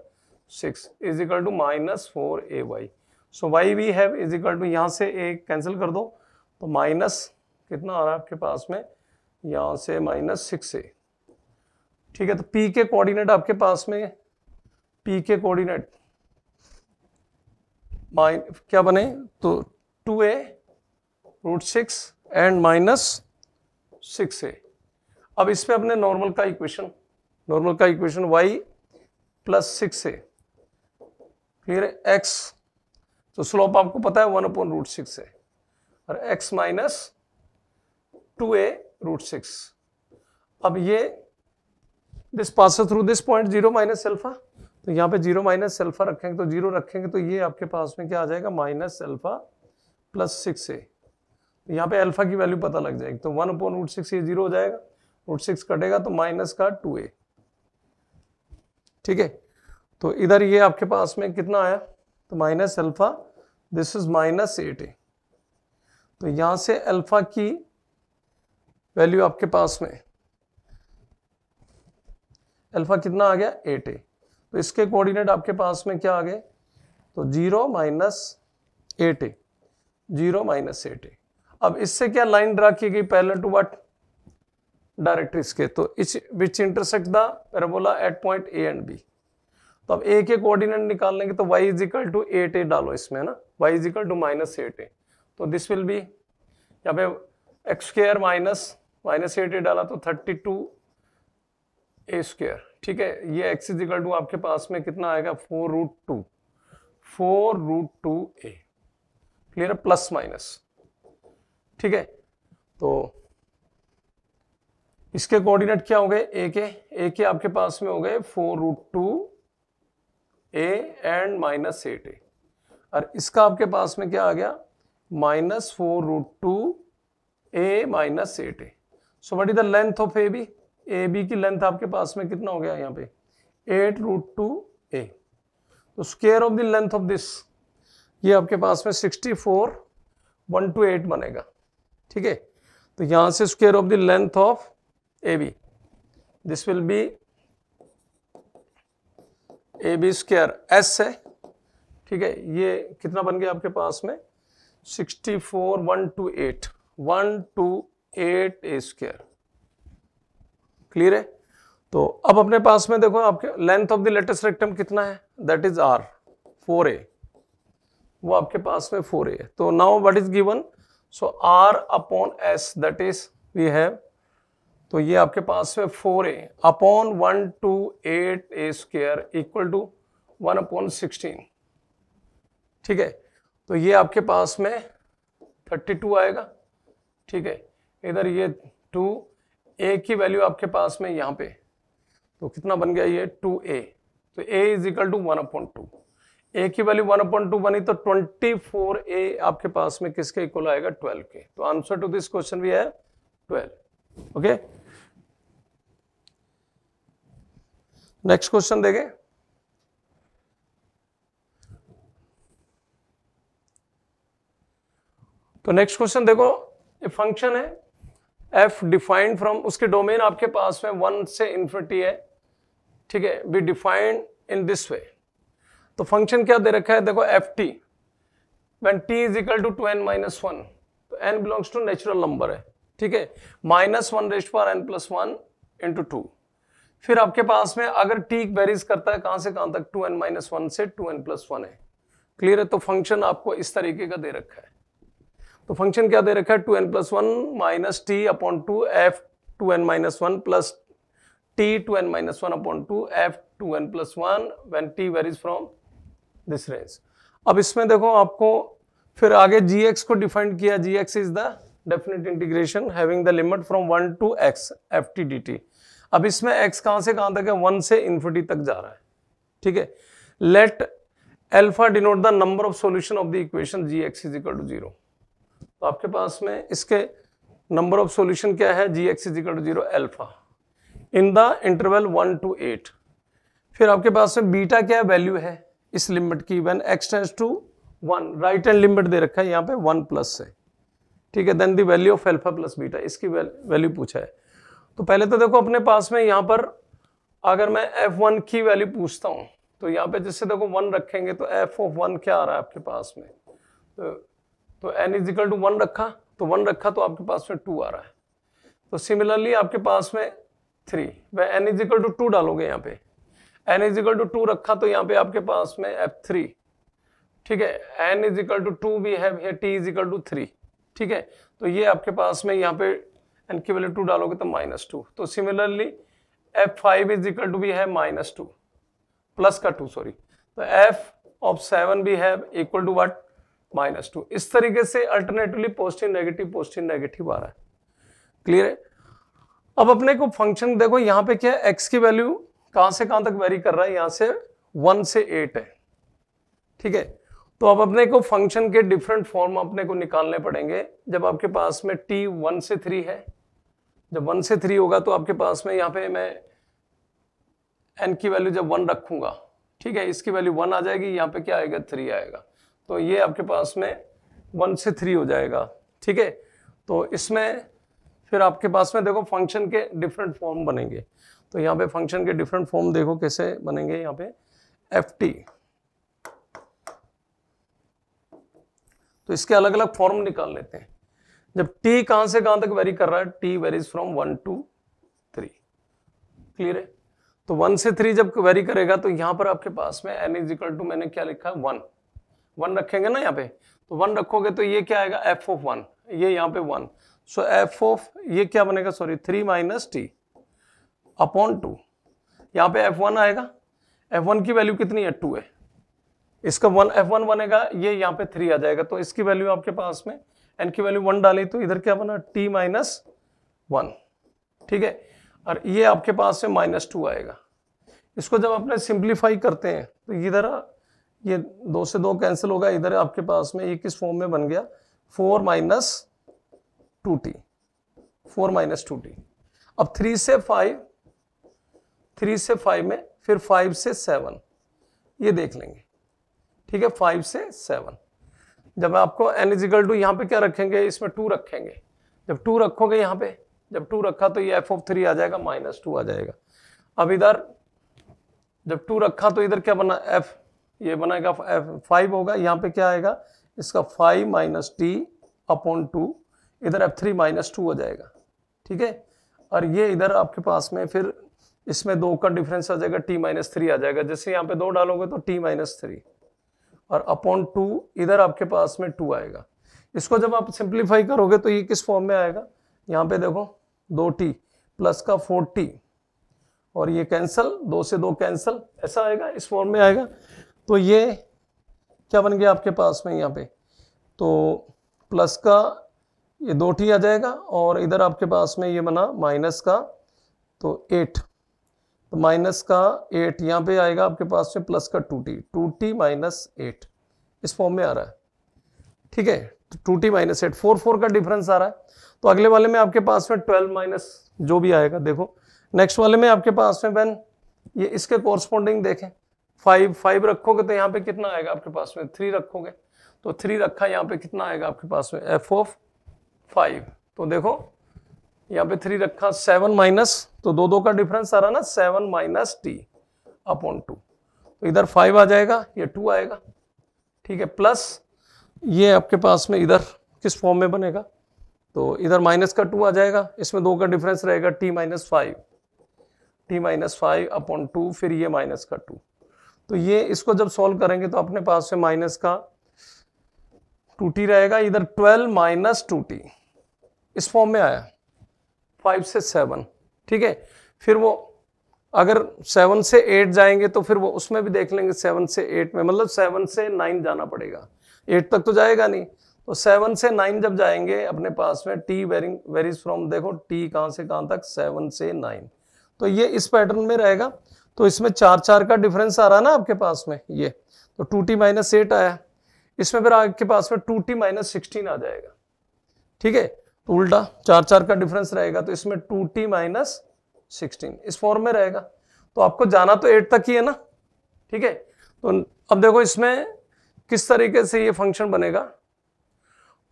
S2: six is equal to minus four a y so y we have is equal to यहाँ से ए कैंसिल कर दो तो माइनस कितना आ रहा है आपके पास में यहाँ से माइनस सिक्स ए ठीक है तो पी के कोऑर्डिनेट आपके पास में पी के कोऑर्डिनेट माइन क्या बने तो two a root six and minus six a अब इस पर अपने नॉर्मल का इक्वेशन नॉर्मल का equation y plus six a फिर एक्स तो स्लोप आपको पता है वन अपॉन रूट सिक्स है और x minus two a root six अब ये this pass through this point zero minus alpha तो यहाँ पे जीरो माइनस एल्फा रखेंगे तो जीरो रखेंगे तो ये आपके पास में क्या आ जाएगा minus alpha plus six a तो यहाँ पे अल्फा की वैल्यू पता लग जाएगी तो वन अपॉन रूट सिक्स ये जीरो हो जाएगा रूट सिक्स कटेगा तो माइनस का टू ए ठीक है तो इधर ये आपके पास में कितना आया तो minus alpha this is minus eight a तो यहां से अल्फा की वैल्यू आपके पास में अल्फा कितना आ गया एट ए तो इसके कोऑर्डिनेट आपके पास में क्या आ गए तो zero minus eight a zero minus eight a अब इससे क्या लाइन ड्रा की गई पहले टू व्हाट डायरेक्ट्रिक्स के तो each which intersect the parabola at point A and B तो अब ए के कोऑर्डिनेट निकाल लेंगे तो y is equal to eight a डालो इसमें ना y is equal to minus eight a तो दिस विल बी यहाँ पे x square minus minus eight a डाला तो थर्टी टू ए स्क्र ठीक है ये एक्स इज इक्वल टू आपके पास में कितना आएगा four root two four root two a clear plus minus ठीक है तो इसके कोऑर्डिनेट क्या हो गए ए के ए के आपके पास में हो गए four root two a and minus eight a और इसका आपके पास में क्या आ गया minus four root two a minus eight a so what is the length of A B A B की लेंथ आपके पास में कितना हो गया यहाँ पे एट रूट टू ए तो square of the length of this ये आपके पास में sixty four one to eight बनेगा ठीक है तो यहां से square of the length of A B this will be A B squares है ठीक है ये कितना बन गया आपके पास में sixty four one to eight one to eight a square clear है तो अब अपने पास में देखो आपके length of the latus rectum कितना है that is r four a वो आपके पास में फोर ए है तो now what is given so r upon s that is we have तो ये आपके पास है four a upon one to eight a square equal to one upon sixteen ठीक है तो ये आपके पास में थर्टी टू आएगा ठीक है इधर ये टू ए की वैल्यू आपके पास में यहाँ पे तो कितना बन गया ये टू ए तो a is equal to one upon two a की वैल्यू वन अपॉइंट टू बनी तो ट्वेंटी फोर ए आपके पास में किसके इक्वल आएगा ट्वेल्व के तो आंसर टू दिस क्वेश्चन भी है ट्वेल्व ओके नेक्स्ट क्वेश्चन देखें तो नेक्स्ट क्वेश्चन देखो ये फंक्शन है एफ डिफाइंड फ्रॉम उसके डोमेन आपके पास में वन से इन्फिनिटी है ठीक है be defined in this way तो फंक्शन क्या दे रखा है देखो f t when t is equal to two n minus one तो n belongs to natural number है ठीक है माइनस वन रेस्ट पर n plus one into two फिर आपके पास में अगर टी वेरीज करता है कहां से कहां तक टू एन माइनस वन से टू एन प्लस वन है क्लियर है तो फंक्शन आपको इस तरीके का दे रखा है तो फंक्शन क्या दे रखा है two n plus one minus t upon two f two n minus one plus t two n minus one upon two f two n plus one when t varies from this range अब इसमें देखो आपको फिर आगे जी x को define किया g x is the definite integration having the limit from one to x f t d t अब इसमें एक्स कहां से कहां तक है वन से इन्फिटी तक जा रहा है ठीक है let alpha denote the number of solution of the equation g x is equal to zero तो आपके पास में इसके नंबर ऑफ सोल्यूशन क्या है g x is equal to zero alpha in the interval one to eight फिर आपके पास में बीटा क्या वैल्यू है इस लिमिट की when x tends to one right and limit दे रखा है यहाँ पे वन प्लस से ठीक है then the value of alpha plus beta इसकी वैल्यू पूछा है तो पहले तो देखो अपने पास में यहाँ पर अगर मैं एफ वन की वैल्यू पूछता हूँ तो यहाँ पे जिससे देखो वन रखेंगे तो एफ ऑफ वन क्या आ रहा है आपके पास में तो तो n is equal to one रखा तो वन रखा तो आपके पास में टू आ रहा है तो सिमिलरली आपके पास में थ्री वह n is equal to two डालोगे यहाँ पे n is equal to two रखा तो यहाँ पे आपके पास में एफ थ्री ठीक है n is equal to two भी है t is equal to three ठीक है तो ये आपके पास में यहाँ पे एन की वैल्यू टू डालोगे तो माइनस टू तो similarly f five is equal to भी है माइनस टू प्लस का टू सॉरी तो एफ ऑफ सेवन भी है equal to what minus two इस तरीके से alternatively positive negative positive negative आ रहा है क्लियर है अब अपने को फंक्शन देखो यहाँ पे क्या है एक्स की वैल्यू कहां से कहां तक वेरी कर रहा है यहां से वन से एट है ठीक है तो अब अपने को फंक्शन के डिफरेंट फॉर्म अपने को निकालने पड़ेंगे जब आपके पास में टी वन से थ्री है जब वन से थ्री होगा तो आपके पास में यहाँ पे मैं एन की वैल्यू जब वन रखूंगा ठीक है इसकी वैल्यू वन आ जाएगी यहाँ पे क्या आएगा थ्री आएगा तो ये आपके पास में वन से थ्री हो जाएगा ठीक है तो इसमें फिर आपके पास में देखो फंक्शन के डिफरेंट फॉर्म बनेंगे तो यहाँ पे फंक्शन के डिफरेंट फॉर्म देखो कैसे बनेंगे यहाँ पे एफ टी तो इसके अलग अलग फॉर्म निकाल लेते हैं जब टी कहां से कहां तक वेरी कर रहा है t varies from one to three clear है तो वन से थ्री जब वेरी करेगा तो यहां पर आपके पास में एन इज इक्वल टू मैंने क्या लिखा है वन वन रखेंगे ना यहाँ पे तो वन रखोगे तो ये क्या आएगा एफ ऑफ वन ये यहाँ पे वन सो एफ ऑफ ये क्या बनेगा sorry three minus t upon two यहाँ पे एफ वन आएगा एफ वन की वैल्यू कितनी है टू है इसका वन एफ वन बनेगा ये यहाँ पे थ्री आ जाएगा तो इसकी वैल्यू आपके पास में एन की वैल्यू वन डाली तो इधर क्या बना टी माइनस वन ठीक है और ये आपके पास में माइनस टू आएगा इसको जब अपने सिंप्लीफाई करते हैं तो इधर ये दो से दो कैंसिल होगा इधर आपके पास में ये किस फॉर्म में बन गया four minus two t four minus two t अब थ्री से फाइव थ्री से फाइव में फिर फाइव से सेवन ये देख लेंगे ठीक है फाइव से सेवन जब आपको एन इजिकल टू यहाँ पे क्या रखेंगे इसमें टू रखेंगे जब टू रखोगे यहाँ पे जब टू रखा तो ये एफ ऑफ थ्री आ जाएगा माइनस टू आ जाएगा अब इधर जब टू रखा तो इधर क्या बना एफ ये बनाएगा एफ फाइव होगा यहाँ पे क्या आएगा इसका five minus t upon two इधर एफ थ्री माइनस टू हो जाएगा ठीक है और ये इधर आपके पास में फिर इसमें दो का डिफरेंस आ जाएगा टी माइनस थ्री आ जाएगा जैसे यहाँ पे दो डालोगे तो टी माइनस थ्री और अपॉन टू इधर आपके पास में टू आएगा इसको जब आप सिंप्लीफाई करोगे तो ये किस फॉर्म में आएगा यहाँ पे देखो दो टी प्लस का फोर टी और ये कैंसल दो से दो कैंसल ऐसा आएगा इस फॉर्म में आएगा तो ये क्या बन गया आपके पास में यहाँ पे तो प्लस का ये दो टी आ जाएगा और इधर आपके पास में ये बना माइनस का तो एट तो माइनस का एट यहाँ पे आएगा आपके पास में प्लस का two t two t minus eight इस फॉर्म में आ रहा है ठीक है तो two t minus eight four four का डिफरेंस आ रहा है तो अगले वाले में आपके पास में ट्वेल्व माइनस जो भी आएगा देखो नेक्स्ट वाले में आपके पास में बेन ये इसके कॉरस्पॉन्डिंग देखें फाइव फाइव रखोगे तो यहाँ पे कितना आएगा आपके पास में थ्री रखोगे तो थ्री रखा यहाँ पे कितना आएगा आपके पास में एफ ऑफ फाइव तो देखो यहाँ पे थ्री रखा सेवन माइनस तो दो दो का डिफरेंस आ रहा ना seven minus t upon two तो इधर फाइव आ जाएगा ये टू आएगा ठीक है प्लस ये आपके पास में इधर किस फॉर्म में बनेगा तो इधर माइनस का टू आ जाएगा इसमें दो का डिफरेंस रहेगा t minus five t minus five upon two फिर ये माइनस का टू तो ये इसको जब सॉल्व करेंगे तो अपने पास में माइनस का टू टी रहेगा इधर ट्वेल्व माइनस टू टी इस फॉर्म में आया फाइव से सेवन ठीक है फिर वो अगर सेवन से एट जाएंगे तो फिर वो उसमें भी देख लेंगे सेवन से एट में मतलब सेवन से नाइन जाना पड़ेगा एट तक तो जाएगा नहीं तो सेवन से नाइन जब जाएंगे अपने पास में टी वेरिंग वेरीज फ्रॉम देखो टी कहाँ से कहाँ तक सेवन से नाइन तो ये इस पैटर्न में रहेगा तो इसमें चार चार का डिफरेंस आ रहा ना आपके पास में ये तो टू टी माइनस एट आया इसमें फिर आपके पास में टू टी माइनस सिक्सटीन आ जाएगा ठीक है उल्टा चार चार का डिफरेंस रहेगा तो इसमें टू टी माइनस सिक्सटीन इस फॉर्म में रहेगा तो आपको जाना तो एट तक ही है ना ठीक है तो अब देखो इसमें किस तरीके से ये फंक्शन बनेगा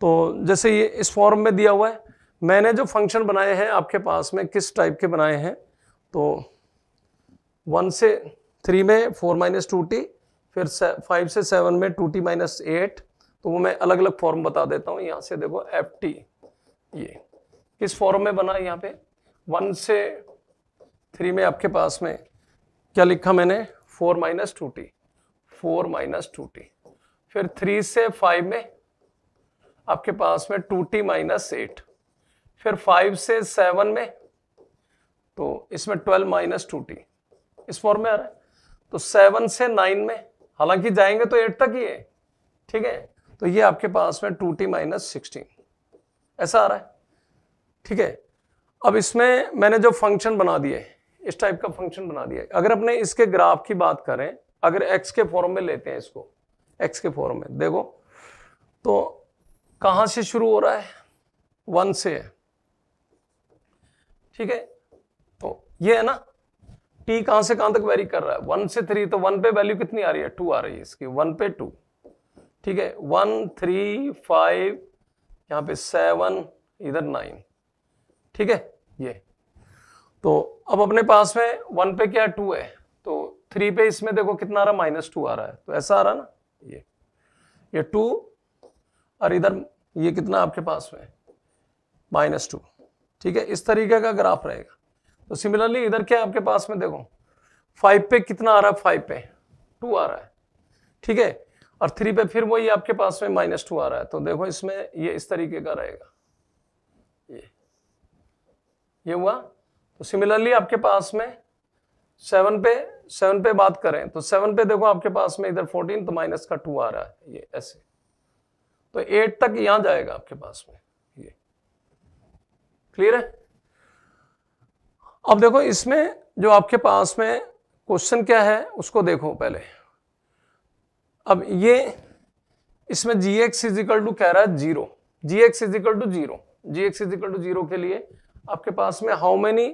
S2: तो जैसे ये इस फॉर्म में दिया हुआ है मैंने जो फंक्शन बनाए हैं आपके पास में किस टाइप के बनाए हैं तो वन से थ्री में फोर माइनस टू टी फिर फाइव से सेवन में टू टी माइनस एट तो वो मैं अलग अलग फॉर्म बता देता हूँ यहाँ से देखो एफ टी ये किस फॉर्म में बना यहाँ पे वन से थ्री में आपके पास में क्या लिखा मैंने four minus two t four minus two t फिर थ्री से फाइव में आपके पास में टू टी माइनस एट फिर फाइव से सेवन में तो इसमें ट्वेल्व माइनस टू टी इस फॉर्म में आ रहा है तो सेवन से नाइन में हालांकि जाएंगे तो एट तक ही है ठीक है तो ये आपके पास में टू टी माइनस सिक्सटीन ऐसा आ रहा है ठीक है अब इसमें मैंने जो फंक्शन बना दिए इस टाइप का फंक्शन बना दिया अगर अपने इसके ग्राफ की बात करें अगर एक्स के फॉर्म में लेते हैं इसको एक्स के फॉर्म में देखो तो कहां से शुरू हो रहा है वन से है ठीक है तो ये है ना टी कहां से कहां तक वेरी कर रहा है वन से थ्री तो वन पे वैल्यू कितनी आ रही है टू आ रही है इसकी वन पे टू ठीक है वन थ्री फाइव यहाँ पे सेवन इधर नाइन ठीक है ये तो अब अपने पास में वन पे क्या टू है तो थ्री पे इसमें देखो कितना आ रहा माइनस टू आ रहा है तो ऐसा आ रहा ना ये ये टू और इधर ये कितना आपके पास में माइनस टू ठीक है इस तरीके का ग्राफ रहेगा तो सिमिलरली इधर क्या आपके पास में देखो फाइव पे कितना आ रहा है फाइव पे टू आ रहा है ठीक है और थ्री पे फिर वही आपके पास में माइनस टू आ रहा है तो देखो इसमें ये इस तरीके का रहेगा ये ये हुआ तो सिमिलरली आपके पास में सेवन पे सेवन पे बात करें तो सेवन पे देखो आपके पास में इधर फोर्टीन तो माइनस का टू आ रहा है ये ऐसे तो एट तक यहां जाएगा आपके पास में ये क्लियर है अब देखो इसमें जो आपके पास में क्वेश्चन क्या है उसको देखो पहले अब ये इसमें जी एक्स इजिकल टू कह रहा है zero g x is equal to zero g x is equal to zero के लिए आपके पास में how many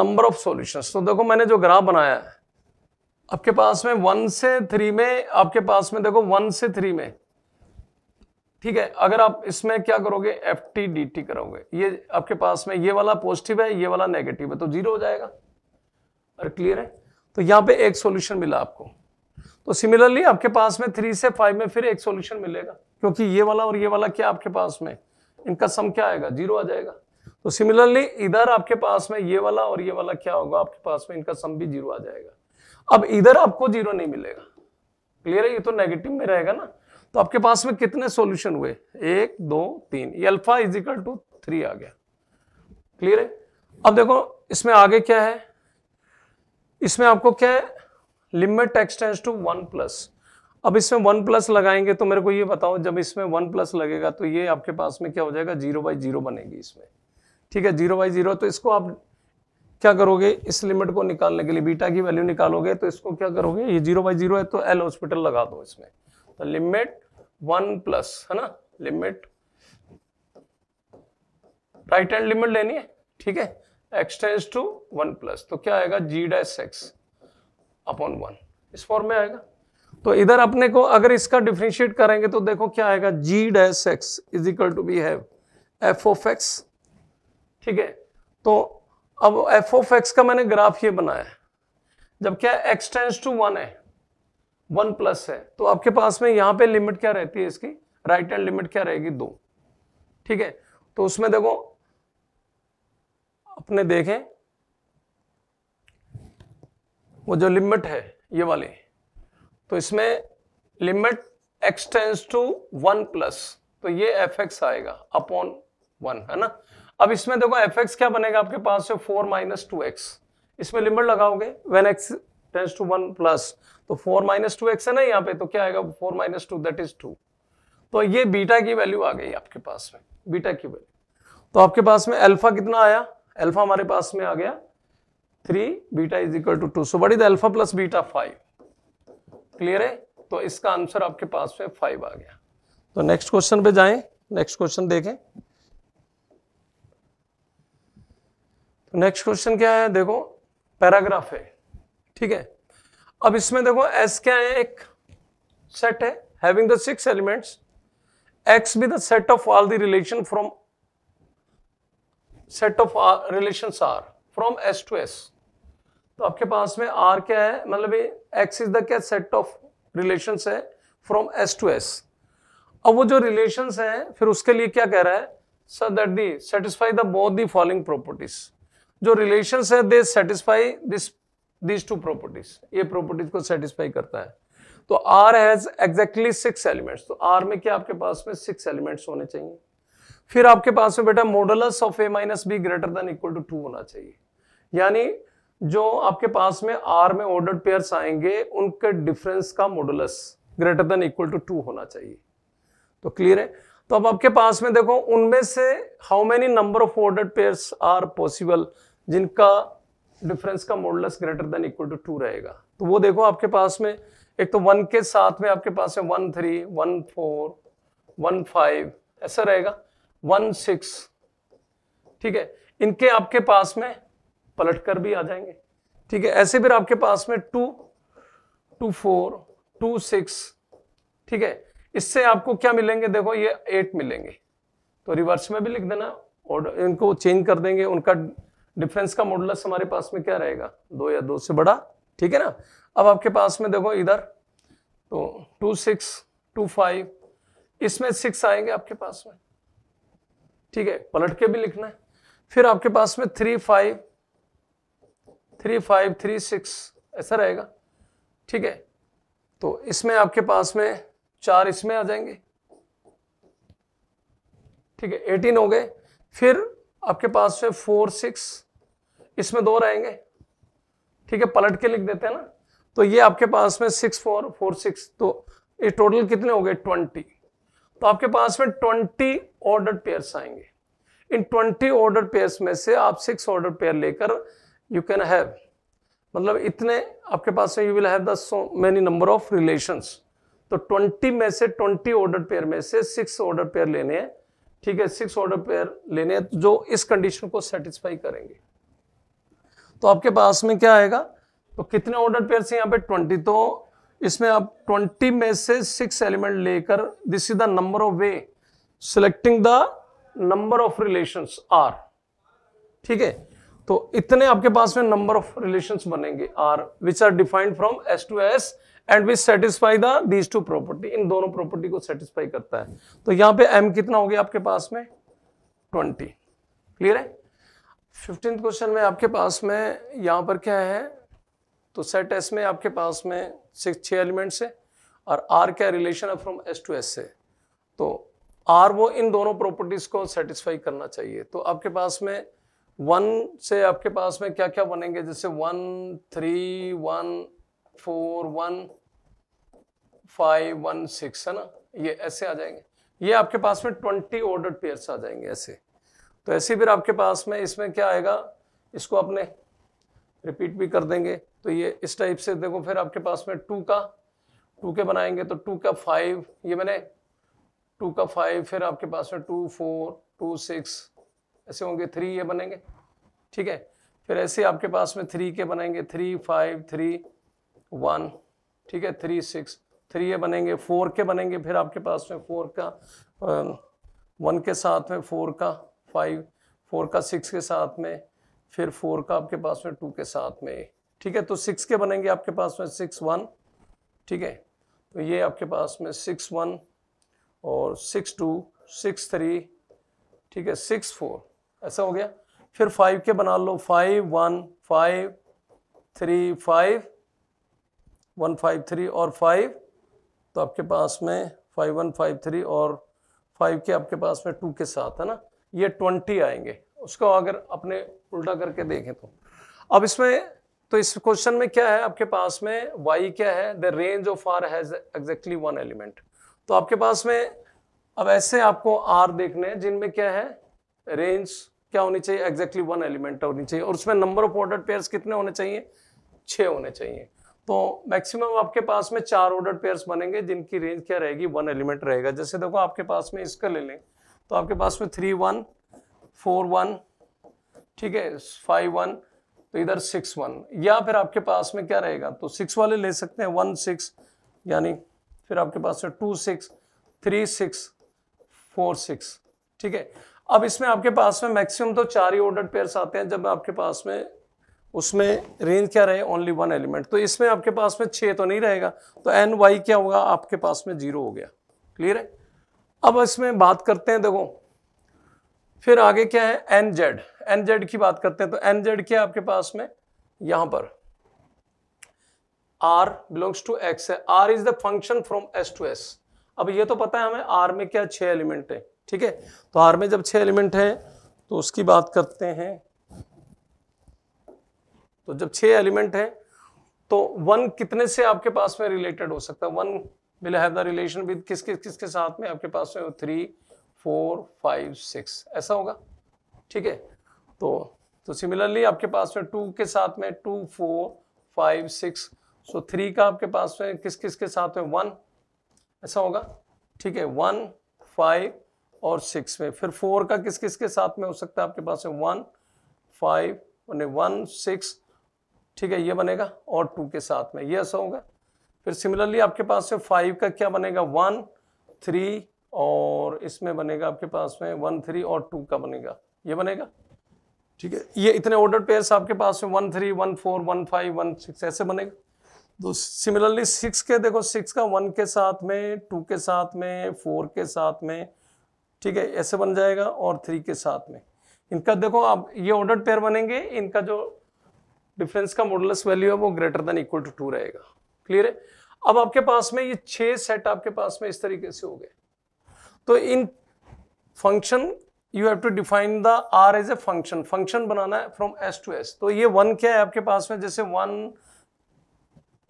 S2: number of solutions तो देखो मैंने जो ग्राफ बनाया है आपके पास में वन से थ्री में आपके पास में देखो वन से थ्री में ठीक है अगर आप इसमें क्या करोगे एफ टी डी टी करोगे ये आपके पास में ये वाला पॉजिटिव है ये वाला नेगेटिव है तो जीरो हो जाएगा और क्लियर है तो यहाँ पे एक सॉल्यूशन मिला आपको तो सिमिलरली आपके पास में थ्री से फाइव में फिर एक सॉल्यूशन मिलेगा क्योंकि ये वाला और ये वाला क्या आपके पास में इनका सम क्या आएगा जीरो आ जाएगा तो सिमिलरली इधर आपके पास में ये वाला और ये वाला क्या होगा आपके पास में इनका सम भी जीरो आ जाएगा अब इधर आपको जीरो नहीं मिलेगा क्लियर है ये तो नेगेटिव में रहेगा ना तो आपके पास में कितने सॉल्यूशन हुए एक दो तीन ये alpha is equal to three आ गया क्लियर है अब देखो इसमें आगे क्या है इसमें आपको क्या है limit x tends to one plus अब इसमें वन प्लस लगाएंगे तो मेरे को ये बताओ जब इसमें वन प्लस लगेगा तो ये आपके पास में क्या हो जाएगा जीरो बाई जीरो बनेगी इसमें ठीक है जीरो बाई जीरो तो इसको आप क्या करोगे इस लिमिट को निकालने के लिए बीटा की वैल्यू निकालोगे तो इसको क्या करोगे ये जीरो बाई जीरो है तो एल हॉस्पिटल लगा दो इसमें तो लिमिट वन प्लस है ना लिमिट राइट हैंड लिमिट लेनी है ठीक है एक्सटेंस टू वन प्लस तो क्या आएगा g dash x upon one इस फॉर्म में आएगा तो इधर अपने को अगर इसका डिफ्रेंशिएट करेंगे तो देखो क्या आएगा g dash x is equal to b have f of x ठीक है तो अब एफ ओफ एक्स का मैंने ग्राफ ये बनाया है जब क्या एक्स टेंस टू वन है वन प्लस है तो आपके पास में यहां पे लिमिट क्या रहती है इसकी राइट हैंड लिमिट क्या रहेगी दो ठीक है तो उसमें देखो अपने देखें वो जो लिमिट है ये वाली तो इसमें limit x tends to one plus तो ये एफ एक्स आएगा अपॉन वन है ना अब इसमें देखो एफ एक्स क्या बनेगा आपके पास से फोर माइनस टू एक्स इसमें लिमिट लगाओगे when x tends to one plus तो फोर माइनस टू एक्स है ना यहाँ पे तो क्या आएगा four minus two that is two तो ये बीटा की वैल्यू आ गई आपके पास में बीटा की वैल्यू तो आपके पास में अल्फा कितना आया अल्फा हमारे पास में आ गया three beta is equal to two so what is alpha plus beta five clear है तो इसका आंसर आपके पास में फाइव आ गया तो नेक्स्ट क्वेश्चन पे जाएं नेक्स्ट क्वेश्चन देखें तो नेक्स्ट क्वेश्चन क्या है देखो पैराग्राफ है ठीक है अब इसमें देखो एस क्या है एक सेट है having the six elements X be the set of all the relation from set of relation R from S to S तो आपके पास में आर क्या है मतलब एक्स इज द क्या सेट ऑफ रिलेशन है फ्रॉम एस टू एस अब वो जो रिलेशन है फिर उसके लिए क्या कह रहा है sir that the satisfy the both the following properties जो रिलेशन है they satisfy this this two properties ये प्रॉपर्टीज को सेटिस्फाई करता है तो R has exactly six elements तो आर में क्या आपके पास में सिक्स एलिमेंट्स होने चाहिए फिर आपके पास में बेटा modulus of a minus b greater than equal to two होना चाहिए यानी जो आपके पास में आर में ऑर्डर पेयर्स आएंगे उनके डिफरेंस का modulus greater than equal to two होना चाहिए तो क्लियर है तो अब आपके पास में देखो उनमें से how many number of order pair are possible जिनका डिफरेंस का modulus greater than equal to two रहेगा तो वो देखो आपके पास में एक तो वन के साथ में आपके पास है one three one four one five ऐसा रहेगा वन सिक्स ठीक है इनके आपके पास में पलट कर भी आ जाएंगे ठीक है ऐसे फिर आपके पास में two two four two six ठीक है इससे आपको क्या मिलेंगे देखो ये एट मिलेंगे तो रिवर्स में भी लिख देना और इनको चेंज कर देंगे उनका डिफरेंस का मॉडलस हमारे पास में क्या रहेगा दो या दो से बड़ा ठीक है ना अब आपके पास में देखो इधर तो टू सिक्स टू फाइव इसमें सिक्स आएंगे आपके पास में ठीक है पलट के भी लिखना है फिर आपके पास में three five three five three six ऐसा रहेगा ठीक है तो इसमें आपके पास में चार इसमें आ जाएंगे ठीक है एटीन हो गए फिर आपके पास में फोर सिक्स इसमें दो रहेंगे ठीक है पलट के लिख देते हैं ना तो ये आपके पास में सिक्स फोर फोर सिक्स तो ये टोटल कितने हो गए ट्वेंटी तो आपके पास में ट्वेंटी ऑर्डर पेयर्स आएंगे इन ट्वेंटी ऑर्डर पेयर्स में से आप सिक्स ऑर्डर पेयर लेकर यू कैन हैव मतलब इतने आपके पास है you will have the so many number of relations तो 20 में से 20 ऑर्डर पेयर में से सिक्स ऑर्डर पेयर लेने हैं ठीक है सिक्स ऑर्डर पेयर लेने हैं जो इस कंडीशन को सेटिस्फाई करेंगे तो आपके पास में क्या आएगा तो कितने ऑर्डर पेयर से यहाँ पे 20 तो इसमें आप 20 में से सिक्स एलिमेंट लेकर this is the number of way selecting the number of relations R ठीक है तो इतने आपके पास में नंबर ऑफ रिलेशंस बनेंगे R which are defined from S to S and which satisfy these two property इन दोनों प्रॉपर्टी को सेटिस्फाई करता है तो यहां पे एम कितना हो गया आपके पास में ट्वेंटी क्लियर है फिफ्टीन क्वेश्चन में आपके पास में यहां पर क्या है तो सेट एस में आपके पास में सिक्स छह एलिमेंट्स है और आर क्या रिलेशन है फ्रॉम एस टू एस से तो आर वो इन दोनों प्रॉपर्टीज़ को सेटिस्फाई करना चाहिए तो आपके पास में वन से आपके पास में क्या क्या बनेंगे जैसे one three one four one five one six है ना ये ऐसे आ जाएंगे ये आपके पास में ट्वेंटी ऑर्डर पेयर्स आ जाएंगे ऐसे तो ऐसे फिर आपके पास में इसमें क्या आएगा इसको आपने रिपीट भी कर देंगे तो ये इस टाइप से देखो फिर आपके पास में टू का टू के बनाएंगे तो टू का फाइव ये मैंने टू का फाइव फिर आपके पास में टू फोर टू सिक्स ऐसे होंगे थ्री ये बनेंगे ठीक है फिर ऐसे आपके पास में थ्री के बनेंगे थ्री फाइव थ्री वन ठीक है थ्री सिक्स थ्री ये बनेंगे फोर के बनेंगे फिर आपके पास में फोर का वन um, के साथ में फोर का फाइव फोर का सिक्स के साथ में फिर फोर का आपके पास में टू के साथ में ठीक है तो सिक्स के बनेंगे आपके पास में सिक्स वन ठीक है तो ये आपके पास में सिक्स वन और सिक्स टू सिक्स थ्री ठीक है सिक्स फोर ऐसा हो गया फिर फाइव के बना लो five one five three five one five three और फाइव तो आपके पास में फाइव वन फाइव थ्री और फाइव के आपके पास में टू के साथ है ना ये ट्वेंटी आएंगे उसको अगर अपने उल्टा करके देखें तो अब इसमें तो इस क्वेश्चन में क्या है आपके पास में वाई क्या है the range of R has exactly one element तो आपके पास में अब ऐसे आपको आर देखने हैं जिनमें क्या है रेंज क्या होनी चाहिए एग्जैक्टली वन एलिमेंट होनी चाहिए और उसमें नंबर ऑफ ऑर्डर पेयर्स कितने होने चाहिए छः होने चाहिए तो मैक्सिमम आपके पास में चार ऑर्डर पेयर्स बनेंगे जिनकी रेंज क्या रहेगी वन एलिमेंट रहेगा जैसे देखो आपके पास में इसका ले लें तो आपके पास में थ्री वन फोर वन ठीक है फाइव वन तो इधर सिक्स वन या फिर आपके पास में क्या रहेगा तो सिक्स वाले ले सकते हैं वन सिक्स यानी फिर आपके पास में two six three six four six ठीक है अब इसमें आपके पास में मैक्सिमम तो चार ही ऑर्डर पेयर्स आते हैं जब आपके पास में उसमें रेंज क्या रहे ओनली वन एलिमेंट तो इसमें आपके पास में छः तो नहीं रहेगा तो एन वाई क्या होगा आपके पास में जीरो हो गया क्लियर है अब इसमें बात करते हैं देखो फिर आगे क्या है एन जेड एन जेड की बात करते हैं तो एन जेड क्या आपके पास में यहां पर आर बिलोंग्स टू एक्स है R is the function from S to S अब ये तो पता है हमें आर में क्या छः एलिमेंट है ठीक है तो हार में जब छह एलिमेंट हैं तो उसकी बात करते हैं तो जब छह एलिमेंट हैं तो वन कितने से आपके पास में रिलेटेड हो सकता है one will have the relation with किस किस किसके साथ में आपके पास में थ्री फोर फाइव सिक्स ऐसा होगा ठीक है तो तो सिमिलरली आपके पास में टू के साथ में two four five six so three का आपके पास में किस किस के साथ में वन ऐसा होगा ठीक है वन फाइव और सिक्स में फिर फोर का किस किस के साथ में हो सकता है आपके पास है वन फाइव बने वन सिक्स ठीक है ये बनेगा और टू के साथ में ये ऐसा होगा फिर सिमिलरली आपके पास से फाइव का क्या बनेगा वन थ्री और इसमें बनेगा आपके पास में वन थ्री और टू का बनेगा ये बनेगा ठीक है ये इतने ऑर्डर पेयर्स आपके पास में one three one four one five one six ऐसे बनेगा तो सिमिलरली सिक्स के देखो सिक्स का वन के साथ में टू के साथ में फोर के साथ में ठीक है ऐसे बन जाएगा और थ्री के साथ में इनका देखो आप ये ऑर्डर पेयर बनेंगे इनका जो डिफरेंस का मोडलस वैल्यू है वो greater than equal to two रहेगा क्लियर है अब आपके पास में ये छह सेट आपके पास में इस तरीके से हो गए तो इन function you have to define the R as a function function बनाना है फ्रॉम एस टू एस तो ये वन क्या है आपके पास में जैसे वन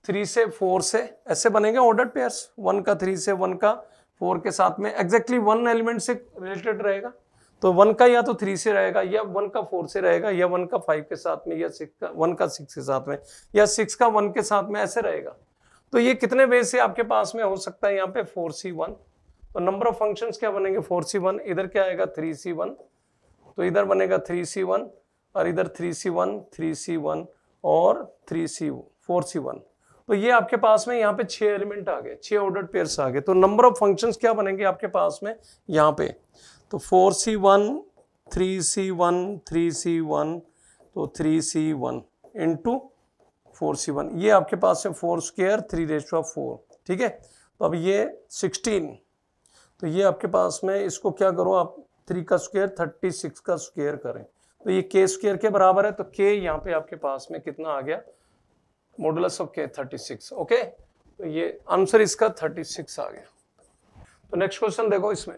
S2: थ्री से फोर से ऐसे बनेंगे ऑर्डर पेयर्स वन का थ्री से वन का फोर के साथ में एग्जैक्टली वन एलिमेंट से रिलेटेड रहेगा तो वन का या तो थ्री से रहेगा या वन का फोर से रहेगा या वन का फाइव के साथ में या सिक्स का वन का सिक्स के साथ में या सिक्स का वन के साथ में ऐसे रहेगा तो ये कितने वे से आपके पास में हो सकता है यहाँ पे फोर सी वन तो नंबर ऑफ फंक्शंस क्या बनेंगे फोर सी वन इधर क्या आएगा थ्री सी वन तो इधर बनेगा थ्री सी वन और इधर थ्री सी वन थ्री सी वन और three C four C one तो ये आपके पास में यहाँ पे छह एलिमेंट आ गए छह ऑर्डर पेयर्स आ गए तो नंबर ऑफ फंक्शंस क्या बनेंगे आपके पास में यहाँ पे तो फोर सी वन थ्री सी वन थ्री सी वन तो थ्री सी one into four C one ये आपके पास में four square three rest of four ठीक है तो अब ये सिक्सटीन तो ये आपके पास में इसको क्या करो आप थ्री का स्क्वेयर थर्टी सिक्स का स्क्वेयर करें तो ये के स्क्वेयर के बराबर है तो के यहाँ पे आपके पास में कितना आ गया मॉडुलस ऑफ के 36 ओके तो ये आंसर इसका 36 आ गया तो नेक्स्ट क्वेश्चन देखो इसमें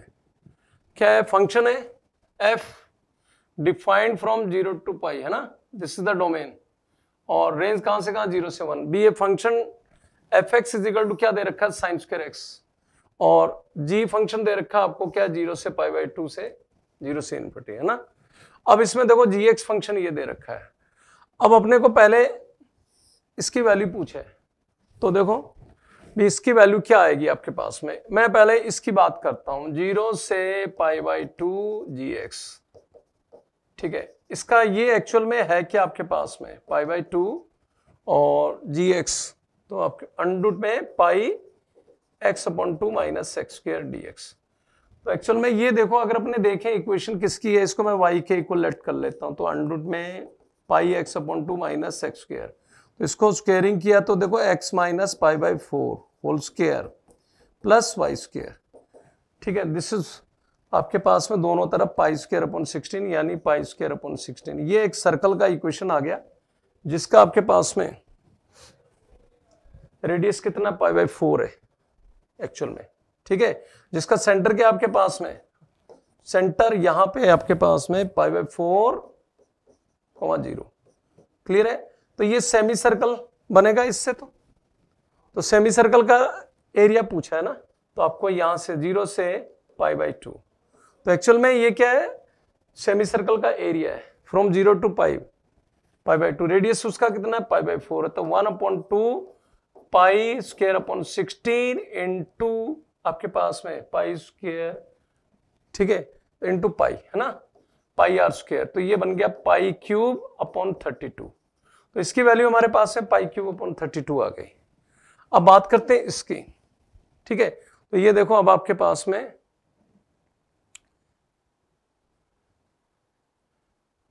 S2: क्या है फंक्शन है f defined from zero to pi है ना दिस इज द डोमेन और रेंज कहां से कहां जीरो से one be a function f x is equal to क्या दे रखा है साइन स्क्र एक्स और जी फंक्शन दे रखा आपको क्या जीरो से पाई बाई टू से जीरो से इनफिटी है ना अब इसमें देखो जी एक्स फंक्शन ये दे रखा है अब अपने को पहले इसकी वैल्यू पूछे तो देखो भी इसकी वैल्यू क्या आएगी आपके पास में मैं पहले इसकी बात करता हूं जीरो से pi by two g x ठीक है इसका ये एक्चुअल में है क्या आपके पास में पाई बाई टू और जी एक्स तो आपके अंडरूट में pi x upon two minus x square d x तो एक्चुअल में ये देखो अगर अपने देखें इक्वेशन किसकी है इसको मैं वाई के इक्वल लेट कर लेता हूं तो अंडरूट में pi x upon two minus x square इसको स्केयरिंग किया तो देखो x minus pi by four whole square plus y square ठीक है दिस इज आपके पास में दोनों तरफ पाई स्केयर अपॉन सिक्सटीन यानी पाई स्केयर अपॉन सिक्सटीन ये एक सर्कल का इक्वेशन आ गया जिसका आपके पास में रेडियस कितना पाई बाई फोर है एक्चुअल में ठीक है जिसका सेंटर क्या आपके पास में सेंटर यहां पे आपके पास में pi by four zero clear है तो ये सेमी सर्कल बनेगा इससे तो तो सेमी सर्कल का एरिया पूछा है ना तो आपको यहां से जीरो से पाई बाई टू तो एक्चुअल में ये क्या है सेमी सर्कल का एरिया है from zero to pi pi by two radius उसका कितना है पाई बाई फोर तो one upon two pi square upon sixteen in two आपके पास में पाई स्केयर ठीक है इंटू पाई है ना पाई आर स्केयर तो ये बन गया pi cube upon thirty two तो इसकी वैल्यू हमारे पास है pi cube upon thirty two आ गई अब बात करते हैं इसकी ठीक है तो ये देखो अब आपके पास में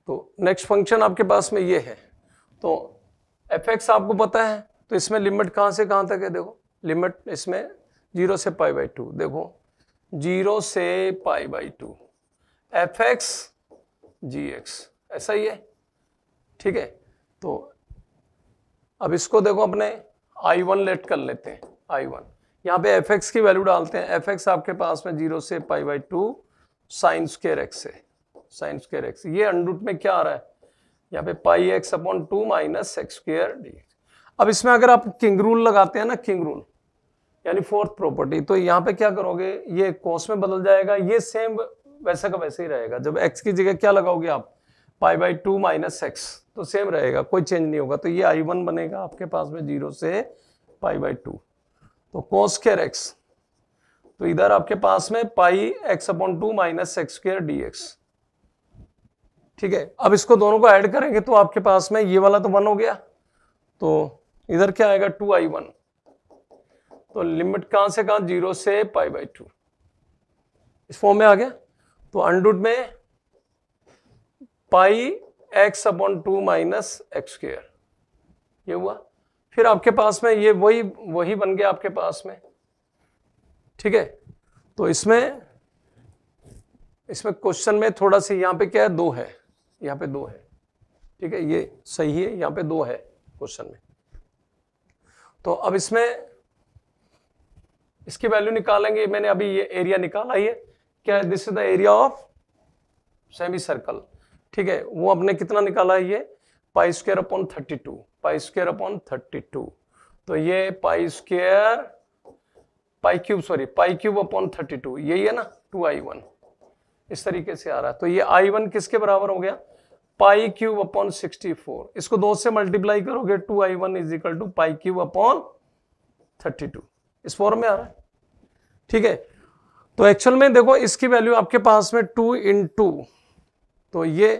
S2: तो नेक्स्ट फंक्शन आपके पास में ये है तो एफ एक्स आपको पता है तो इसमें लिमिट कहां से कहां तक है देखो लिमिट इसमें जीरो से पाई बाई टू देखो जीरो से pi by two f x g x ऐसा ही है ठीक है तो अब इसको देखो अपने आई वन लेट कर लेते हैं आई वन यहाँ पे एफ एक्स की वैल्यू डालते हैं एफ एक्स आपके पास में जीरो से pi by two sine square x है साइन स्केयर एक्स ये अंडरूट में क्या आ रहा है यहाँ पे pi x upon two minus x square d अब इसमें अगर आप किंग रूल लगाते हैं ना किंग रूल यानी फोर्थ प्रॉपर्टी तो यहाँ पे क्या करोगे ये कॉस में बदल जाएगा ये सेम वैसा का वैसे ही रहेगा जब एक्स की जगह क्या लगाओगे आप pi by two minus x तो सेम रहेगा कोई चेंज नहीं होगा तो ये आई वन बनेगा आपके पास में जीरो से पाई बाई टू तो कोस्केयर एक्स तो इधर आपके पास में pi x upon two minus x square d x ठीक है अब इसको दोनों को ऐड करेंगे तो आपके पास में ये वाला तो वन हो गया तो इधर क्या आएगा टू आई वन तो लिमिट कहां से कहां जीरो से पाई बाई टू इस फॉर्म में आ गया तो अंडूट में pi x upon two minus x square ये हुआ फिर आपके पास में ये वही वही बन गया आपके पास में ठीक है तो इसमें इसमें क्वेश्चन में थोड़ा सा यहां पे क्या है दो है यहां पे दो है ठीक है ये सही है यहां पे दो है क्वेश्चन में तो अब इसमें इसकी वैल्यू निकालेंगे मैंने अभी ये एरिया निकाला ही है क्या this is the area of semi circle ठीक है वो आपने कितना निकाला है ये pi square upon thirty two pi square upon thirty two तो ये pi square pi cube sorry pi cube upon thirty two यही है ना टू आई वन इस तरीके से आ रहा है तो ये आई वन किसके बराबर हो गया pi cube upon sixty four इसको दो से मल्टीप्लाई करोगे two I one is equal to pi cube upon thirty two इस फॉर्म में आ रहा है ठीक है तो एक्चुअल में देखो इसकी वैल्यू आपके पास में टू इन टू तो ये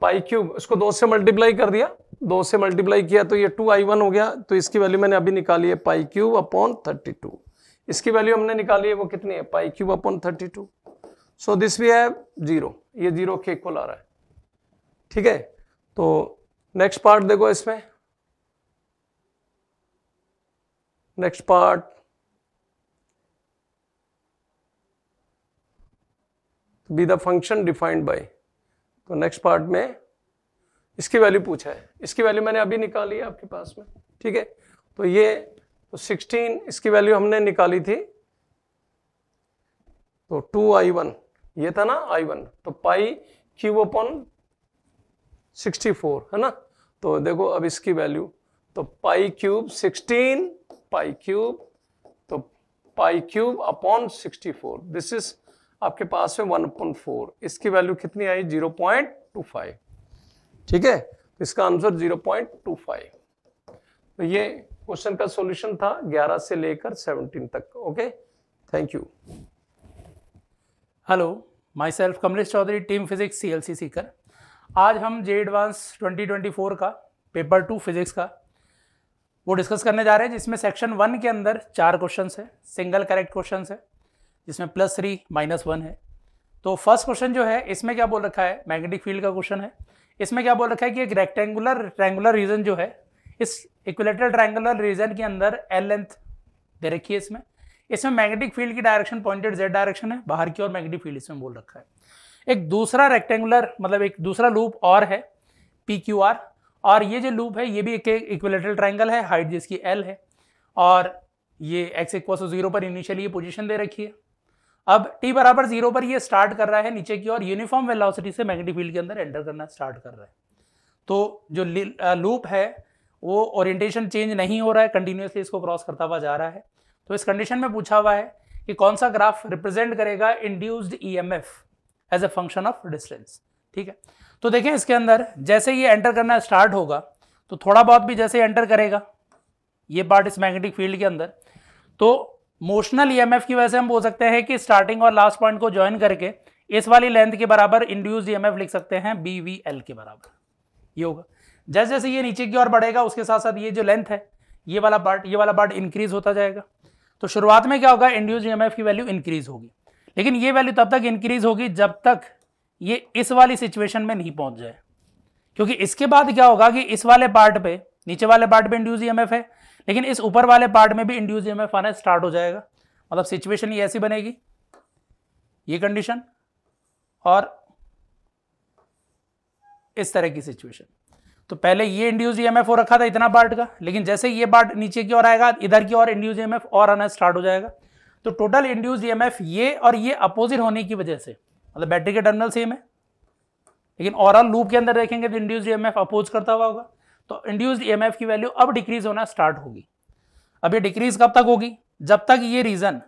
S2: पाई क्यूब इसको दो से मल्टीप्लाई कर दिया दो से मल्टीप्लाई किया तो ये टू आई वन हो गया तो इसकी वैल्यू मैंने अभी निकाली है pi cube upon thirty two इसकी वैल्यू हमने निकाली है वो कितनी है pi cube upon thirty two so this we है जीरो ये जीरो के इक्वल आ रहा है ठीक है तो नेक्स्ट पार्ट देखो इसमें next part be the function defined by तो नेक्स्ट पार्ट में इसकी वैल्यू पूछा है इसकी वैल्यू मैंने अभी निकाली है आपके पास में ठीक है तो ये तो 16 इसकी वैल्यू हमने निकाली थी तो 2i1 ये था ना i1 तो पाई क्यूब अपॉन 64 है ना तो देखो अब इसकी वैल्यू तो पाई क्यूब 16 पाई क्यूब तो pi cube upon 64 this is आपके पास है वन अपॉइंट फोर इसकी वैल्यू कितनी आई जीरो पॉइंट टू फाइव ठीक है तो इसका answer zero point two five तो ये क्वेश्चन का सॉल्यूशन था ग्यारह से लेकर सेवनटीन तक okay thank you
S3: hello myself Kamlesh Chaudhary team physics C L C Sikar आज हम J advance twenty twenty four का पेपर टू फिजिक्स का वो डिस्कस करने जा रहे हैं जिसमें सेक्शन वन के अंदर चार क्वेश्चन है सिंगल करेक्ट क्वेश्चन है जिसमें प्लस थ्री माइनस वन है तो फर्स्ट क्वेश्चन जो है इसमें क्या बोल रखा है मैग्नेटिक फील्ड का क्वेश्चन है इसमें क्या बोल रखा है कि एक रेक्टेंगुलर ट्रैंगुलर रीजन जो है इस इक्विलेटरल ट्रैंगुलर रीजन के अंदर एल लेंथ दे रखी है इसमें इसमें मैग्नेटिक फील्ड की डायरेक्शन पॉइंटेड जेड डायरेक्शन है बाहर की ओर मैग्नेटिक फील्ड इसमें बोल रखा है एक दूसरा रेक्टेंगुलर मतलब एक दूसरा लूप और है पी क्यू आर और ये जो लूप है ये भी एक इक्विलेटरल ट्रैंगल है हाइट जिसकी एल है और ये एक्स इक्वस जीरो पर इनिशियली ये पोजीशन दे रखी है अब टी बराबर जीरो पर ये स्टार्ट कर रहा है नीचे की ओर यूनिफॉर्म वेलोसिटी से मैग्नेटिक फील्ड के अंदर एंटर करना स्टार्ट कर रहा है तो जो लूप है वो ओरिएंटेशन चेंज नहीं हो रहा है कंटिन्यूसली इसको क्रॉस करता हुआ जा रहा है तो इस कंडीशन में पूछा हुआ है कि कौन सा ग्राफ रिप्रेजेंट करेगा induced F as a function of distance ठीक है तो देखें इसके अंदर जैसे ये एंटर करना स्टार्ट होगा तो थोड़ा बहुत भी जैसे एंटर करेगा ये पार्ट इस मैग्नेटिक फील्ड के अंदर तो मोशनल ईएमएफ e की वजह से हम बोल सकते हैं कि स्टार्टिंग और लास्ट पॉइंट को ज्वाइन करके इस वाली लेंथ के बराबर इंड्यूस ईएमएफ e लिख सकते हैं बी वी एल के बराबर ये होगा जैसे जैसे ये नीचे की ओर बढ़ेगा उसके साथ साथ ये जो लेंथ है ये वाला पार्ट ये वाला पार्ट इंक्रीज होता जाएगा तो शुरुआत में क्या होगा इंड्यूस ईएमएफ e की वैल्यू इंक्रीज होगी लेकिन ये वैल्यू तब तक इंक्रीज होगी जब तक ये इस वाली सिचुएशन में नहीं पहुंच जाए क्योंकि इसके बाद क्या होगा कि इस वाले पार्ट पे नीचे वाले पार्ट पे इंड्यूस ईएमएफ है लेकिन इस ऊपर वाले पार्ट में भी इंड्यूस ई आना स्टार्ट हो जाएगा मतलब सिचुएशन ये ऐसी बनेगी ये कंडीशन और इस तरह की सिचुएशन तो पहले ये इंड्यूस ई हो रखा था इतना पार्ट का लेकिन जैसे ये पार्ट नीचे की ओर आएगा इधर की ओर इंड्यूस ई और आना स्टार्ट हो जाएगा तो टोटल इंड्यूस ई ये और ये अपोजिट होने की वजह से मतलब बैटरी के टर्मिनल सेम है लेकिन ओवरऑल लूप के अंदर देखेंगे तो इंड्यूस ई अपोज करता हुआ होगा तो इंड्यूस्ड ईएमएफ e की वैल्यू अब डिक्रीज होना स्टार्ट होगी अब ये डिक्रीज कब तक होगी जब तक ये रीजन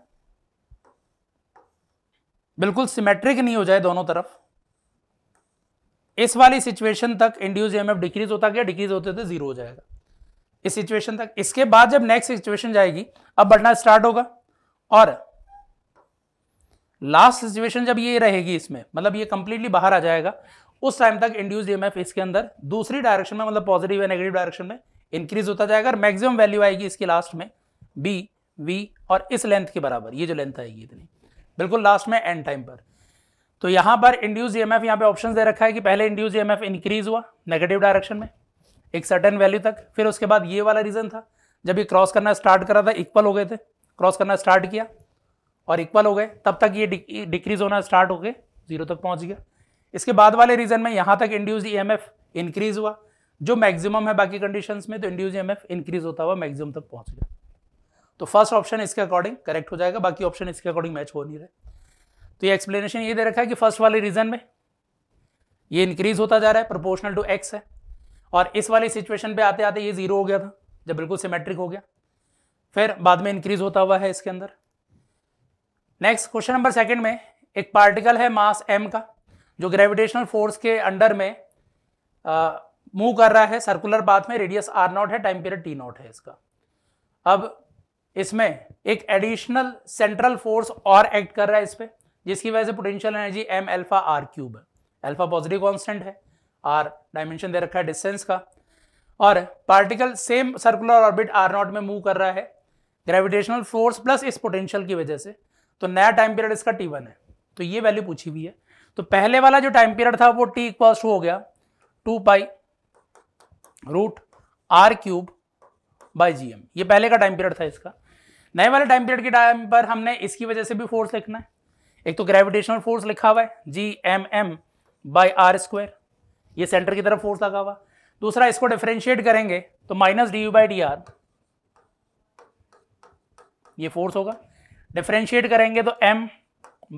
S3: बिल्कुल सिमेट्रिक नहीं हो जाए दोनों तरफ इस वाली सिचुएशन तक इंड्यूस ईएमएफ डिक्रीज होता गया डिक्रीज होते होते जीरो हो जाएगा इस सिचुएशन तक इसके बाद जब नेक्स्ट सिचुएशन जाएगी अब बढ़ना स्टार्ट होगा और लास्ट सिचुएशन जब ये रहेगी इसमें मतलब ये कंप्लीटली बाहर आ जाएगा उस टाइम तक एम एफ इसके अंदर दूसरी डायरेक्शन में मतलब पॉजिटिव या नेगेटिव डायरेक्शन में इंक्रीज होता जाएगा और मैक्सिमम वैल्यू आएगी इसकी लास्ट में बी वी और इस लेंथ के बराबर ये जो लेंथ आएगी इतनी बिल्कुल लास्ट में एंड टाइम पर तो यहाँ पर इंड्यूस ई एम एफ यहाँ पे ऑप्शन दे रखा है कि पहले induced E M F increase हुआ नेगेटिव डायरेक्शन में एक सर्टन वैल्यू तक फिर उसके बाद ये वाला रीज़न था जब ये क्रॉस करना स्टार्ट करा था इक्वल हो गए थे क्रॉस करना स्टार्ट किया और इक्वल हो गए तब तक ये डिक्रीज होना स्टार्ट हो गए जीरो तक पहुँच गया इसके बाद वाले रीजन में यहां तक इंड्यूज ईएमएफ इंक्रीज हुआ जो मैक्सिमम है बाकी कंडीशन में तो इंड्यूज ईएमएफ इंक्रीज होता हुआ मैक्सिमम तक पहुंच गया तो फर्स्ट ऑप्शन इसके अकॉर्डिंग करेक्ट हो जाएगा बाकी ऑप्शन इसके अकॉर्डिंग मैच हो नहीं रहे तो ये एक्सप्लेनेशन ये दे रखा है कि फर्स्ट वाले रीजन में ये इंक्रीज होता जा रहा है प्रोपोर्शनल टू एक्स है और इस वाली सिचुएशन पे आते आते ये जीरो हो गया था जब बिल्कुल सिमेट्रिक हो गया फिर बाद में इंक्रीज होता हुआ है इसके अंदर नेक्स्ट क्वेश्चन नंबर सेकंड में एक पार्टिकल है मास एम का जो ग्रेविटेशनल फोर्स के अंडर में मूव कर रहा है सर्कुलर बाथ में रेडियस आर नॉट है टाइम पीरियड टी नॉट है इसका अब इसमें एक एडिशनल सेंट्रल फोर्स और एक्ट कर रहा है इस पर जिसकी वजह से potential energy M alpha R cube है एल्फा पॉजिटिव कॉन्स्टेंट है आर डायमेंशन दे रखा है डिस्टेंस का और particle same circular orbit R naught में मूव कर रहा है ग्रेविटेशनल फोर्स प्लस इस पोटेंशियल की वजह से तो नया टाइम पीरियड इसका टी वन है तो ये वैल्यू पूछी हुई है तो पहले वाला जो टाइम पीरियड था वो टी इक्वल्स टू हो गया two pi root R cube by G M ये पहले का टाइम पीरियड था इसका नए वाले टाइम पीरियड के टाइम पर हमने इसकी वजह से भी फोर्स लिखना है एक तो ग्रेविटेशनल फोर्स लिखा हुआ है G M M by R square ये सेंटर की तरफ फोर्स लगा हुआ दूसरा इसको डिफ्रेंशिएट करेंगे तो minus D U by D R ये फोर्स होगा डिफ्रेंशिएट करेंगे तो M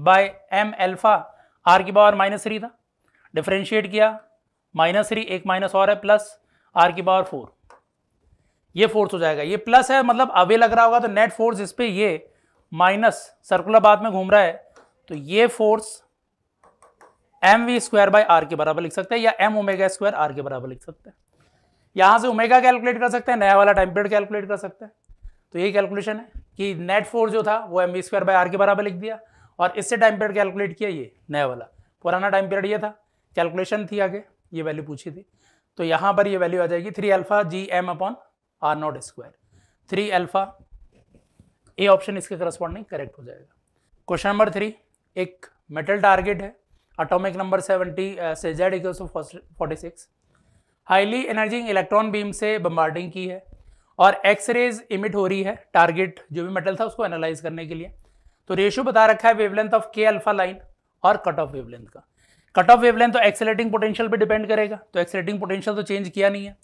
S3: by M alpha R की पावर माइनस थ्री था डिफ्रेंशिएट किया माइनस थ्री एक माइनस और है प्लस आर की पावर फोर ये फोर्स हो जाएगा ये प्लस है मतलब अवे लग रहा होगा तो नेट फोर्स इस पर ये माइनस सर्कुलर बाद में घूम रहा है तो ये force M V square by R के बराबर लिख सकते हैं या एम ओमेगा स्क्वायर आर के बराबर लिख सकते हैं यहां से ओमेगा कैलकुलेट कर सकते हैं नया वाला टाइम पीरियड कैलकुलेट कर सकते हैं तो ये कैलकुलेशन है कि नेट फोर्स जो था वो M V square by R के बराबर लिख दिया और इससे टाइम पीरियड कैलकुलेट किया ये नया वाला पुराना टाइम पीरियड ये था कैलकुलेशन थी आगे ये वैल्यू पूछी थी तो यहाँ पर ये वैल्यू आ जाएगी three alpha G M upon R naught square three alpha A option इसके करस्पॉन्डिंग करेक्ट हो जाएगा क्वेश्चन नंबर थ्री एक मेटल टारगेट है अटोमिक नंबर सेवेंटी से Z equal forty six highly energetic electron beam से bombarding की है और एक्स रेज इमिट हो रही है टारगेट जो भी मेटल था उसको एनालाइज करने के लिए तो रेशियो बता रखा है wavelength of K alpha line और कट ऑफ वेवलेंथ का कट ऑफ वेवलेंथ तो एक्सेलेटिंग पोटेंशियल पे डिपेंड करेगा तो एक्सेलेटिंग पोटेंशियल तो चेंज किया नहीं है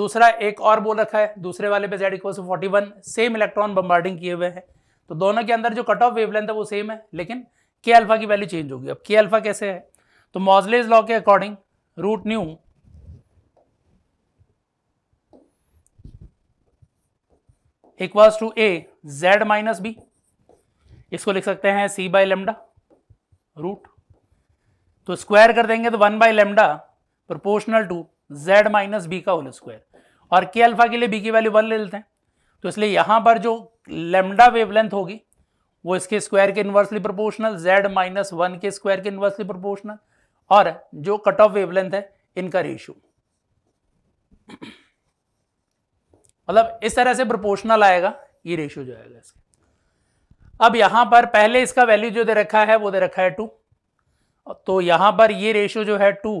S3: दूसरा एक और बोल रखा है दूसरे वाले पे Z equals forty one same electron bombarding किए हुए हैं तो दोनों के अंदर जो कट ऑफ वेवलेंथ है वो सेम है लेकिन के अल्फा की वैल्यू चेंज होगी अब के अल्फा कैसे है तो मॉजलेज लॉ के according root nu equals to A Z minus B इसको लिख सकते हैं सी बाय लेमडा रूट तो स्क्वायर कर देंगे तो one by lambda proportional to Z minus B का होल स्क्वायर और के अल्फा के लिए बी की वैल्यू वन ले लेते हैं तो इसलिए यहां पर जो लेमडा वेवलेंथ होगी वो इसके स्क्वायर के inversely proportional Z minus one के स्क्वायर के इन्वर्सली प्रोपोर्शनल और जो कट ऑफ वेवलेंथ है इनका रेशियो मतलब इस तरह से प्रोपोर्शनल आएगा ये रेशियो जो आएगा इसका अब यहां पर पहले इसका वैल्यू जो दे रखा है वो दे रखा है टू तो यहां पर ये रेशियो जो है to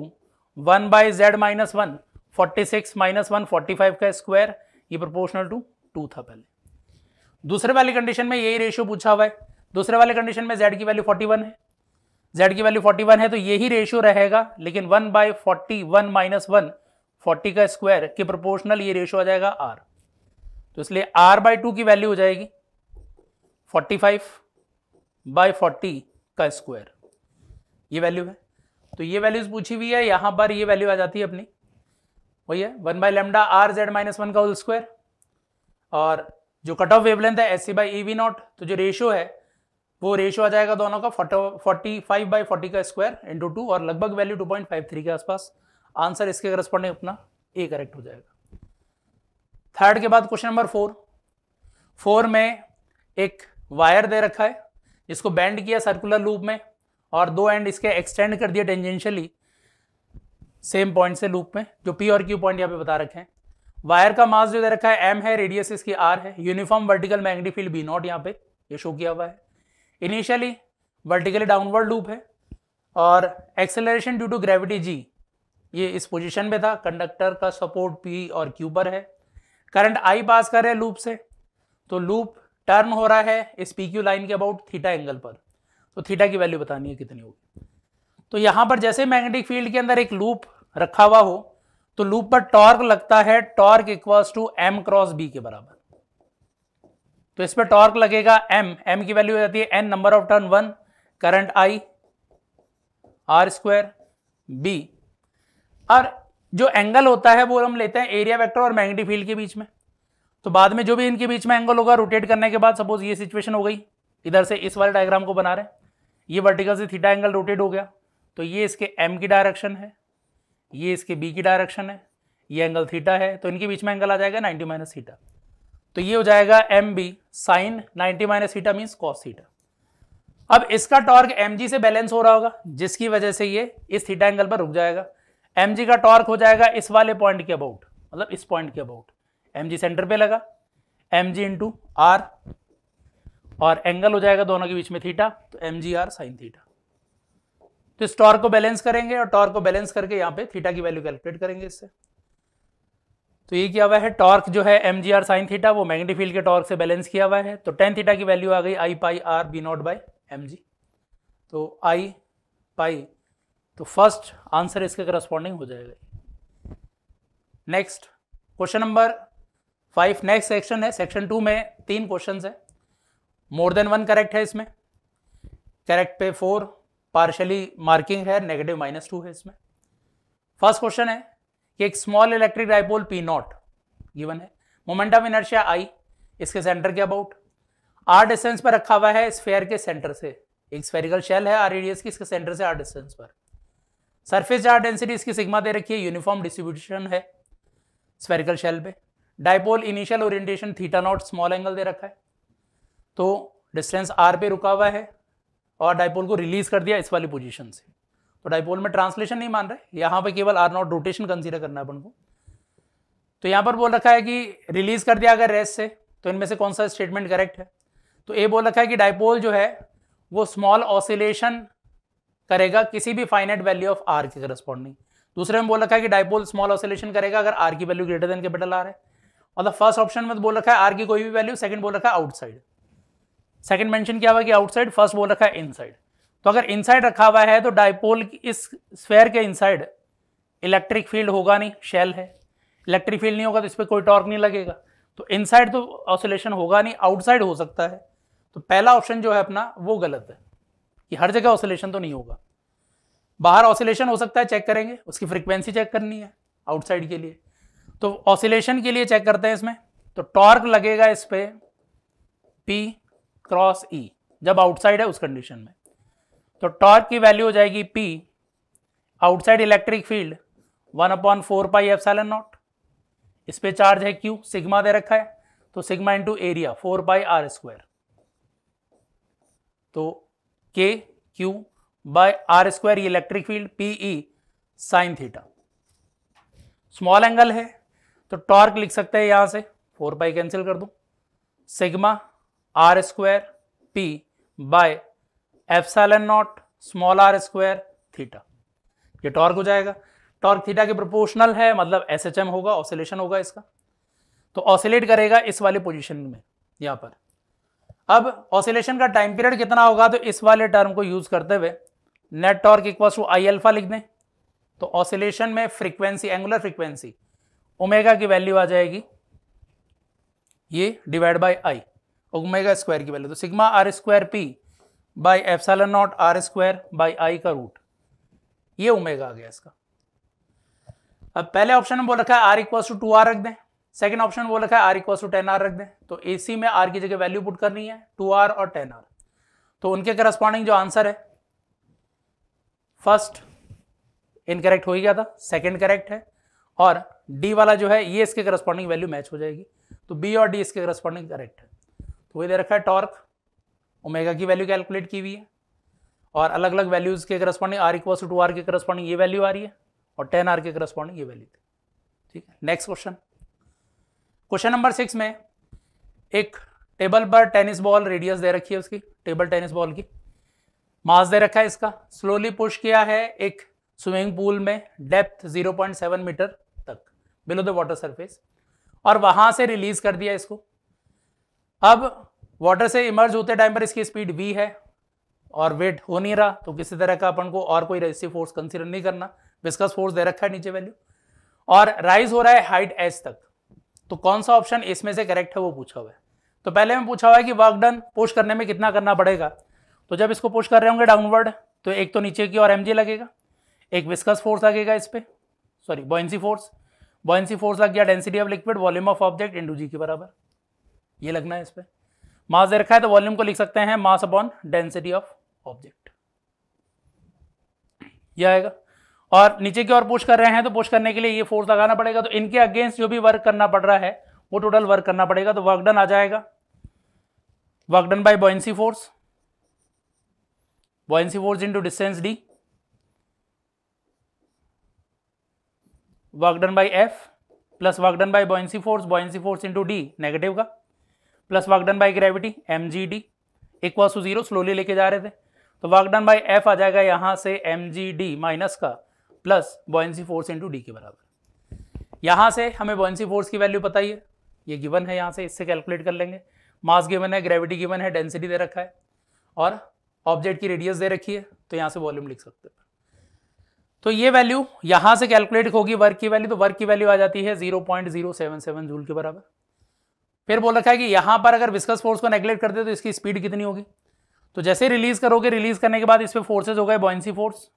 S3: one by Z minus one forty six minus one forty five का स्क्वायर ये प्रोपोर्शनल टू टू था पहले दूसरे वाली कंडीशन में यही रेशियो पूछा हुआ है दूसरे वाले कंडीशन में जेड की वैल्यू फोर्टी वन है जेड की वैल्यू फोर्टी वन है तो यही रेशियो रहेगा लेकिन one by forty one minus one forty का स्क्वायर के प्रोपोर्शनल ये रेशियो आ जाएगा आर तो इसलिए आर बाय टू की वैल्यू हो जाएगी फोर्टी फाइव बाई फोर्टी का स्क्वायर ये वैल्यू है तो ये वैल्यूज पूछी हुई है यहां पर ये वैल्यू आ जाती है अपनी वही है one by lambda R Z minus one का होल स्क्वायर और जो कट ऑफ वेवलेंथ है S C by E V naught तो जो रेशियो है वो रेशियो आ जाएगा दोनों का फोर्टी फाइव बाई फोर्टी का स्क्वायर इंटू टू और लगभग value two point five three के आसपास आंसर इसके करस्पॉन्डिंग अपना ए करेक्ट हो जाएगा थर्ड के बाद क्वेश्चन नंबर फोर फोर में एक वायर दे रखा है जिसको बैंड किया सर्कुलर लूप में और दो एंड इसके एक्सटेंड कर दिया टेंजेंशियली सेम पॉइंट से लूप में जो पी और क्यू पॉइंट यहाँ पे बता रखे हैं वायर का मास जो दे रखा है एम है रेडियस इसकी आर है uniform vertical magnetic field B naught यहाँ पे ये शो किया हुआ है इनिशियली वर्टिकली डाउनवर्ड लूप है और acceleration due to gravity G ये इस पोजिशन में था कंडक्टर का सपोर्ट पी और क्यू पर है करंट आई पास कर रहे लूप से तो लूप टर्न हो रहा है इस पी क्यू लाइन के अबाउट थीटा एंगल पर तो थीटा की वैल्यू बतानी है कितनी होगी तो यहाँ पर जैसे मैग्नेटिक फील्ड के अंदर एक लूप रखा हुआ हो तो लूप पर टॉर्क लगता है torque equals to M cross B के बराबर तो इस पर टॉर्क लगेगा एम एम की वैल्यू हो जाती है N number of turn one current I R square B और जो एंगल होता है वो हम लेते हैं एरिया वेक्टर और मैग्नेटिक फील्ड के बीच में तो बाद में जो भी इनके बीच में एंगल होगा रोटेट करने के बाद सपोज ये सिचुएशन हो गई इधर से इस वाले डायग्राम को बना रहे ये वर्टिकल से थीटा एंगल रोटेट हो गया तो ये इसके एम की डायरेक्शन है ये इसके बी की डायरेक्शन है ये एंगल थीटा है तो इनके बीच में एंगल आ जाएगा नाइन्टी माइनस थीटा तो ये हो जाएगा M B sine ninety minus theta means cos theta अब इसका टॉर्क एम जी से बैलेंस हो रहा होगा जिसकी वजह से ये इस थीटा एंगल पर रुक जाएगा एम जी का टॉर्क हो जाएगा इस वाले पॉइंट के अबाउट मतलब इस पॉइंट के अबाउट एम जी सेंटर पे लगा एम जी इंटू आर और एंगल हो जाएगा दोनों के बीच में थीटा तो M G R sine theta तो इस टॉर्क को बैलेंस करेंगे और टॉर्क को बैलेंस करके यहाँ पे थीटा की वैल्यू कैलकुलेट करेंगे इससे तो ये क्या हुआ है टॉर्क जो है M G R sine theta वो मैग्नेटिक फील्ड के टॉर्क से बैलेंस किया हुआ है तो टेन थीटा की वैल्यू आ गई I pi R B naught by M G तो आई पाई तो फर्स्ट आंसर इसके करस्पॉन्डिंग हो जाएगा next question number five next section है सेक्शन टू में तीन क्वेश्चन है मोर देन वन करेक्ट है इसमें करेक्ट पे फोर पार्शली मार्किंग है नेगेटिव माइनस टू है इसमें फर्स्ट क्वेश्चन है कि एक small electric dipole P naught given है मोमेंटम इनर्शिया आई इसके सेंटर के अबाउट आर डिस्टेंस पर रखा हुआ है स्फेयर के सेंटर से एक स्फेरिकल शेल है आर रेडियस की इसके सेंटर से आर डिस्टेंस पर सरफेस चार्ज डेंसिटी इसकी सिग्मा दे रखी है यूनिफॉर्म डिस्ट्रीब्यूशन है स्फेरिकल शेल पे dipole initial orientation theta naught small angle दे रखा है तो डिस्टेंस आर पे रुका हुआ है और डायपोल को रिलीज कर दिया इस वाली पोजीशन से तो डायपोल में ट्रांसलेशन नहीं मान रहे यहाँ पर केवल आर नॉट रोटेशन कंसीडर करना है अपन को तो यहाँ पर बोल रखा है कि रिलीज कर दिया अगर रेस से तो इनमें से कौन सा स्टेटमेंट करेक्ट है तो ए बोल रखा है कि डायपोल जो है वो स्मॉल ऑसिलेशन करेगा किसी भी फाइनेट वैल्यू ऑफ आर के करस्पॉन्डिंग दूसरे में बोल रखा है कि डायपोल स्मॉल ऑसिलेशन करेगा अगर आर की value greater than capital R है मतलब फर्स्ट ऑप्शन में तो बोल रखा है आर की कोई भी वैल्यू सेकंड बोल रखा है आउटसाइड सेकंड मेंशन किया हुआ कि आउटसाइड फर्स्ट बोल रखा है इनसाइड तो अगर इनसाइड रखा हुआ है तो डायपोल इस स्फेयर के इनसाइड इलेक्ट्रिक फील्ड होगा नहीं शेल है इलेक्ट्रिक फील्ड नहीं होगा तो इस पर कोई टॉर्क नहीं लगेगा तो इनसाइड तो ऑसोलेशन होगा नहीं आउटसाइड हो सकता है तो पहला ऑप्शन जो है अपना वो गलत है कि हर जगह ऑसोलेशन तो नहीं होगा बाहर ऑसोलेशन हो सकता है चेक करेंगे उसकी फ्रिक्वेंसी चेक करनी है आउटसाइड के लिए तो ऑसिलेशन के लिए चेक करते हैं इसमें तो टॉर्क लगेगा इस पर पी क्रॉस ई जब आउटसाइड है उस कंडीशन में तो टॉर्क की वैल्यू हो जाएगी P outside electric field one upon four pi epsilon naught इस पर चार्ज है क्यू सिग्मा दे रखा है तो sigma into area four by R square तो K Q by R square electric field P E sine theta small angle है तो torque लिख सकते हैं यहां से फोर पाई कैंसिल कर दो sigma R square P by epsilon naught small R square theta ये टॉर्क हो जाएगा टॉर्क थीटा के प्रोपोर्शनल है मतलब एस एच एम होगा ऑसिलेशन होगा इसका तो ऑसिलेट करेगा इस वाले पोजिशन में यहाँ पर अब ऑसिलेशन का टाइम पीरियड कितना होगा तो इस वाले टर्म को यूज करते हुए net torque equal to I alpha लिख दें तो ऑसिलेशन में फ्रीक्वेंसी एंगुलर फ्रीक्वेंसी ओमेगा की वैल्यू आ जाएगी ये divide by I omega square की वैल्यू तो sigma R square P by epsilon naught R square by I का रूट ये ओमेगा आ गया इसका अब पहले ऑप्शन में बोल रखा है R equal to two R रख दें सेकेंड ऑप्शन बोल रखा है R equal to ten R रख दें तो ए सी में आर की जगह वैल्यू पुट करनी है टू आर और टेन आर तो उनके करस्पॉन्डिंग जो आंसर है फर्स्ट इनकरेक्ट हो ही गया था सेकेंड करेक्ट है और डी वाला जो है ये इसके करस्पॉन्डिंग वैल्यू मैच हो जाएगी तो बी और डी इसके करस्पॉन्डिंग करेक्ट है तो वही दे रखा है टॉर्क ओमेगा की वैल्यू कैलकुलेट की हुई है और अलग अलग वैल्यूज़ के corresponding R equals to R के करस्पॉन्डिंग ये वैल्यू आ रही है और टेन आर के करस्पॉन्डिंग ये वैल्यू थी ठीक है next question question number six में एक टेबल पर टेनिस बॉल रेडियस दे रखी है उसकी टेबल टेनिस बॉल की मास दे रखा है इसका स्लोली पुश किया है एक स्विमिंग पूल में depth 0.7 metre below the water surface और वहां से रिलीज कर दिया इसको अब वाटर से इमर्ज होते टाइम पर इसकी स्पीड वी है और वेट हो नहीं रहा तो किसी तरह का अपन को और कोई रेसिव फोर्स कंसिडर नहीं करना विस्कस फोर्स दे रखा है नीचे वैल्यू और राइज हो रहा है हाइट एच तक तो कौन सा ऑप्शन इसमें से करेक्ट है वो पूछा हुआ है तो पहले मैं पूछा हुआ है कि वर्क डन पुश करने में कितना करना पड़ेगा तो जब इसको पुश कर रहे होंगे डाउनवर्ड तो एक तो नीचे की और एम लगेगा एक विस्कस फोर्स लगेगा इस पर sorry buoyancy force buoyancy force लग गया density of liquid volume of object into G के बराबर ये लगना है इस पर मास दे रखा है तो वॉल्यूम को लिख सकते हैं mass upon density of object ये आएगा और नीचे की ओर पुश कर रहे हैं तो पुश करने के लिए ये फोर्स लगाना पड़ेगा तो इनके अगेंस्ट जो भी वर्क करना पड़ रहा है वो टोटल वर्क करना पड़ेगा तो वर्कडन आ जाएगा work done by buoyancy force buoyancy force into distance D work done by F plus work done by buoyancy force buoyancy force into D negative का plus work done by gravity M G D equal to zero slowly लेके जा रहे थे तो work done by F आ जाएगा यहाँ से एम जी डी माइनस का plus buoyancy force into D के बराबर यहाँ से हमें बॉयसी फोर्स की वैल्यू पता ही है ये गिवन है यहाँ से इससे कैलकुलेट कर लेंगे मास गिवन है ग्रेविटी गिवन है डेंसिटी दे रखा है और ऑब्जेक्ट की रेडियस दे रखी है तो यहाँ से वॉल्यूम लिख सकते हैं तो ये वैल्यू यहां से कैलकुलेट होगी वर्क की वैल्यू तो वर्क की वैल्यू आ जाती है zero point zero seven seven joule के बराबर फिर बोल रखा है कि यहां पर अगर विस्कस फोर्स को नेग्लेक्ट करते तो इसकी स्पीड कितनी होगी तो जैसे रिलीज करोगे रिलीज करने के बाद इस पर फोर्सेज हो गए buoyancy force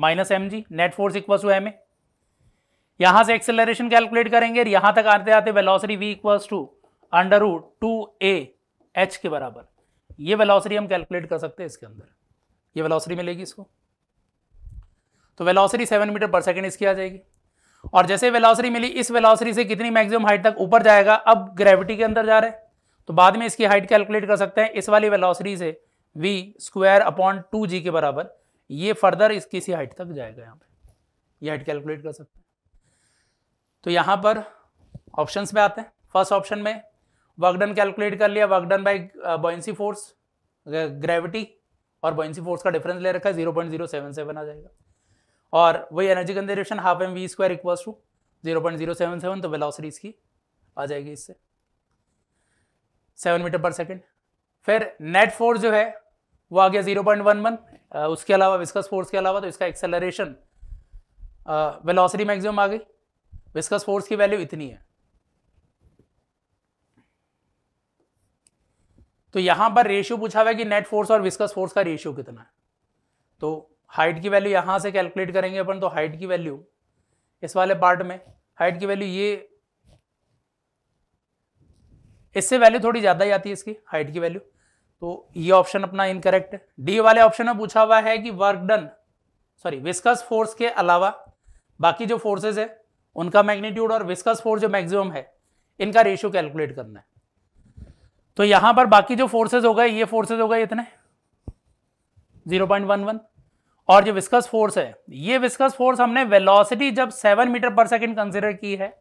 S3: minus M G net force equals to M A यहां से एक्सेलरेशन कैलकुलेट करेंगे यहां तक आते आते velocity V equals to under root two A H के बराबर ये वेलोसिटी हम कैलकुलेट कर सकते हैं इसके अंदर ये वेलोसिटी मिलेगी इसको तो velocity seven metre per second इसकी आ जाएगी और जैसे वेलोसिटी मिली इस वेलोसिटी से कितनी मैक्सिमम हाइट तक ऊपर जाएगा अब ग्रेविटी के अंदर जा रहे हैं तो बाद में इसकी हाइट कैलकुलेट कर सकते हैं इस वाली वेलोसिटी से V square upon two G के बराबर ये फर्दर इस किसी हाइट तक जाएगा यहाँ पे ये हाइट कैलकुलेट कर सकते हैं तो यहाँ पर ऑप्शन में आते हैं फर्स्ट ऑप्शन में वर्कडन कैलकुलेट कर लिया work done by buoyancy force gravity और बॉइंसी फोर्स का डिफरेंस ले रखा है zero point zero seven seven आ जाएगा और वही energy conservation half M V square equals to zero point zero seven seven तो वेलोसिटी इसकी आ जाएगी इससे सेवन मीटर पर सेकेंड फिर नेट फोर्स जो है वो आ गया जीरो पॉइंट वन वन उसके अलावा विस्कस फोर्स के अलावा तो इसका एक्सेलरेशन वेलोसिटी मैक्सिमम आ गई विस्कस फोर्स की वैल्यू इतनी है तो यहां पर रेशियो पूछा हुआ है कि नेट फोर्स और विस्कस फोर्स का रेशियो कितना है तो हाइट की वैल्यू यहां से कैलकुलेट करेंगे अपन तो हाइट की वैल्यू इस वाले पार्ट में हाइट की वैल्यू ये इससे वैल्यू थोड़ी ज़्यादा ही आती है इसकी हाइट की वैल्यू तो ये ऑप्शन अपना इनकरेक्ट है डी वाले ऑप्शन में पूछा हुआ है कि work done sorry viscous force के अलावा बाकी जो फोर्सेज है उनका मैग्नीट्यूड और विस्कस फोर्स जो मैक्सिमम है इनका रेशियो कैलकुलेट करना है तो यहां पर बाकी जो फोर्सेज हो गए ये फोर्सेज हो गए इतने 0.11 और जो विस्कस फोर्स है ये विस्कस फोर्स हमने वेलोसिटी जब 7 मीटर पर सेकंड कंसीडर की है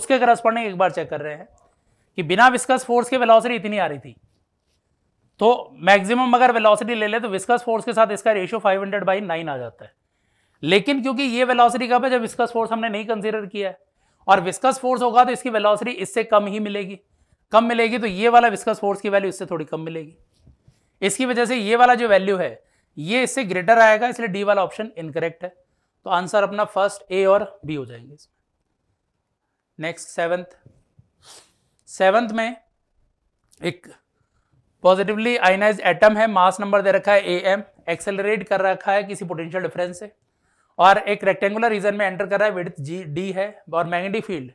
S3: उसके करस्पॉन्डिंग एक बार चेक कर रहे हैं कि बिना विस्कस फोर्स के वेलोसिटी इतनी आ रही थी तो मैक्सिमम अगर वेलोसिटी ले ले तो विस्कस फोर्स के साथ इसका रेशियो 500 हंड्रेड बाई नाइन आ जाता है लेकिन क्योंकि ये वेलोसिटी कब है जब विस्कस फोर्स हमने नहीं कंसिडर किया है और विस्कस फोर्स होगा तो इसकी वेलोसिटी इससे कम ही मिलेगी कम मिलेगी तो ये वाला विस्कस फोर्स की वैल्यू इससे थोड़ी कम मिलेगी इसकी वजह से ये वाला जो वैल्यू है ये इससे ग्रेटर आएगा इसलिए डी वाला ऑप्शन इनकरेक्ट है तो आंसर अपना फर्स्ट ए और बी हो जाएंगे इसमें नेक्स्ट सेवन्थ सेवन्थ में एक पॉजिटिवली आइनाइज एटम है मास नंबर दे रखा है ए एम एक्सेलरेट कर रखा है किसी पोटेंशियल डिफरेंस से और एक रेक्टेंगुलर रीजन में एंटर कर रहा है विड्थ जी डी है और मैग्नेटिक फील्ड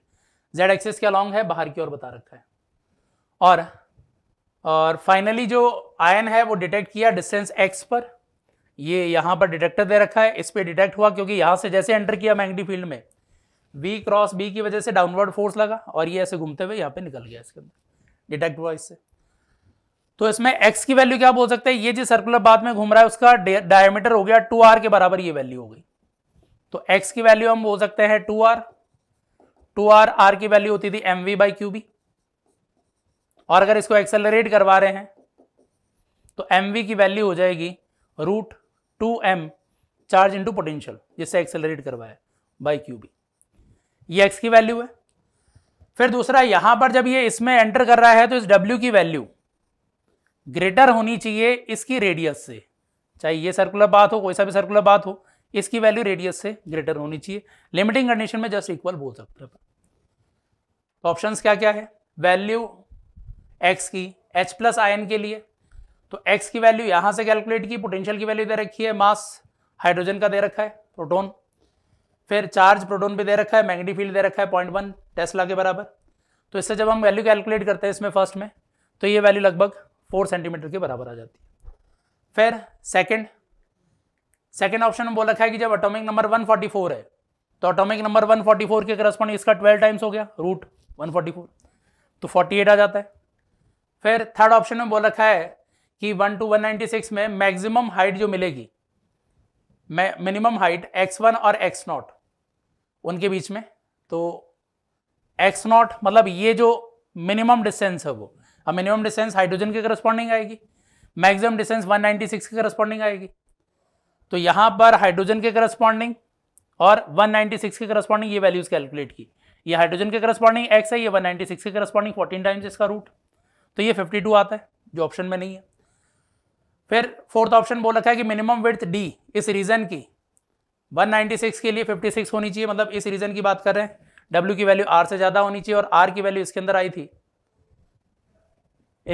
S3: जेड एक्सिस के अलॉन्ग है बाहर की ओर बता रखा है और और फाइनली जो आयन है वो डिटेक्ट किया डिस्टेंस एक्स पर ये यहाँ पर डिटेक्टर दे रखा है इस पर डिटेक्ट हुआ क्योंकि यहाँ से जैसे एंटर किया मैग्नेटिक फील्ड में वी क्रॉस बी की वजह से डाउनवर्ड फोर्स लगा और ये ऐसे घूमते हुए यहाँ पे निकल गया इसके अंदर डिटेक्ट हुआ इससे तो इसमें एक्स की वैल्यू क्या बोल सकते हैं ये जो सर्कुलर बाद में घूम रहा है उसका डायमीटर हो गया टू आर के बराबर ये वैल्यू हो गई तो एक्स की वैल्यू हम बोल सकते हैं two R to R R की वैल्यू होती थी M V by Q B और अगर इसको एक्सेलरेट करवा रहे हैं तो एम की वैल्यू हो जाएगी root two M charge into potential जिससे एक्सेलरेट करवाया बाई क्यू बी ये एक्स की वैल्यू है फिर दूसरा यहां पर जब ये इसमें एंटर कर रहा है तो इस डब्ल्यू की वैल्यू ग्रेटर होनी चाहिए इसकी रेडियस से चाहे ये सर्कुलर बात हो कोई सा भी सर्कुलर बात हो इसकी वैल्यू रेडियस से ग्रेटर होनी चाहिए लिमिटिंग कंडीशन में जस्ट इक्वल बोल सकते हैं तो ऑप्शंस क्या क्या है वैल्यू एक्स की एच प्लस आयन के लिए तो एक्स की वैल्यू यहां से कैलकुलेट की पोटेंशियल की वैल्यू दे रखी है मास हाइड्रोजन का दे रखा है प्रोटोन फिर चार्ज प्रोटोन पे दे रखा है मैग्नेटिक फील्ड दे रखा है पॉइंट वन टेस्ला के बराबर तो इससे जब हम वैल्यू कैलकुलेट करते हैं इसमें फर्स्ट में तो ये वैल्यू लगभग फोर सेंटीमीटर के बराबर आ जाती है फिर सेकेंड सेकेंड ऑप्शन में बोल रखा है कि जब अटोमिक नंबर फोर है तो अटोमिक नंबर फोर के करस्पॉन्डिंग इसका ट्वेल्व टाइम्स हो गया रूट 144 तो 48 आ जाता है फिर थर्ड ऑप्शन में बोल रखा है कि one to one ninety six में मैक्सिमम हाइट जो मिलेगी मिनिमम हाइट एक्स वन और एक्स नॉट उनके बीच में तो एक्स नॉट मतलब ये जो मिनिमम डिस्टेंस है वो अब मिनिमम डिस्टेंस हाइड्रोजन के करस्पॉन्डिंग आएगी मैक्सिमम डिस्टेंस 196 के करस्पॉन्डिंग आएगी तो यहां पर हाइड्रोजन के करस्पॉन्डिंग और 196 के करस्पॉन्डिंग ये वैल्यूज कैलकुलेट की ये हाइड्रोजन के करस्पॉन्डिंग एक्स है ये 196 के करस्पॉन्डिंग 14 टाइम्स इसका रूट तो ये 52 आता है जो ऑप्शन में नहीं है फिर फोर्थ ऑप्शन बोल रखा है कि मिनिमम विथ डी इस रीजन की 196 के लिए 56 होनी चाहिए मतलब इस रीजन की बात कर रहे हैं डब्ल्यू की वैल्यू आर से ज़्यादा होनी चाहिए और आर की वैल्यू इसके अंदर आई थी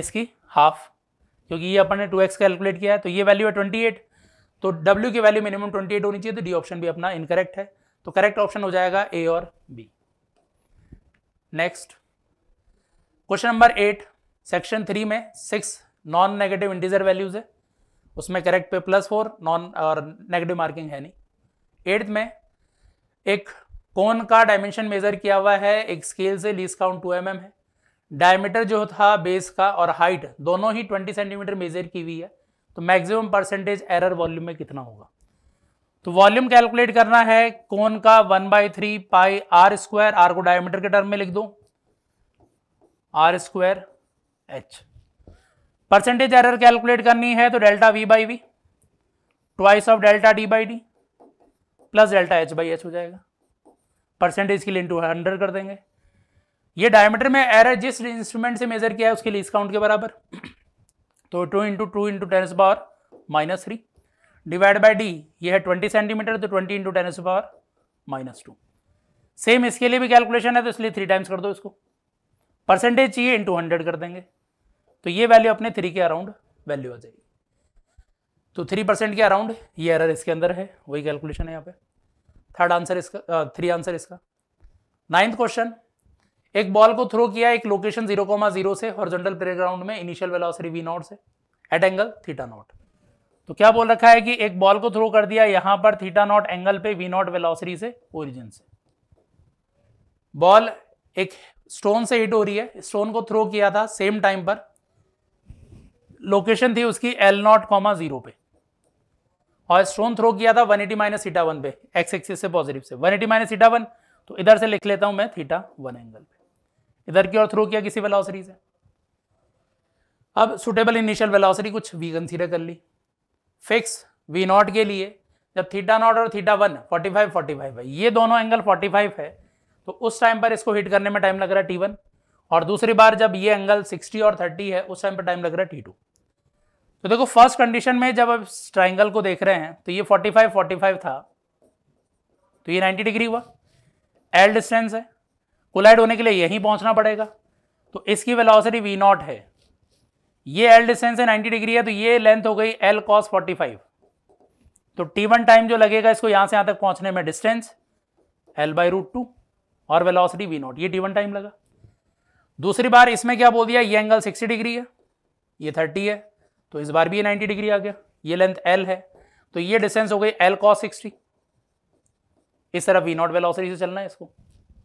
S3: इसकी हाफ क्योंकि ये अपन ने टू एक्स कैलकुलेट किया है तो ये वैल्यू है ट्वेंटी एट तो डब्ल्यू की वैल्यू मिनिमम ट्वेंटी एट होनी चाहिए तो डी ऑप्शन भी अपना इनकरेक्ट है तो करेक्ट ऑप्शन हो जाएगा ए और B next question number eight section three में six non negative integer values है उसमें करेक्ट पे प्लस फोर नॉन और नेगेटिव मार्किंग है नहीं एट्थ में एक कौन का डायमेंशन मेजर किया हुआ है एक स्केल से लीस काउंट टू एम है डायमीटर जो था बेस का और हाइट दोनों ही 20 सेंटीमीटर मेजर की हुई है तो मैक्सिमम परसेंटेज एरर वॉल्यूम में कितना होगा तो वॉल्यूम कैलकुलेट करना है कौन का one by three pi R square R को डायमीटर के टर्म में लिख दो R square H percentage error calculate करनी है तो delta V by V twice of delta D by D plus delta H by H हो जाएगा परसेंटेज के लिए इंटू हंड्रेड कर देंगे ये डायमीटर में एरर जिस इंस्ट्रूमेंट से मेजर किया है उसके लिए इसकाउंट के बराबर तो two into two into ten's power minus three divide by D ये है ट्वेंटी सेंटीमीटर तो twenty into ten's power minus two same इसके लिए भी कैलकुलेशन है तो इसलिए थ्री टाइम्स कर दो इसको परसेंटेज चाहिए इंटू हंड्रेड कर देंगे तो ये वैल्यू अपने थ्री के अराउंड वैल्यू आ जाएगी तो थ्री परसेंट के अराउंड ये एरर इसके अंदर है वही कैलकुलेशन है यहाँ पे थर्ड आंसर इसका थ्री आंसर इसका नाइन्थ क्वेश्चन एक बॉल को थ्रो किया एक लोकेशन जीरो कोमा जीरो से प्ले ग्राउंड में इनिशियल वेलोसिटी वी नॉट से एट एंगल थीटा नॉट तो क्या बोल रखा है कि एक बॉल को थ्रो कर दिया यहां पर थीटा नॉट एंगल पे वी नॉट वेलोसिटी से ओरिजिन से बॉल एक स्टोन से हिट हो रही है स्टोन को थ्रो किया था सेम टाइम पर लोकेशन थी उसकी एल नॉट कॉमा जीरो पे और स्टोन थ्रो किया था 180 एटी माइनस सीटा वन पे एक्स एक्सिस से पॉजिटिव से 180 एटी माइनस सीटा वन तो इधर से लिख लेता हूं मैं थीटा वन एंगल पे इधर की ओर थ्रो किया किसी वेलोसिटी से अब सुटेबल इनिशियल वेलोसिटी कुछ वी कंसीडर कर ली फिक्स वी नॉट के लिए जब थीटा नॉट और theta one forty five forty five है ये दोनों एंगल फोर्टी फाइव है तो उस टाइम पर इसको हिट करने में टाइम लग रहा है टी वन और दूसरी बार जब ये एंगल सिक्सटी और थर्टी है उस टाइम पर टाइम लग रहा है टी टू तो देखो फर्स्ट कंडीशन में जब आप ट्राइंगल को देख रहे हैं तो ये 45 45 था तो ये 90 डिग्री हुआ एल डिस्टेंस है कोलाइड होने के लिए यहीं पहुंचना पड़ेगा तो इसकी वेलोसिटी वी नॉट है ये एल डिस्टेंस है 90 डिग्री है तो ये लेंथ हो गई एल कॉस 45 तो टी वन टाइम जो लगेगा इसको यहां से यहां तक पहुंचने में distance L by root two और वेलॉसिटी वी नॉट ये टी वन टाइम लगा दूसरी बार इसमें क्या बोल दिया ये एंगल 60 डिग्री है ये 30 है तो इस बार भी ये 90 डिग्री आ गया ये लेंथ एल है तो ये डिस्टेंस हो गई एल कॉस सिक्सटी इस तरह वी नॉट वेलोसिटी से चलना है इसको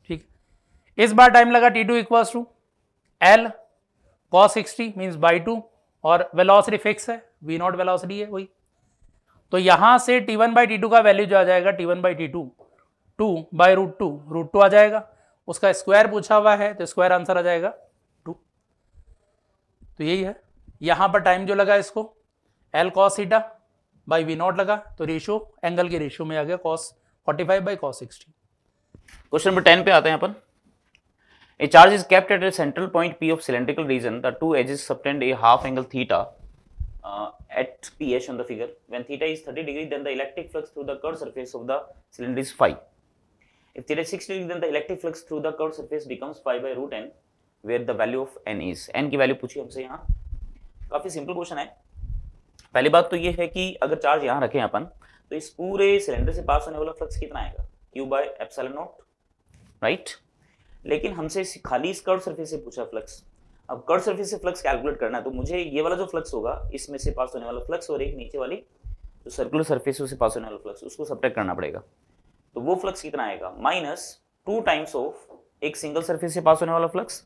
S3: ठीक इस बार टाइम लगा T two equal to L cos sixty means by two और वेलोसिटी फिक्स है वी नॉट वेलोसिटी है वही तो यहां से T one by T two का वैल्यू जो आ जाएगा T one by T two two by root two root two आ जाएगा उसका स्क्वायर पूछा हुआ है तो स्क्वायर आंसर आ जाएगा टू तो यही है यहां पर टाइम जो लगा इसको L cos theta by V naught लगा तो रेशियो एंगल के रेशियो में आ गया cos 45 by cos 60
S4: question number 10 पे आते हैं अपन A charge is kept at a central point P of cylindrical region. The two edges subtend a half angle theta uh, at PH on the figure. When theta is 30 degree, then the electric flux through the curved surface of the cylinder is phi. If theta is 60 degree, then the electric flux through the curved surface becomes pi by root n, where the value of n is. n की value पूछी हमसे यहाँ काफ़ी simple question है पहली बात तो ये है कि अगर चार्ज यहाँ रखें अपन तो इस पूरे सिलेंडर से पास होने वाला फ्लक्स कितना आएगा Q by epsilon naught right लेकिन हमसे खाली इस कर्व सर्फेस से पूछा फ्लक्स अब कर्व सर्फेस से फ्लक्स कैलकुलेट करना है तो मुझे ये वाला जो फ्लक्स होगा इसमें से पास होने वाला फ्लक्स और एक नीचे वाली जो सर्कुलर सर्फेस से पास होने वाला फ्लक्स उसको सब्ट्रैक्ट करना पड़ेगा तो वो फ्लक्स कितना आएगा माइनस टू टाइम्स ऑफ एक सिंगल सर्फेस से पास होने वाला flux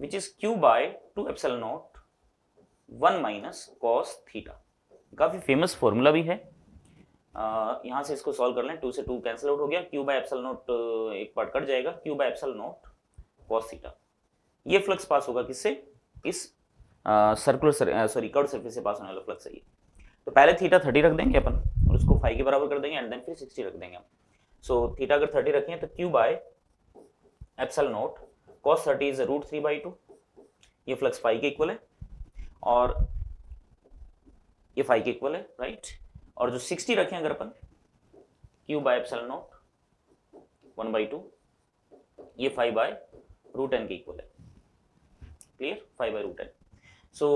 S4: which is Q by two epsilon naught one minus cos theta काफ़ी फेमस फॉर्मूला भी है आ, यहाँ से इसको सॉल्व कर लें टू से टू कैंसिल आउट हो गया क्यू बाई एप्सल नोट एक पार्ट कट जाएगा Q by epsilon naught cos theta ये फ्लक्स पास होगा किससे इस सर्कुलर सॉरी कर्ड सर्फेस से पास होने वाला फ्लक्स है ये तो पहले थीटा थर्टी रख देंगे अपन और उसको फाइव के बराबर कर देंगे एंड देन फिर सिक्सटी रख देंगे हम सो so, थीटा अगर थर्टी रखें तो Q by epsilon naught cos thirty is root three by two ये फ्लक्स फाइव के इक्वल है और ये फाइव के इक्वल है राइट और जो सिक्सटी रखे अगर अपन Q by epsilon naught one by two ये फाइव बाय रूट एन के इक्वल है clear five by root N so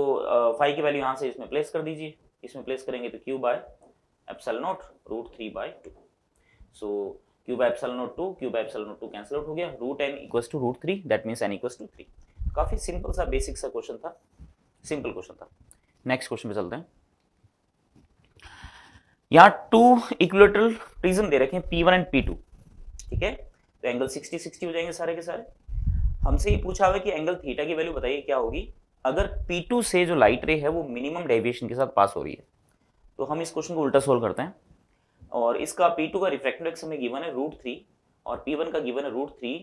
S4: five की वैल्यू यहां से इसमें प्लेस कर दीजिए इसमें प्लेस करेंगे तो Q by epsilon naught root three by two so Q by epsilon naught two Q by epsilon naught two cancel out हो गया root N equal to root three that means N equal to three काफ़ी simple सा basic सा question था simple question था next question पे चलते हैं यहां टू इक्विलेटरल प्रिज्म दे रखे हैं P one and P two ठीक है तो एंगल सिक्सटी सिक्सटी हो जाएंगे सारे के सारे हमसे ये पूछा हुआ कि एंगल थीटा की वैल्यू बताइए क्या होगी अगर P2 से जो लाइट रे है वो मिनिमम डेविएशन के साथ पास हो रही है तो हम इस क्वेश्चन को उल्टा सोल्व करते हैं और इसका P2 का रिफ्रैक्टिव एक्स हमें गिवन है रूट थ्री और P1 का गिवन है root three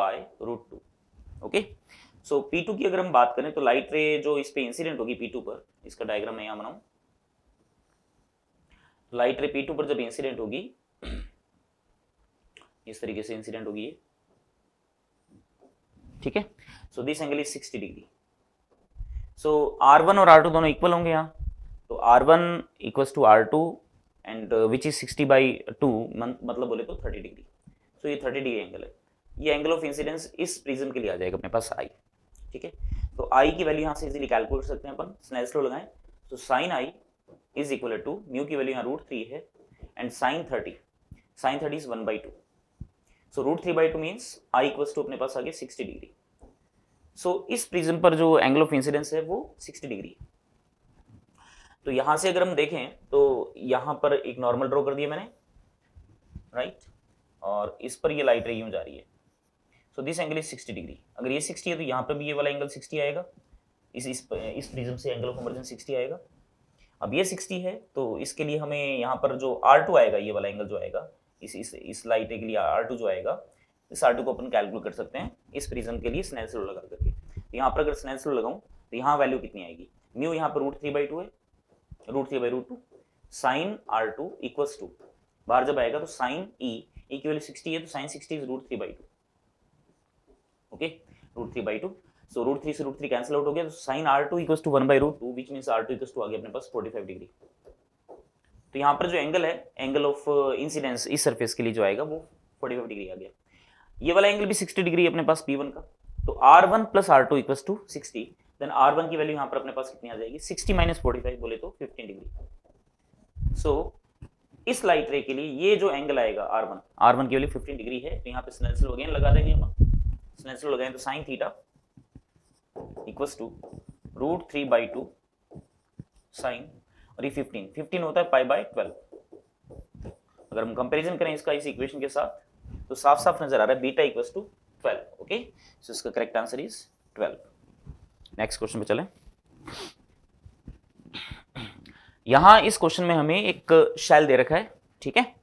S4: by root two okay so so, P2 की अगर हम बात करें तो लाइट रे जो इस पे इंसिडेंट होगी P2 पर इसका डायग्राम मैं यहाँ बनाऊँ लाइट रे P2 पर जब इंसिडेंट होगी इस तरीके से इंसिडेंट होगी ठीक है so this angle is 60 degree so R one और आर टू दोनों इक्वल होंगे यहाँ तो R one equal to R two and which is 60 by two मतलब बोले तो 30 डिग्री सो so, ये 30 डिग्री एंगल है ये एंगल ऑफ इंसिडेंस इस प्रिज्म के लिए आ जाएगा अपने पास आई ठीक है तो आई की वैल्यू यहाँ से इजीली कैलकुलेट सकते हैं अपन स्नेल्स लॉ लगाएं तो sine I is equal to mu की वैल्यू यहाँ रूट थ्री है and sine thirty sine thirty is one by two so root three by two means I equal to अपने पास आगे सिक्सटी डिग्री सो इस prism पर जो angle of incidence है वो सिक्सटी डिग्री तो यहाँ से अगर हम देखें तो यहाँ पर एक नॉर्मल ड्रॉ कर दिया मैंने राइट right? और इस पर ये लाइट रही रेडियम जा रही है so this angle is sixty degree अगर ये सिक्सटी है तो यहाँ पर भी ये वाला एंगल सिक्सटी आएगा इस इस इस प्रिज्म से एंगल ऑफ कन्वर्जन सिक्सटी आएगा अब ये सिक्सटी है तो इसके लिए हमें यहाँ पर जो आर टू आएगा ये वाला एंगल जो आएगा इस इस इस लाइट के लिए आर टू जो आएगा इस आर टू को अपन कैलकुलेट कर सकते हैं इस प्रिज्म के लिए स्नैल स्लो लगा करके तो यहाँ पर अगर स्नैल स्लो लगाऊँ तो यहाँ वैल्यू कितनी आएगी म्यू यहाँ पर रूट थ्री बाई टू है root three by root two sine R two equals to बाहर जब आएगा तो साइन ई ई की वैल्यू सिक्सटी है तो sine sixty is root three by two okay root three by two so root three से root three cancel out हो गया तो sine R two equal to one by root two which mean R two equal to आ गया अपने पास forty five degree तो यहाँ पर जो एंगल है एंगल ऑफ इंसिडेंस इस सर्फेस के लिए जो आएगा वो फोर्टी फाइव डिग्री आ गया ये वाला एंगल भी सिक्सटी डिग्री अपने पास पी वन का तो R one plus R two equal to sixty then R one की वैल्यू यहाँ पर अपने पास कितनी आ जाएगी सिक्सटी माइनस फोर्टी फाइव बोले तो फिफ्टीन डिग्री सो इस लाइट रे के लिए ये जो एंगल आएगा आर वन आर वन की वैल्यू फिफ्टीन डिग्री है तो यहाँ पे स्नेंसिल हो गया लगा देंगे हम नेचुरल हो जाए तो sine theta equals two root three by two sine और ये फिफ्टीन फिफ्टीन होता है पाई बाई ट्वेल्व अगर हम कंपेरिजन करें इसका इस इक्वेशन के साथ तो साफ साफ नजर आ रहा है beta equals to twelve okay so इसका correct answer is twelve next question पे चले यहां इस क्वेश्चन में हमें एक शैल दे रखा है ठीक है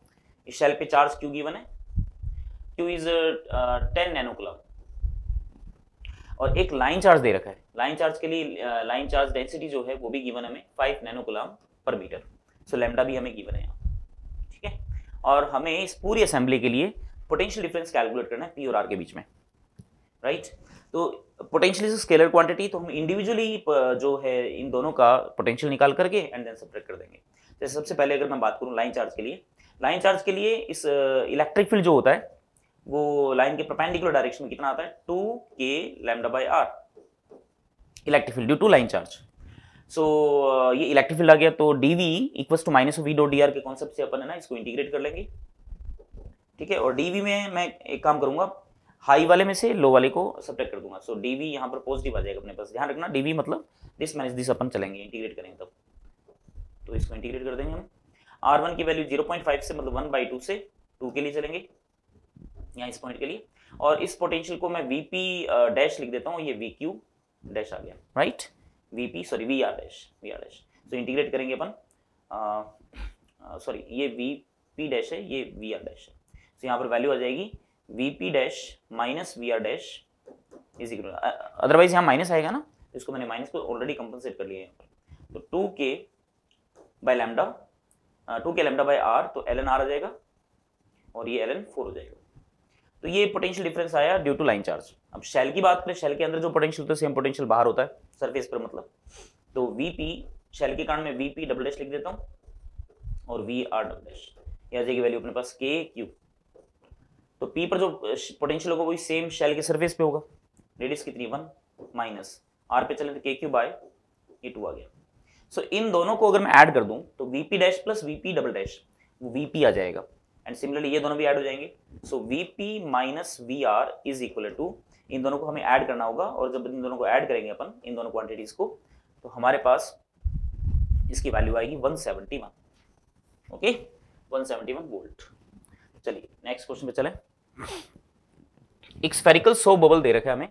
S4: इस शैल पे चार्ज क्यू गिवन है Q is ten nano coulomb और एक लाइन चार्ज दे रखा है लाइन चार्ज के लिए लाइन चार्ज डेंसिटी जो है वो भी गिवन हमें फाइव नैनो गुलाम पर मीटर सो लेमडा भी हमें गिवन है यहाँ ठीक है और हमें इस पूरी असेंबली के लिए पोटेंशियल डिफरेंस कैलकुलेट करना है पी और आर के बीच में राइट right? तो पोटेंशियल इज स्केलर क्वांटिटी तो हम इंडिविजुअली जो है इन दोनों का पोटेंशियल निकाल करके एंड देन सब्ट्रैक्ट कर देंगे जैसे सबसे पहले अगर मैं बात करूँ लाइन चार्ज के लिए लाइन चार्ज के लिए इस इलेक्ट्रिक फील्ड जो होता है वो लाइन के परपेंडिकुलर डायरेक्शन में कितना आता है two K lambda by R electric field due to line charge so ये इलेक्ट्रिक फील्ड आ गया तो D V equal to minus V dot D R के कॉन्सेप्ट से अपन है ना इसको इंटीग्रेट कर लेंगे ठीक है और डी वी में मैं एक काम करूंगा हाई वाले में से लो वाले को सब्ट्रैक्ट कर दूंगा सो डी वी यहाँ पर पॉजिटिव आ जाएगा अपने पास ध्यान रखना डी वी मतलब दिस माइनस दिस अपन चलेंगे इंटीग्रेट करेंगे तब तो इसको इंटीग्रेट कर देंगे हम आर वन की वैल्यू जीरो पॉइंट फाइव से मतलब वन बाई टू से टू के लिए चलेंगे यहाँ इस पॉइंट के लिए और इस पोटेंशियल को मैं वीपी डैश लिख देता हूँ ये वी क्यू डैश आ गया right VP sorry V R dash V R dash तो इंटीग्रेट करेंगे अपन सॉरी ये वी पी डैश है ये वी आर डैश है तो so, यहाँ पर वैल्यू आ जाएगी V P dash minus V R dash is equal otherwise यहाँ माइनस आएगा ना तो इसको मैंने माइनस को ऑलरेडी कंपनसेट कर लिया यहाँ पर तो two K by lambda two K lambda by R तो एल एन आर आ जाएगा और ये एल एन फोर हो जाएगा तो ये पोटेंशियल डिफरेंस आया ड्यू टू लाइन चार्ज अब शेल की बात करें शेल के अंदर जो पोटेंशियल होता है सेम पोटेंशियल बाहर होता है सरफेस पर मतलब तो वी पी शेल के कारण मैं वी पी डबल डैश लिख देता हूँ और वी आर डबल डैश या जाएगी वैल्यू अपने पास के क्यू तो पी पर जो पोटेंशियल होगा वही सेम शेल के सर्फेस पे होगा रेडियस कितनी वन माइनस आर पे चले तो K Q by A two आ गया सो so, इन दोनों को अगर मैं ऐड कर दूं तो VP dash plus VP double dash V P आ जाएगा एंड सिमिलरली ये दोनों भी ऐड हो जाएंगे so V P minus V R is equal to इन दोनों को हमें ऐड करना होगा और जब इन दोनों को ऐड करेंगे अपन इन दोनों क्वांटिटीज को तो हमारे पास इसकी वैल्यू आएगी 171 ओके वन 171 वोल्ट चलिए नेक्स्ट क्वेश्चन पे चले एक स्फेरिकल सो बबल दे रखा है हमें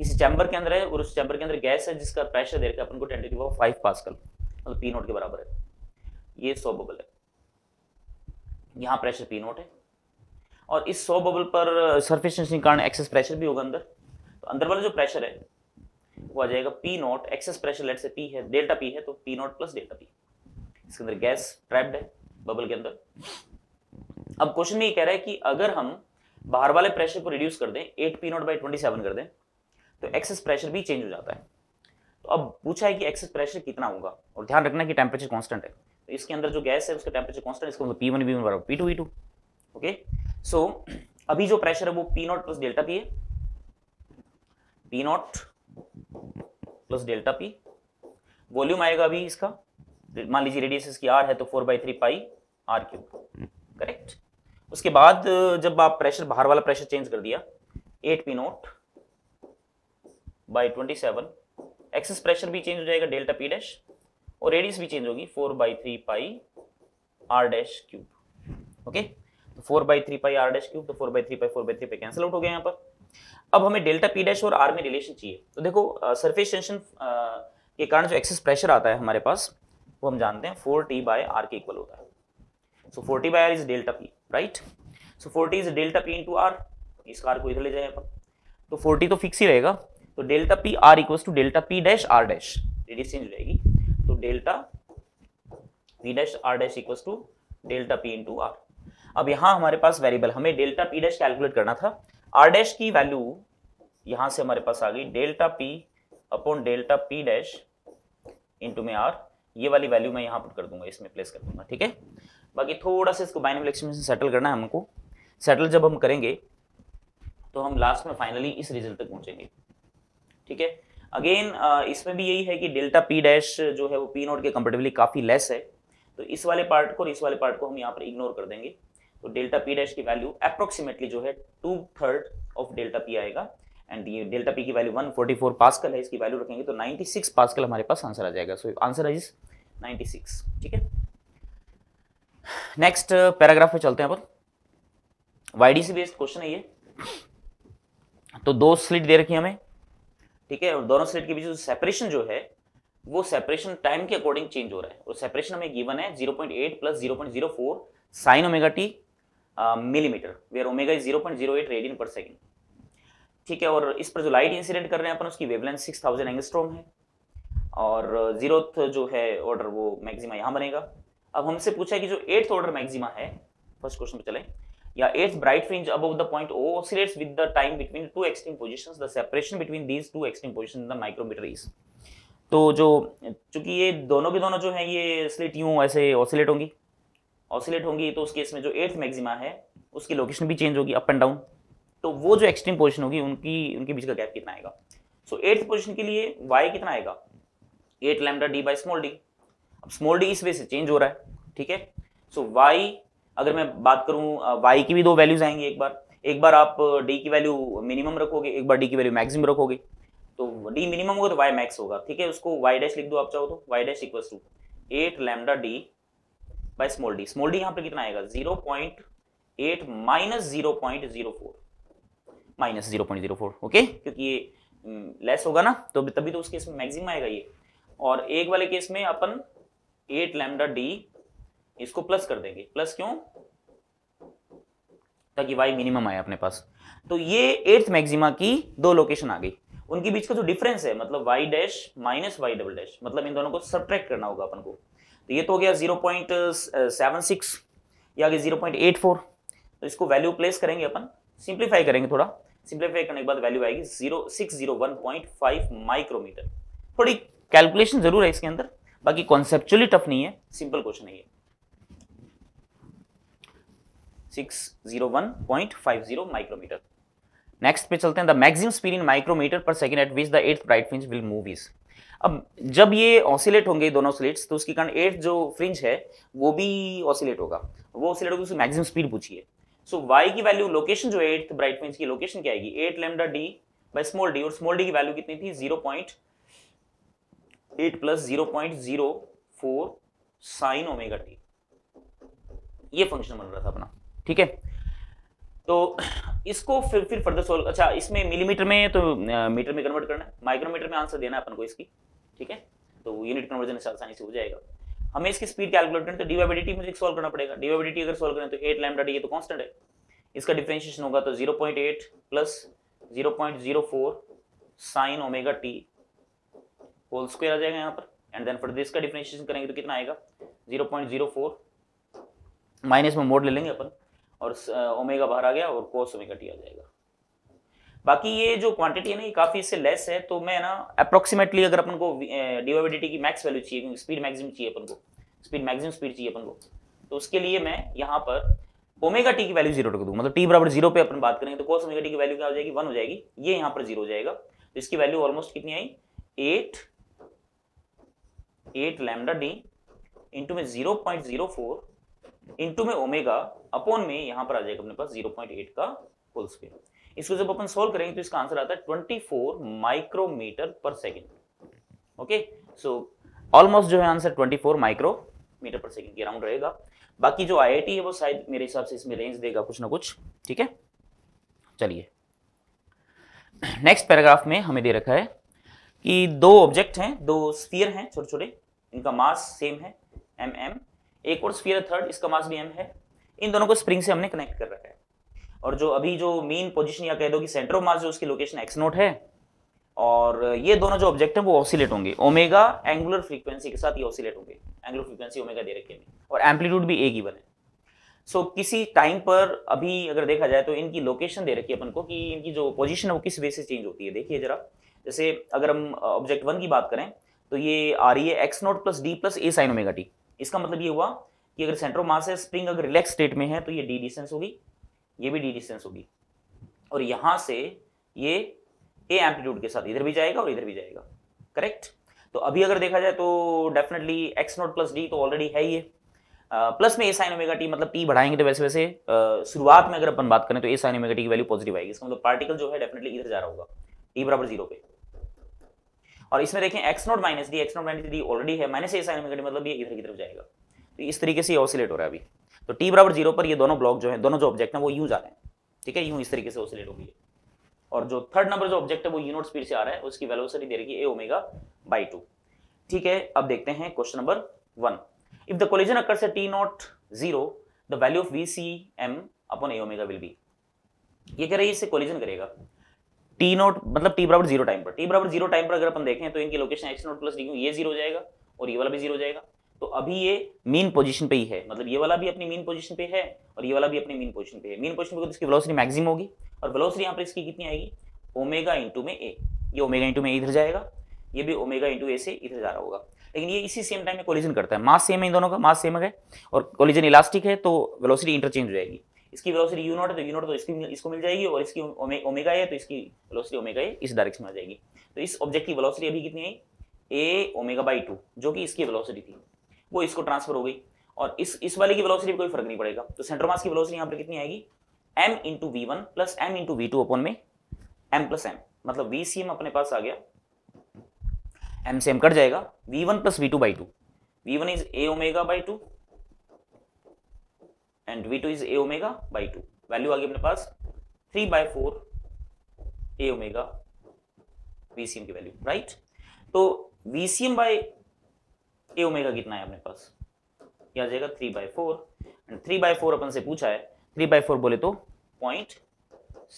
S4: इस चैम्बर के अंदर है और उस चैम्बर के अंदर गैस है जिसका प्रेशर दे रखा है अपन को टेंटेटिव ऑफ फाइव पास्कल मतलब पी नोट के बराबर है ये सो बबल है यहाँ प्रेशर पी नोट है और इस सौ बबल पर सरफेस टेंशन के कारण एक्सेस प्रेशर भी होगा अंदर तो अंदर वाला जो प्रेशर है वो आ जाएगा P naught excess pressure let से पी है डेल्टा पी है तो P naught plus delta P इसके अंदर गैस ट्रैप्ड है बबल के अंदर अब क्वेश्चन में ये कह रहा है कि अगर हम बाहर वाले प्रेशर को रिड्यूस कर दें eight P naught by twenty seven कर दें तो एक्सेस प्रेशर भी चेंज हो जाता है तो अब पूछा है कि एक्सेस प्रेशर कितना होगा और ध्यान रखना कि टेम्परेचर कॉन्स्टेंट है तो इसके अंदर जो गैस है उसका टेम्परेचर कॉन्स्टेंट इसको पी वन बी वन बराबर P two V two okay so अभी जो प्रेशर है वो P naught plus delta P है P naught plus delta P volume आएगा अभी इसका मान लीजिए रेडियस इसकी आर है तो four by three pi R cube correct उसके बाद जब आप प्रेशर बाहर वाला प्रेशर चेंज कर दिया eight P naught by twenty seven excess pressure भी चेंज हो जाएगा डेल्टा पी डैश और रेडियस भी चेंज होगी four by three pi R dash cube okay तो four by three pi R dash cube तो four by three pi four by three pi cancel out हो गया यहाँ पर अब हमें डेल्टा पी डैश और आर में रिलेशन चाहिए तो देखो सरफेस टेंशन के कारण जो एक्सेस प्रेशर आता है हमारे पास वो हम जानते हैं फोर टी बाई आर के इक्वल होता है so four T by R is delta P right so four T is delta P two R इसका आर को इधर ले जाए तो फोर्टी तो फिक्स ही रहेगा तो delta P R equal to delta P dash R dash radius change हो जाएगी delta P dash R dash equal to delta P into R अब यहां हमारे पास वेरिएबल हमें डेल्टा पी डैश कैलकुलेट करना था आर डैश की वैल्यू यहां से हमारे पास आ गई delta P upon delta P dash into में आर ये वाली वैल्यू मैं यहां पुट कर दूंगा इसमें प्लेस कर दूंगा ठीक है बाकी थोड़ा सा इसको बाइनरी एक्सप्रेशन से सेटल करना है हमको सेटल जब हम करेंगे तो हम लास्ट में फाइनली इस रिजल्ट तक पहुंचेंगे ठीक है अगेन uh, इसमें भी यही है कि डेल्टा पी डैश जो है वो पी नोट के कंपेटिवली काफ़ी लेस है तो इस वाले पार्ट को और इस वाले पार्ट को हम यहाँ पर इग्नोर कर देंगे तो डेल्टा पी डैश की वैल्यू अप्रोक्सीमेटली जो है two third of delta P आएगा एंड ये डेल्टा पी की वैल्यू 144 पास्कल है इसकी वैल्यू रखेंगे तो 96 पास्कल हमारे पास आंसर आ जाएगा सो आंसर इज 96 ठीक है नेक्स्ट पैराग्राफ uh, पे चलते हैं अपन वाईडीसी बेस्ड क्वेश्चन है ये तो दो स्लिट दे रखी हमें ठीक है और दोनों स्लेट के बीच सेपरेशन जो है वो सेपरेशन टाइम के अकॉर्डिंग चेंज हो रहा है और सेपरेशन हमें गिवन है 0.8 plus zero four sine omega T millimetre where omega zero point zero eight radian per second ठीक है और इस पर जो लाइट इंसिडेंट कर रहे हैं अपन उसकी वेवलेंथ थाउजेंड एंगस्ट्रोम है और जीरोथ जो है ऑर्डर वो मैक्सिमा यहाँ बनेगा अब हमसे पूछा कि जो एट्थ ऑर्डर मैक्सिमा है फर्स्ट क्वेश्चन पे चले या its bright fringe above the point O oscillates with the time between two extreme positions the separation between these two extreme positions in the micrometre is तो जो चूंकि ये दोनों के दोनों जो है ये स्लिट यूं ऐसे ऑसिलेट होंगी ऑसिलेट होंगी तो उस केस में जो एट्थ मैक्सिमा है उसकी लोकेशन भी चेंज होगी अप एंड डाउन तो वो जो एक्सट्रीम पोजिशन होगी उनकी उनके बीच का गैप कितना आएगा सो एट्थ पोजिशन के लिए वाई कितना आएगा eight lambda D by small d अब स्मॉल डी इस वे से चेंज हो रहा है ठीक है सो वाई अगर मैं बात करूं वाई की भी दो वैल्यूज आएंगी एक बार एक बार आप डी की वैल्यू मिनिमम रखोगे एक बार डी की वैल्यू मैक्सिमम रखोगे तो डी मिनिमम होगा तो वाई मैक्स होगा ठीक है उसको वाई डैश लिख दो आप चाहो तो Y dash equal to eight lambda D by small d small d यहाँ पर कितना आएगा zero point eight minus zero point zero four minus zero point zero four okay क्योंकि ये लेस होगा ना तो तभी तो उस केस में मैक्सिमम आएगा ये और एक वाले केस में अपन एट लैमडा डी इसको प्लस कर देंगे प्लस क्यों ताकि वाई मिनिमम आए अपने पास तो ये एट्थ मैक्सिमा की दो लोकेशन आ गई उनके बीच का जो डिफरेंस है मतलब Y dash minus Y double dash मतलब इन दोनों को सब्ट्रैक्ट करना होगा अपन को तो ये तो हो गया जीरो पॉइंट सेवन सिक्स या जीरो पॉइंट एट फोर तो इसको वैल्यू प्लेस करेंगे अपन सिंप्लीफाई करेंगे थोड़ा सिंप्लीफाई करने के बाद वैल्यू आएगी zero six zero one point five micrometre थोड़ी कैलकुलेशन जरूर है इसके अंदर बाकी कॉन्सेप्चुअली टफ नहीं है सिंपल क्वेश्चन है 601.50 माइक्रोमीटर नेक्स्ट पे चलते हैं the maximum speed in micrometre per second at which the eighth bright fringe will move is अब जब ये ऑसिलेट होंगे दोनों ऑसिलेट्स तो उसके कारण एट्थ जो फ्रिंज है वो भी ऑसिलेट होगा वो ऑसिलेट होगा उसकी मैक्सिमम स्पीड पूछिए सो वाई की वैल्यू लोकेशन जो एट्थ ब्राइट फ्रिंज की लोकेशन क्या आएगी eight lambda D by small d और स्मॉल डी की वैल्यू कितनी थी zero point eight plus zero point zero four sine omega D ये फंक्शन बन रहा था अपना ठीक है तो इसको फिर फिर फर्दर सोल्व अच्छा इसमें मिलीमीटर में तो मीटर में कन्वर्ट करना है माइक्रोमीटर में आंसर देना है अपन को इसकी ठीक है तो यूनिट कन्वर्जन आसानी से हो जाएगा हमें इसकी स्पीड कैलकुलेट करनी तो डीवाई मुझे सोल्व करना पड़ेगा डीवाई अगर सोल्व करें तो एट लैमडा डाटी तो कॉन्स्टेंट है इसका डिफ्रेंशिएशन होगा तो zero point eight plus zero point zero four sine omega T whole square आ जाएगा यहाँ पर एंड देन फर्दर इसका डिफ्रेंशिएशन करेंगे तो कितना आएगा zero point zero four minus में मोड ले लेंगे अपन और ओमेगा बाहर आ गया और कोस ओमेगा टी आ जाएगा बाकी ये जो क्वांटिटी है ना ये काफ़ी इससे लेस है तो मैं ना अप्रोक्सीमेटली अगर अपन को डिवाइडिटी की मैक्स वैल्यू चाहिए क्योंकि स्पीड मैक्सिमम चाहिए अपन को स्पीड मैक्सिमम स्पीड चाहिए अपन को तो उसके लिए मैं यहाँ पर ओमेगा टी की वैल्यू जीरो रख दूँ मतलब टी बराबर जीरो पे अपन बात करेंगे तो कोस ओमेगा टी की वैल्यू क्या हो जाएगी वन हो जाएगी ये यहाँ पर जीरो हो जाएगा तो इसकी वैल्यू ऑलमोस्ट कितनी आई eight eight lambda D into में zero point zero four into में ओमेगा अपॉन में यहां पर आ जाएगा अपने पास 0.8 का होल स्क्वायर इसको जब अपन सोल्व करेंगे तो इसका आंसर आता है 24 micrometre per second okay so almost जो है आंसर 24 माइक्रोमीटर पर सेकेंड के अराउंड रहेगा बाकी जो आईआईटी है वो शायद मेरे हिसाब से इसमें रेंज देगा कुछ ना कुछ ठीक है चलिए नेक्स्ट पैराग्राफ में हमें दे रखा है कि दो ऑब्जेक्ट हैं दो स्फीयर हैं छोटे छोटे इनका मास सेम है एम एम एक और स्फीयर थर्ड इसका मास भी एम है इन दोनों को स्प्रिंग से हमने कनेक्ट कर रखा है और जो अभी जो मेन पोजिशन या कह दो कि सेंटर ऑफ मास जो उसकी लोकेशन एक्स नोट है और ये दोनों जो ऑब्जेक्ट हैं वो ऑसिलेट होंगे ओमेगा एंगुलर फ्रीक्वेंसी के साथ ये ऑसिलेट होंगे एंगुलर फ्रीक्वेंसी ओमेगा दे रखे में और एम्पलीट्यूड भी ए गिवन है सो so, किसी टाइम पर अभी अगर देखा जाए तो इनकी लोकेशन दे रखी है अपन को कि इनकी जो पोजीशन है वो किस वे से चेंज होती है देखिए जरा जैसे अगर हम ऑब्जेक्ट वन की बात करें तो ये आ रही है X naught plus D plus A sine omega T इसका मतलब ये हुआ कि अगर सेंटर ऑफ मास है स्प्रिंग अगर रिलैक्स स्टेट में है तो ये डी डिस्टेंस होगी ये भी डी डिस्टेंस होगी और यहां से ये ए एम्पलीट्यूड के साथ इधर भी जाएगा और इधर भी जाएगा करेक्ट तो अभी अगर देखा जाए तो definitely X naught plus D तो ऑलरेडी है ये प्लस में ए साइन ओमेगा टी मतलब टी बढ़ाएंगे तो वैसे वैसे शुरुआत में अगर अपन बात करें तो ए साइन ओमेगा टी की वैल्यू पॉजिटिव आएगी इसका मतलब पार्टिकल जो है डेफिनेटली इधर जा रहा होगा टी बराबर जीरो पे और इसमें देखें X naught minus D X naught minus D already है माइनस ए साइन में मतलब ये इधर की तरफ जाएगा तो इस तरीके से ऑसिलेट हो रहा है अभी तो टी बराबर जीरो पर ये दोनों ब्लॉक जो है दोनों जो ऑब्जेक्ट है वो यूं जा रहे हैं ठीक है यूं इस तरीके से ऑसिलेट हो गई है और जो थर्ड नंबर जो ऑब्जेक्ट है वो यूनोट स्पीड से आ रहा है उसकी वेलोसिटी दे रही है ए ओमेगा बाई टू ठीक है अब देखते हैं question number one if the collision occurs at T naught zero the value of V C M upon A omega will be ये कह रही है इससे कोलिजन करेगा टी नोट मतलब टी बराबर जीरो टाइम पर टी बराबर जीरो टाइम पर अगर अपन देखें तो इनकी location X naught plus D ये जीरो हो जाएगा और ये वाला भी जीरो हो जाएगा तो अभी ये मीन पोजीशन पे ही है मतलब ये वाला भी अपनी मीन पोजीशन पे है और ये वाला भी अपनी मीन पोजीशन पे है मीन पोजीशन पे तो इसकी वेलोसिटी मैक्सिमम होगी और वेलोसिटी यहाँ पर इसकी कितनी आएगी ओमेगा इंटू में ए ये ओमेगा इंटू में इधर जाएगा ये भी ओमेगा इंटू ए से इधर जा रहा होगा लेकिन ये इसी सेम टाइम में कोलिजन करता है मास सेम है इन दोनों का मास सेम है और कोलिजन इलास्टिक है तो वेलोसिटी इंटरचेंज हो जाएगी इसकी वेलोसिटी यू नॉट है तो यू नॉट तो इसकी इसको मिल जाएगी और इसकी ओमे, ओमेगा है तो इसकी वेलोसिटी ओमेगा है इस डायरेक्शन में आ जाएगी तो इस ऑब्जेक्ट की वेलोसिटी अभी कितनी आई ए ओमेगा बाई टू जो कि इसकी वेलोसिटी थी वो इसको ट्रांसफर हो गई और इस इस वाले की वेलोसिटी पर कोई फर्क नहीं पड़ेगा तो मास की वेलोसिटी यहाँ पर कितनी आएगी M into V one plus M into V two upon में एम प्लस एम मतलब वी सी एम अपने पास आ गया एम से एम कट जाएगा V one plus V two by two V one is A omega by two and V two is A omega by two value आ गई अपने पास three by four A omega VCM की value right तो VCM bye ए omega कितना है अपने पास ये आ जाएगा three by four and three by four अपन से पूछा है थ्री बाय फोर बोले तो पॉइंट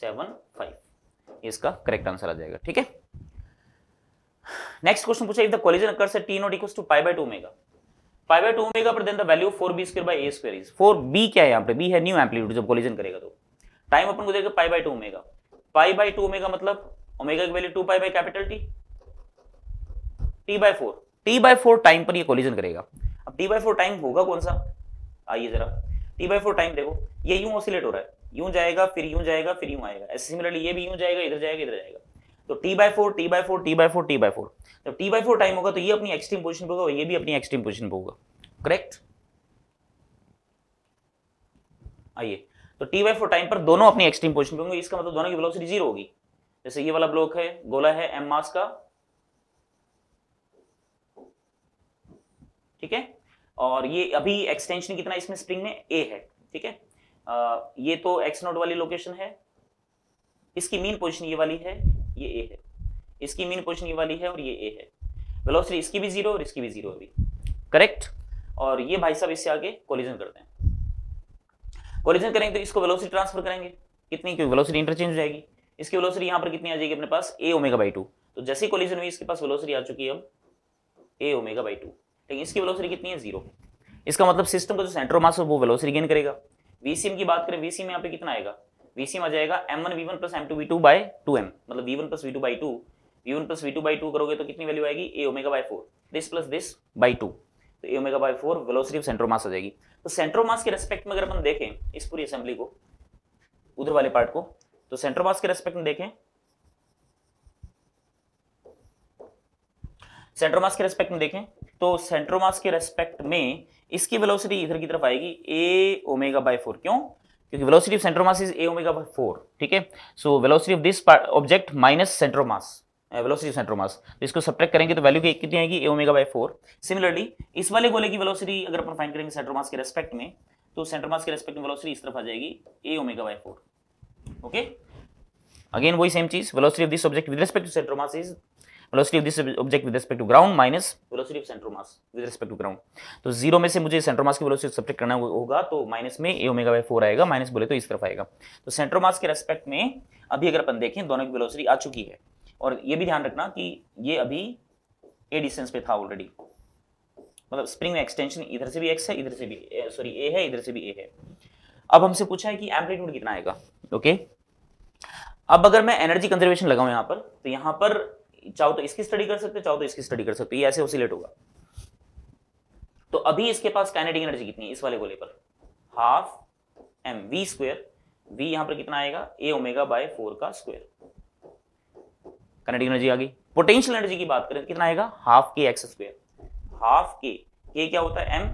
S4: सेवन फाइव इसका करेक्ट आंसर आ जाएगा ठीक है नेक्स्ट क्वेश्चन पूछा if the collision occurs at T not equals to pi by two omega five by two omega पर then the value four B square by A square is four B क्या है यहाँ पे B है new amplitude जब collision करेगा तो time अपन को देगा pi by two omega pi by two omega मतलब ओमेगा की value two pi by capital T T by four T by four time पर ये कोलिजन करेगा अब टी बाई फोर टाइम होगा कौन सा आइए जरा टी बाई फोर टाइम देखो ये यूं ऑसिलेट हो रहा है यूं जाएगा फिर यूं जाएगा फिर यूं आएगा सिमिलरली ये भी यूं जाएगा इधर जाएगा इधर जाएगा तो T by four T by four T by four T by four जब टी बाई फोर टाइम होगा तो ये अपनी एक्सट्रीम पोजिशन पर होगा ये भी अपनी एक्सट्रीम पोजिशन पर होगा करेक्ट आइए तो टी बाई फोर टाइम पर दोनों अपनी एक्सट्रीम पोजिशन पर होंगे इसका मतलब दोनों की वेलोसिटी जीरो होगी जैसे ये वाला ब्लॉक है गोला है एम मास का ठीक है और ये अभी एक्सटेंशन कितना इसमें स्प्रिंग में ए है ठीक है ये तो एक्स नोट वाली लोकेशन है इसकी मीन पोजिशन ये वाली है ये ए है इसकी मीन पोजिशन ये वाली है और ये ए है वेलोसिटी इसकी भी जीरो और इसकी भी जीरो अभी करेक्ट और ये भाई साहब इससे आगे कोलिजन करते हैं कोलिजन करेंगे तो इसको वेलोसिटी ट्रांसफर करेंगे कितनी क्योंकि वेलोसिटी इंटरचेंज हो जाएगी इसकी वेलोसिटी यहाँ पर कितनी आ जाएगी अपने पास ए ओमेगा बाई टू तो जैसे ही कोलिजन हुई इसके पास वेलोसिटी आ चुकी है अब ए ओमेगा बाई टू लेकिन इसकी वेलोसिटी कितनी है जीरो इसका मतलब सिस्टम का जो सेंट्रो मास है वो वेलोसिटी गेन करेगा वीसीएम की बात करें वीसीएम यहाँ पे कितना आएगा वीसीएम आ जाएगा M one we one plus M two V two by two M मतलब V one plus V two by two V one plus V two by two करोगे तो कितनी वैल्यू आएगी A omega by four this plus this by two तो A omega by four velocity of centre of mass आ जाएगी तो सेंट्रोमास के respect में अगर अपन देखें इस पूरी असेंबली को उधर वाले पार्ट को तो सेंट्रोमास के रेस्पेक्ट में देखें सेंट्रोमास के रेस्पेक्ट में देखें तो सेंट्रोमास के रेस्पेक्ट में इसकी वेलोसिटी इधर की तरफ आएगी ए ओमेगा बाय फोर क्यों क्योंकि velocity of centre mass is A omega by four ठीक है so velocity of this object minus centre mass velocity of centre mass तो इसको सब्ट्रैक्ट करेंगे तो वैल्यू की कितनी आएगी A omega by four similarly इस वाले गोले की वेलोसिटी अगर अपन फाइंड करेंगे सेंटर मास के रेस्पेक्ट में तो सेंटर मास के रेस्पेक्ट में वेलोसिटी इस तरफ आ जाएगी A omega by four okay again वही सेम चीज velocity of this object with respect to centre mass is velocity of this object with respect to ground minus velocity of center mass with respect to ground तो zero में से मुझे सेंट्रो मास की velocity subtract करना होगा तो minus में A omega by four आएगा माइनस बोले तो इस तरफ आएगा तो सेंट्रो मास के रेस्पेक्ट में अभी अगर अपन देखें दोनों की वेलोसिटी आ चुकी है और ये भी ध्यान रखना कि ये अभी ए डिस्टेंस पे था ऑलरेडी मतलब स्प्रिंग में एक्सटेंशन इधर से भी एक्स है इधर से भी सॉरी ए है इधर से भी ए है अब हमसे पूछा है कि एम्पलीट्यूड कितना आएगा ओके अब अगर मैं एनर्जी कंजर्वेशन लगाऊं यहाँ पर तो यहाँ पर चाहो तो इसकी स्टडी कर सकते हो चाहो तो इसकी स्टडी कर सकते हो ये ऐसे ओसिलेट होगा तो अभी इसके पास काइनेटिक एनर्जी कितनी है इस वाले गोले पर half M V square V यहां पर कितना आएगा ए ओमेगा बाय फोर का स्क्वेयर काइनेटिक एनर्जी आ गई पोटेंशियल एनर्जी की बात करें कितना आएगा हाफ के एक्स स्क्वेयर हाफ के ये क्या होता है M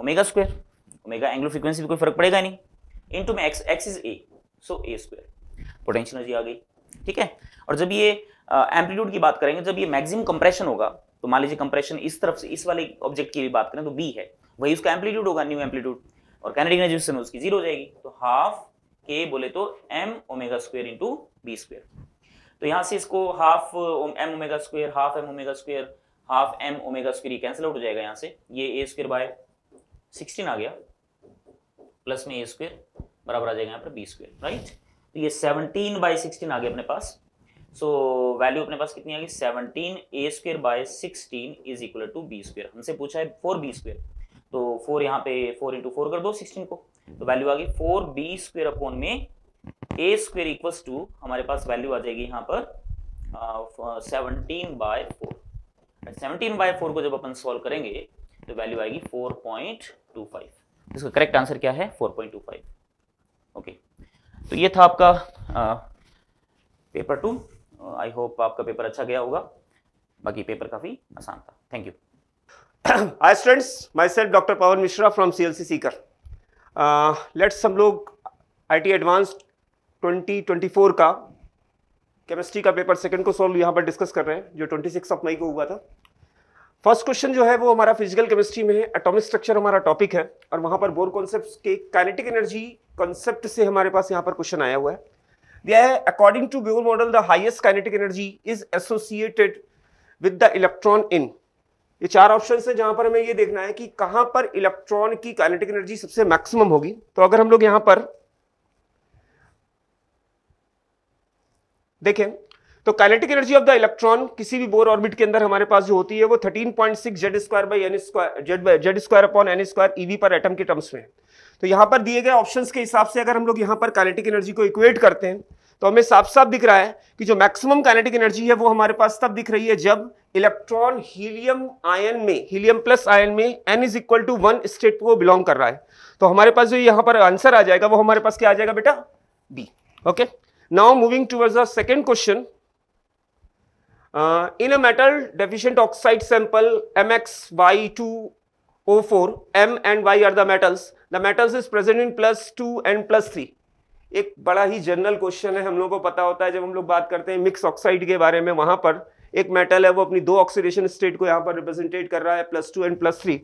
S4: omega square omega angular frequency भी कोई फर्क पड़ेगा नहीं इनटू में X X is A so A square potential energy आ गई ठीक है और जब ये एम्पलीट्यूड की बात करेंगे जब ये मैक्सिमम कंप्रेशन होगा तो मान लीजिए कंप्रेशन इस तरफ से इस वाले ऑब्जेक्ट की भी बात करें तो बी है वही उसका एम्पलीट्यूड होगा न्यू एम्पलीट्यूड और कैनेडिक रेजुएशन उसकी जीरो हो जाएगी तो हाफ के बोले तो M omega square into B square तो यहाँ से इसको half M omega square half M omega square half M omega square cancel out हो जाएगा यहाँ से ये ए स्क्वेयर बाय सिक्सटीन आ गया प्लस में ए स्क्वेयर बराबर आ जाएगा यहाँ पर बी स्क्वेयर राइट तो ये सेवनटीन बाई सिक्सटीन आ गया अपने पास सो so, वैल्यू अपने पास कितनी आ गई seventeen A square by sixteen is equal to B square हमसे पूछा है फोर बी स्क्र तो फोर यहाँ पे फोर इंटू फोर कर दो सिक्सटीन को तो वैल्यू आ गई फोर बी स्क्र अपॉन में ए स्क्र इक्वल्स टू हमारे पास वैल्यू आ जाएगी यहाँ पर seventeen by four seventeen by four को जब अपन सॉल्व करेंगे तो वैल्यू आएगी फोर पॉइंट टू फाइव इसका करेक्ट आंसर क्या है four point two five okay तो ये था आपका आ, पेपर टू आई होप आपका पेपर अच्छा गया होगा बाकी पेपर काफ़ी आसान था thank you
S5: hi students myself doctor Pavan Mishra from C L C Sikar let's हम लोग I T advance twenty twenty four का केमिस्ट्री का पेपर सेकेंड को सॉल्व यहाँ पर डिस्कस कर रहे हैं जो ट्वेंटी सिक्स ऑफ मई को हुआ था फर्स्ट क्वेश्चन जो है वो हमारा फिजिकल केमिस्ट्री में है एटॉमिक स्ट्रक्चर हमारा टॉपिक है और वहाँ पर बोर कॉन्सेप्ट के काइनेटिक एनर्जी कॉन्सेप्ट से हमारे पास यहाँ पर क्वेश्चन आया हुआ है There, according to Bohr model, the highest kinetic energy is associated with the electron in. ye char options hai jahan par hame ye dekhna hai ki kahan par electron ki kinetic energy sabse maximum hogi to agar hum log yahan par dekhen तो kinetic energy of the electron किसी भी Bohr orbit के अंदर हमारे पास जो होती है वो 13.6 Z square by N square Z square upon N square eV पर एटम के टर्म्स में तो यहाँ पर दिए गए ऑप्शंस के हिसाब से अगर हम लोग यहाँ पर कैनेटिक एनर्जी को इक्वेट करते हैं तो हमें साफ साफ दिख रहा है कि जो मैक्सिमम कैनेटिक एनर्जी है वो हमारे पास तब दिख रही है जब इलेक्ट्रॉन हीलियम आयन में हीलियम प्लस आयन में N is equal to one state को बिलोंग कर रहा है तो हमारे पास जो यहाँ पर आंसर आ जाएगा वो हमारे पास क्या आ जाएगा बेटा B okay now moving towards the second question in a metal deficient oxide sample M X Y two O four M and Y are the metals the metals is present in plus two and plus three एक बड़ा ही general question है हम लोगों को पता होता है जब हम लोग बात करते हैं मिक्स ऑक्साइड के बारे में वहां पर एक मेटल है वो अपनी दो ऑक्सीडेशन स्टेट को यहां पर रिप्रेजेंटेट कर रहा है plus two and plus three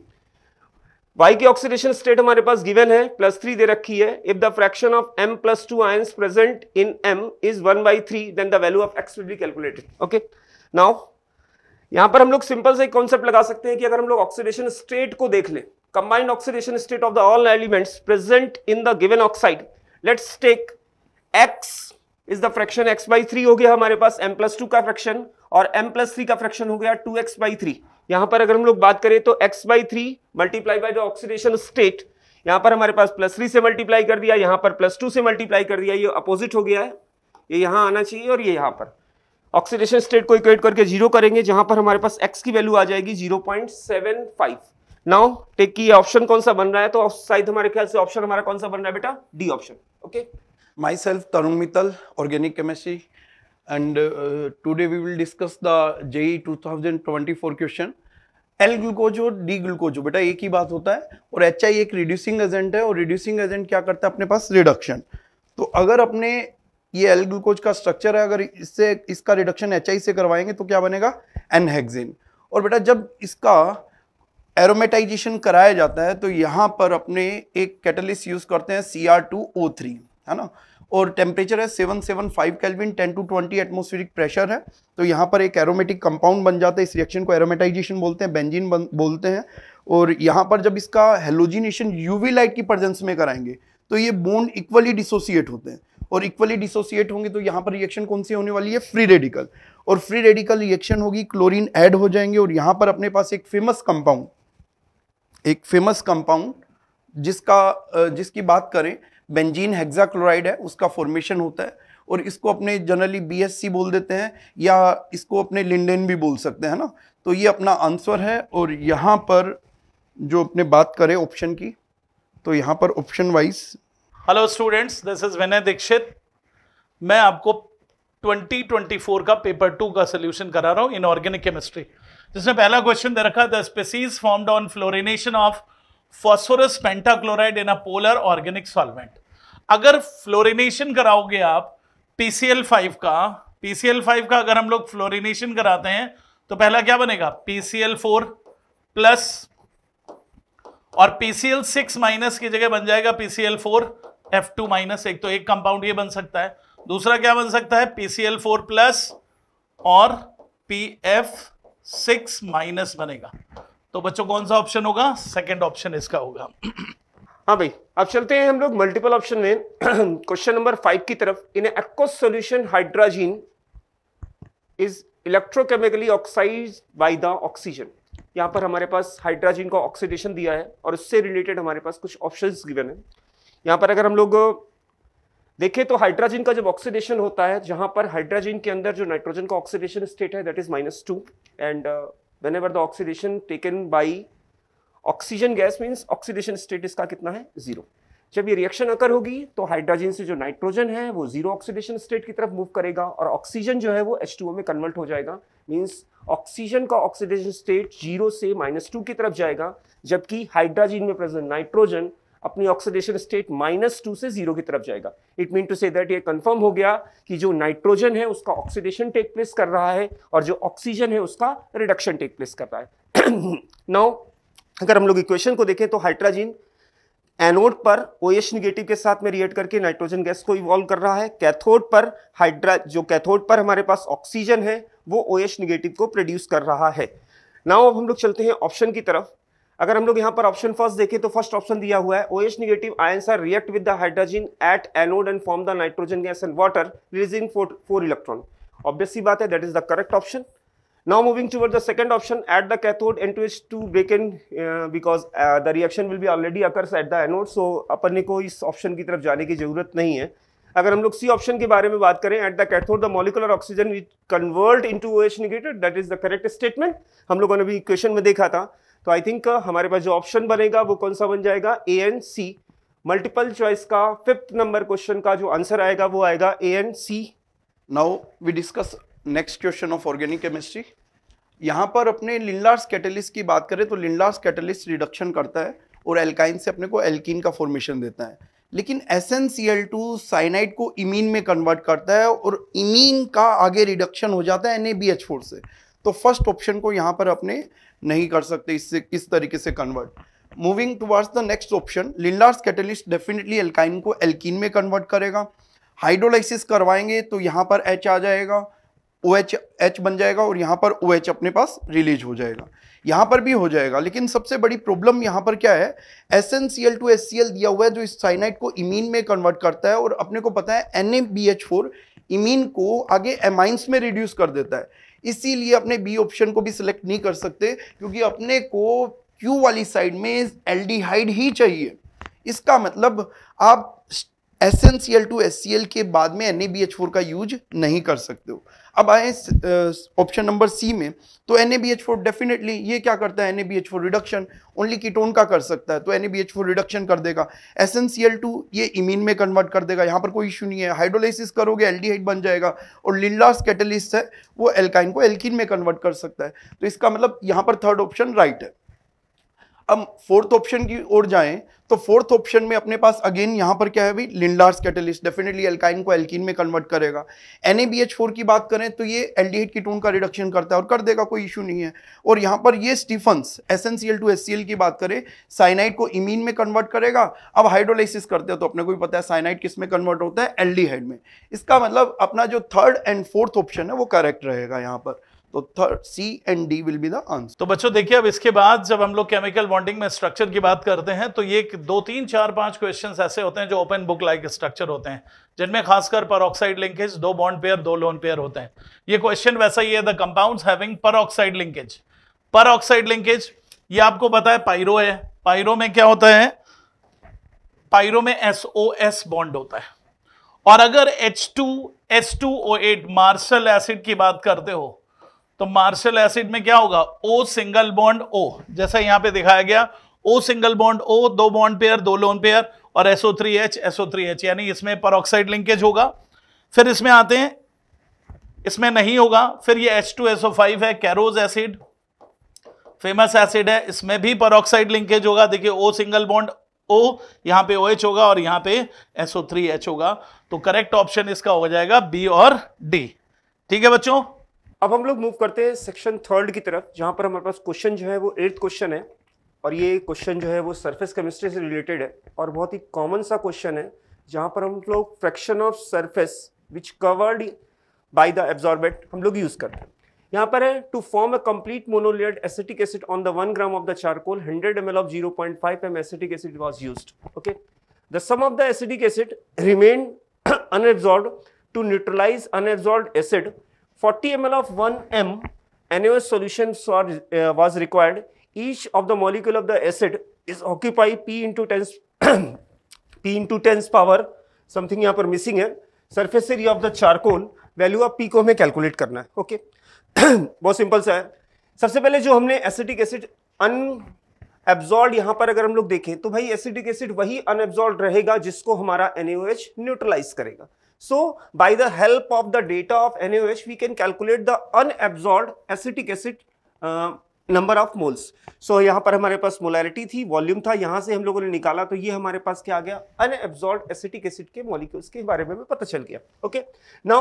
S5: Y की ऑक्सीडेशन स्टेट हमारे पास गिवन है प्लस थ्री दे रखी है if the fraction of M plus two ion present in M is one by three then the value of X will be calculated okay now यहां पर हम लोग सिंपल से एक कॉन्सेप्ट लगा सकते हैं कि अगर हम लोग ऑक्सीडेशन स्टेट को देख लें combined oxidation state of the all elements present in the given oxide let's take x is the fraction x by three हो गया हमारे पास m plus 2 का फ्रैक्शन और m प्लस थ्री का फ्रैक्शन हो गया 2x एक्स बाई थ्री यहां पर अगर हम लोग बात करें तो x by three multiply by the oxidation state यहाँ पर हमारे पास प्लस थ्री से मल्टीप्लाई कर दिया यहां पर प्लस टू से मल्टीप्लाई कर दिया ये अपोजिट हो गया है ये यहां आना चाहिए और ये यहां पर ऑक्सीडेशन स्टेट को इक्वेट करके जीरो करेंगे जहां पर हमारे पास एक्स की वैल्यू आ जाएगी zero point seven five now take की ऑप्शन कौन सा बन रहा है तो शायद हमारे ख्याल से ऑप्शन हमारा कौन सा बन रहा है बेटा D
S6: option okay myself Tarun Mittal organic chemistry and today and uh, today we will two thousand twenty four question L glucose और डी ग्लूकोज बेटा एक ही बात होता है और एच आई एक रिड्यूसिंग एजेंट है और रिड्यूसिंग एजेंट क्या करता है अपने पास रिडक्शन तो अगर अपने ये एल ग्लूकोज का स्ट्रक्चर है अगर इससे इसका रिडक्शन एच आई से करवाएंगे तो क्या बनेगा एनहेगजिन और बेटा जब इसका एरोमेटाइजेशन कराया जाता है तो यहाँ पर अपने एक कैटलिस्ट यूज करते हैं C R two O three है ना और टेम्परेचर है seven seven five kelvin ten to twenty atmospheric pressure है तो यहाँ पर एक एरोमेटिक कंपाउंड बन जाता है इस रिएक्शन को एरोमेटाइजेशन बोलते हैं बेंजीन बोलते हैं और यहाँ पर जब इसका हेलोजिनेशन यूवी लाइट की प्रजेंस में कराएंगे तो ये बोन इक्वली डिसोसिएट होते हैं और इक्वली डिसोसिएट होंगे तो यहाँ पर रिएक्शन कौन सी होने वाली है फ्री रेडिकल और फ्री रेडिकल रिएक्शन होगी क्लोरीन ऐड हो जाएंगे और यहाँ पर अपने पास एक फेमस कंपाउंड एक फेमस कंपाउंड जिसका जिसकी बात करें बेंजीन हेक्साक्लोराइड है उसका फॉर्मेशन होता है और इसको अपने जनरली बीएससी बोल देते हैं या इसको अपने लिंडेन भी बोल सकते हैं ना तो ये अपना आंसर है और यहाँ पर जो अपने बात करें ऑप्शन की तो यहाँ पर option wise
S7: hello students this is Vinay Dikshit मैं आपको 2024 का पेपर टू का सोल्यूशन करा रहा हूँ इनऑर्गेनिक केमिस्ट्री जिसने पहला क्वेश्चन दे रखा the species formed on fluorination of phosphorus pentachloride in a polar organic solvent अगर फ्लोरिनेशन कराओगे आप पीसीएल फाइव का पीसीएल फाइव का अगर हम लोग फ्लोरिनेशन कराते हैं तो पहला क्या बनेगा पीसीएल फोर प्लस और पीसीएल सिक्स माइनस की जगह बन जाएगा PCl four F two minus एक तो एक कंपाउंड ये बन सकता है दूसरा क्या बन सकता है पीसीएल फोर प्लस और पी एफ सिक्स माइनस बनेगा तो बच्चों कौन सा
S5: ऑप्शन होगा सेकेंड ऑप्शन इसका होगा हाँ भाई अब चलते हैं हम लोग मल्टीपल ऑप्शन में क्वेश्चन नंबर फाइव की तरफ in aq solution hydrazine is electrochemically oxidise by the oxygen यहाँ पर हमारे पास हाइड्राजीन का ऑक्सीडेशन दिया है और उससे रिलेटेड हमारे पास कुछ ऑप्शंस गिवन है यहाँ पर अगर हम लोग देखें तो हाइड्रोजन का जब ऑक्सीडेशन होता है जहां पर हाइड्रोजन के अंदर जो नाइट्रोजन का ऑक्सीडेशन स्टेट है that is minus two and whenever the oxidation taken by oxygen gas means oxidation state इसका कितना है जीरो जब ये रिएक्शन अकर होगी तो हाइड्रोजन से जो नाइट्रोजन है वो जीरो ऑक्सीडेशन स्टेट की तरफ मूव करेगा और ऑक्सीजन जो है वो एच में कन्वर्ट हो जाएगा मीन्स ऑक्सीजन का ऑक्सीडेशन स्टेट जीरो से माइनस टू की तरफ जाएगा जबकि हाइड्रोजन में प्रेजेंट नाइट्रोजन अपनी ऑक्सीडेशन स्टेट माइनस टू से जीरो की तरफ जाएगा it mean to say that ये कंफर्म हो गया कि जो नाइट्रोजन है उसका ऑक्सीडेशन टेक प्लेस कर रहा है और जो ऑक्सीजन है उसका रिडक्शन टेक प्लेस कर रहा है नाउ <clears throat> अगर हम लोग इक्वेशन को देखें तो हाइड्रोजिन एनोड पर ओ एच निगेटिव के साथ में रिएक्ट करके नाइट्रोजन गैस को इवॉल्व कर रहा है कैथोड पर हाइड्रा जो कैथोड पर हमारे पास ऑक्सीजन है वो ओ एच निगेटिव को प्रोड्यूस कर रहा है नाउ अब हम लोग चलते हैं ऑप्शन की तरफ अगर हम लोग यहाँ पर ऑप्शन फर्स्ट देखें तो फर्स्ट ऑप्शन दिया हुआ है O H negative ion are react with the hydrogen at anode and form the nitrogen gas and water releasing four electron obviously बात है that is the correct option now moving towards the second option at the cathode n2h2 break in uh, because because the reaction will be already occurs at the anode so अपन को इस option की तरफ जाने की जरूरत नहीं है अगर हम लोग सी ऑप्शन के बारे में बात करें at the cathode the molecular oxygen which convert into H negative that is the correct statement हम लोगों ने भी इक्वेशन में देखा था तो आई थिंक uh, हमारे पास जो ऑप्शन बनेगा वो कौन सा बन जाएगा A and C multiple choice का फिफ्थ
S6: नंबर क्वेश्चन का जो आंसर आएगा वो आएगा A and C now we discuss next question of organic chemistry यहाँ पर अपने लिंडलार्स कैटलिस्ट की बात करें तो लिंडलार्स कैटलिस्ट रिडक्शन करता है और एल्काइन से अपने को एल्किन का फॉर्मेशन देता है लेकिन S N C L two cyanide को इमीन में कन्वर्ट करता है और इमीन का आगे रिडक्शन हो जाता है N A B H four से तो फर्स्ट ऑप्शन को यहाँ पर अपने नहीं कर सकते इससे इस तरीके से convert moving towards the next option Lindlar's catalyst definitely alkyne को एल्किन में कन्वर्ट करेगा हाइड्रोलाइसिस करवाएंगे तो यहाँ पर एच आ जाएगा ओ एच एच बन जाएगा और यहाँ पर ओ OH एच अपने पास रिलीज हो जाएगा यहाँ पर भी हो जाएगा लेकिन सबसे बड़ी प्रॉब्लम यहाँ पर क्या है S N C L two S C L दिया हुआ है जो इस साइनाइट को इमीन में कन्वर्ट करता है और अपने को पता है N A B H four imine को आगे एमाइंस में रिड्यूस कर देता है इसीलिए अपने बी ऑप्शन को भी सिलेक्ट नहीं कर सकते क्योंकि अपने को क्यू वाली साइड में एल ही चाहिए इसका मतलब आप S N C L two S C L के बाद में N A B H four का यूज नहीं कर सकते हो अब आए ऑप्शन नंबर सी में तो N A B H four definitely ये क्या करता है N A B H four reduction only ketone का कर सकता है तो N A B H four reduction कर देगा S N C L two ये इमीन में कन्वर्ट कर देगा यहाँ पर कोई इशू नहीं है हाइड्रोलाइसिस करोगे एल बन जाएगा और लिल्लास कैटलिस्ट है वो एल्काइन को एल्किन में कन्वर्ट कर सकता है तो इसका मतलब यहाँ पर थर्ड ऑप्शन राइट है अब फोर्थ ऑप्शन की ओर जाएं तो फोर्थ ऑप्शन में अपने पास अगेन यहां पर क्या है भाई लिंडार्स कैटलिस्ट डेफिनेटली एल्काइन को एल्किन में कन्वर्ट करेगा एन की बात करें तो ये एल की टोन का रिडक्शन करता है और कर देगा कोई इशू नहीं है और यहां पर ये स्टीफन्स एस टू एस की बात करें साइनाइड को इमीन में कन्वर्ट करेगा अब हाइड्रोलाइसिस करते हैं तो अपने को भी पता है साइनाइड किस में कन्वर्ट होता है एल में इसका मतलब अपना जो थर्ड एंड फोर्थ ऑप्शन है वो करेक्ट रहेगा यहाँ पर तो third C and D will be the answer तो
S7: बच्चों देखिए अब इसके बाद जब हम लोग केमिकल बॉन्डिंग में स्ट्रक्चर की बात करते हैं तो ये दो तीन चार पांच क्वेश्चंस ऐसे होते हैं जो ओपन बुक लाइक स्ट्रक्चर होते हैं जिनमें खासकर परऑक्साइड लिंकेज दो बॉन्ड पेयर दो लोन पेयर होते हैं ये क्वेश्चन वैसा ही है the compound having peroxide linkage peroxide linkage ये आपको पता है पायरो है पायरो में क्या होता है पायरो में एसओ एस बॉन्ड होता है और अगर H two S two O eight Marshall acid की बात करते हो तो मार्शल एसिड में क्या होगा ओ सिंगल बॉन्ड ओ जैसा यहां पे दिखाया गया ओ सिंगल बॉन्ड ओ दो बॉन्ड पेयर दो लोन पेयर और SO three H SO three H यानी इसमें परऑक्साइड लिंकेज होगा फिर इसमें आते हैं इसमें नहीं होगा फिर ये एच टू एसओ फाइव है कैरोज एसिड फेमस एसिड है इसमें भी परऑक्साइड लिंकेज होगा देखिए ओ सिंगल बॉन्ड ओ यहां पे ओ OH होगा और यहां पे एसओ थ्री
S5: एच होगा तो करेक्ट ऑप्शन इसका हो जाएगा बी और डी ठीक है बच्चों अब हम लोग मूव करते हैं सेक्शन थर्ड की तरफ जहाँ पर हमारे पास क्वेश्चन जो है वो एट्थ क्वेश्चन है और ये क्वेश्चन जो है वो सरफेस केमिस्ट्री से रिलेटेड है और बहुत ही कॉमन सा क्वेश्चन है जहाँ पर हम लोग fraction of surface which covered by the absorbate हम लोग यूज़ करते हैं यहाँ पर है to form a complete monolayered acetic acid on the one gram of the charcoal hundred M of zero point five M acetic acid was use okay the sum of the acidic acid remain unabsorb to neutralize unabsorb acid 40 ml of 1 m NaOH solution was required. Each of the molecule of the acid is occupy P into 10 P into 10 power something यहाँ पर missing है Surface area of the charcoal value of p को हमें calculate करना है Okay. बहुत simple सा है सबसे पहले जो हमने acetic acid un एब्जॉर्ड यहां पर अगर हम लोग देखें तो भाई एसिडिक एसिड वही अनएब्जॉर्ड रहेगा जिसको हमारा एनएओएच न्यूट्रलाइज करेगा So by the help of the data of NaOH, we can calculate the unabsorbed acetic acid uh, number of moles so यहाँ पर हमारे पास molarity थी volume था यहाँ से हम लोगों ने निकाला तो ये हमारे पास क्या आ गया unabsorbed acetic acid के molecules के बारे में पता चल गया okay now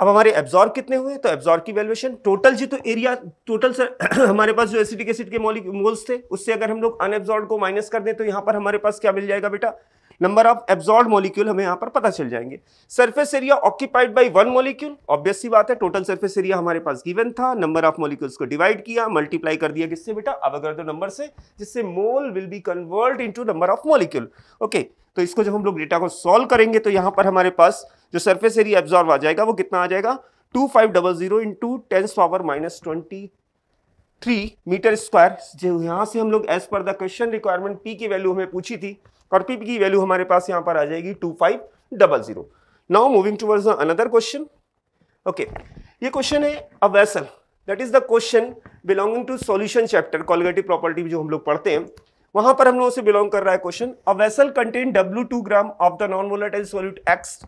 S5: अब हमारे एब्जॉर्ब कितने हुए तो एब्जॉर्ब की वैल्यूएशन टोटल जी तो एरिया टोटल सर हमारे पास जो एसिडिक एसिड के मोल्स थे उससे अगर हम लोग अनएब्जॉर्ब को माइनस कर दें तो यहाँ पर हमारे पास क्या मिल जाएगा बेटा नंबर ऑफ एब्जॉर्ड मॉलिक्यूल हमें यहाँ पर पता चल जाएंगे surface area occupied by one molecule obvious सी बात है टोटल सरफेस एरिया हमारे पास गिवन था नंबर ऑफ मॉलिक्यूल्स को डिवाइड किया मल्टीप्लाई कर दिया किससे बेटा अब अगर अवगर्दो तो नंबर से जिससे mole will be convert into number of molecule okay तो इसको जब हम लोग डेटा को सॉल्व करेंगे तो यहाँ पर हमारे पास जो सर्फेस एरिया एब्जॉर्व आ जाएगा वो कितना आ जाएगा two five double zero into tens power minus twenty three metre square जो यहाँ से हम लोग as per the question requirement P की वैल्यू हमें पूछी थी और पीपी की वैल्यू हमारे पास यहां पर आ जाएगी two five double zero now moving towards another question okay ये क्वेश्चन है a vessel that is the question belonging to solution chapter colligative property जो हम लोग पढ़ते हैं वहां पर हम लोगों से बिलोंग कर रहा है question a vessel contain W two gram of the non volatile solute X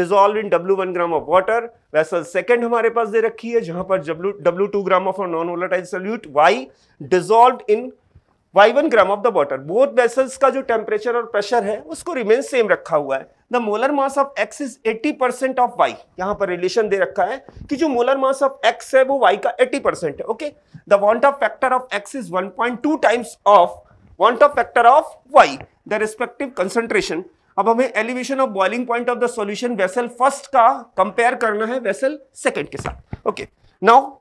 S5: dissolve in W one gram of water vessel second हमारे पास दे रखी है जहां पर W two gram of non volatile solute Y dissolve in Y gram of the water both vessels का जो temperature और प्रेशर है उसको रिमेन सेम रखा हुआ है the molar mass of X is 80 percent of Y यहाँ पर रिलेशन दे रखा है कि जो मोलर मास ऑफ एक्स है वो वाई का 80 परसेंट है okay the van't Hoff factor of X is 1.2 times of van't Hoff factor of Y the respective concentration अब हमें elevation of boiling point of the solution vessel first का compare करना है vessel second के साथ okay now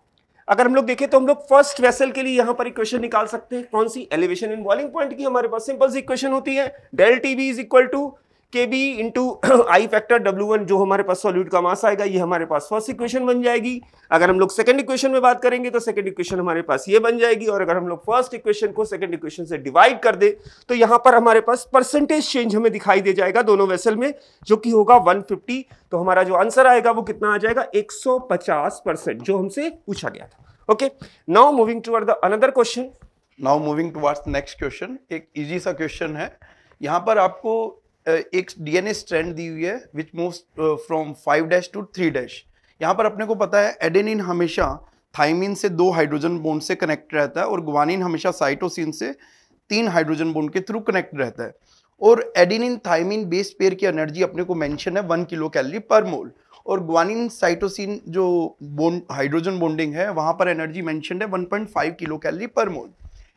S5: अगर हम लोग देखें तो हम लोग फर्स्ट वेसल के लिए यहां पर इक्वेशन निकाल सकते हैं कौन सी एलिवेशन इन बॉलिंग पॉइंट की हमारे पास सिंपल सी इक्वेशन होती है del T B is equal to K B into I factor W one जो हमारे पास सॉल्यूट का मास आएगा ये हमारे पास फर्स्ट इक्वेशन बन जाएगी अगर हम लोग सेकंड इक्वेशन में बात करेंगे तो सेकंड इक्वेशन हमारे पास ये बन जाएगी और अगर हम लोग फर्स्ट इक्वेशन को सेकंड इक्वेशन से डिवाइड कर दे तो यहाँ पर हमारे पास परसेंटेज चेंज हमें दिखाई दे जाएगा दोनों वेसल में जो कि होगा वन तो हमारा जो आंसर आएगा वो कितना आ जाएगा एक जो हमसे
S6: पूछा गया था okay now moving toward the another question now moving towards next question एक इजी सा क्वेश्चन है यहाँ पर आपको एक डीएनए स्ट्रैंड दी हुई है which moves from five dash to three dash यहाँ पर अपने को पता है एडेनिन हमेशा थाइमिन से दो हाइड्रोजन बोन्ड से कनेक्ट रहता है और ग्वानिन हमेशा साइटोसिन से तीन हाइड्रोजन बोन्ड के थ्रू कनेक्ट रहता है और एडिनिन थाइमिन बेस पेयर की एनर्जी अपने को मेंशन है one kilo calorie per mole और ग्वानिन साइटोसिन जो बोन हाइड्रोजन बोन्डिंग है वहाँ पर एनर्जी मेंशन है one kilo calorie per mole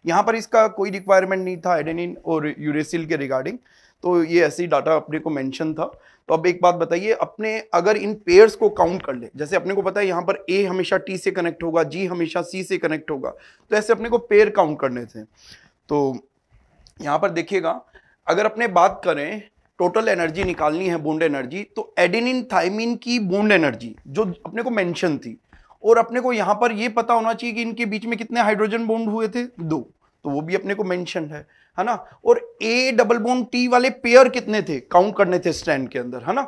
S6: यहाँ पर इसका कोई रिक्वायरमेंट नहीं था एडेनिन और यूरेसिल के रिगार्डिंग तो ये ऐसे ही डाटा अपने को मेंशन था तो अब एक बात बताइए अपने अगर इन पेयर्स को काउंट कर ले जैसे अपने को पता है यहाँ पर ए हमेशा टी से कनेक्ट होगा जी हमेशा सी से कनेक्ट होगा तो ऐसे अपने को पेयर काउंट करने थे तो यहाँ पर देखिएगा अगर अपने बात करें टोटल एनर्जी निकालनी है बोन्ड एनर्जी तो एडिनिन थाइमिन की बोन्ड एनर्जी जो अपने को मैंशन थी और अपने को यहाँ पर ये पता होना चाहिए कि इनके बीच में कितने हाइड्रोजन बोन्ड हुए थे दो तो वो भी अपने को मेंशन है है ना और ए डबल बोन टी वाले पेयर कितने थे काउंट करने थे स्टैंड के अंदर है ना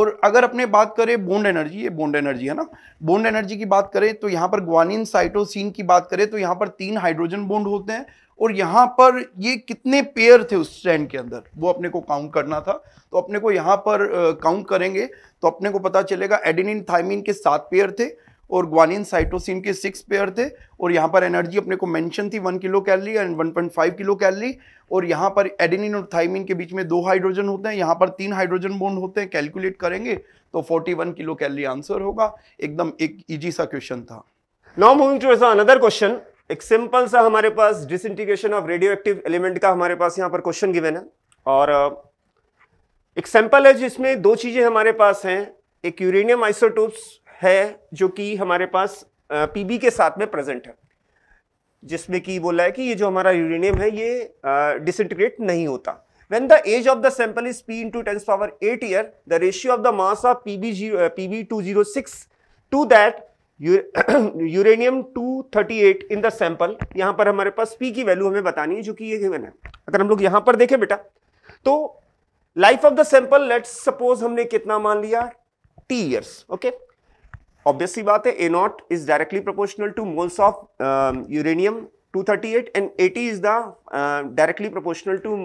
S6: और अगर अपने बात करें बोन्ड एनर्जी ये बोन्ड एनर्जी है ना बोन्ड एनर्जी की बात करें तो यहाँ पर ग्वानिन साइटोसिन की बात करें तो यहाँ पर तीन हाइड्रोजन बोन्ड होते हैं और यहाँ पर ये कितने पेयर थे उस स्टैंड के अंदर वो अपने को काउंट करना था तो अपने को यहाँ पर काउंट करेंगे तो अपने को पता चलेगा एडिनिन थाइमिन के सात पेयर थे और ग्वानिन साइटोसिन के सिक्स पेयर थे और यहाँ पर एनर्जी अपने को मेंशन थी one kilo calorie and one point five kilo calorie और यहाँ पर एडिनिन और थाइमिन के बीच में दो हाइड्रोजन होते हैं यहाँ पर तीन हाइड्रोजन बोन्ड होते हैं कैलकुलेट करेंगे तो forty one kilo calorie answer होगा एकदम एक ईजी सा क्वेश्चन था
S5: now moving to another question एक सिंपल सा हमारे पास disintegration of radio active element का हमारे पास यहाँ पर क्वेश्चन गिवेन है और एक सैंपल है जिसमें दो चीज़ें हमारे पास हैं एक यूरेनियम आइसोटोप्स है जो कि हमारे पास पीबी के साथ में प्रेजेंट है जिसमें कि बोला है कि ये जो हमारा यूरेनियम है ये डिसइंटीग्रेट नहीं होता the the age of sample when the age tens power eight year the ratio of the mass of P B zero P B two zero six to that uranium two thirty eight in the sample यहां पर हमारे पास P की value हमें बतानी है जो कि ये गिवन है अगर हम लोग यहां पर देखें बेटा तो life of the sample let's suppose हमने कितना मान लिया T years okay okay? Obviously बात है A naught is directly proportional to moles of uranium 238 and 80 is the directly proportional to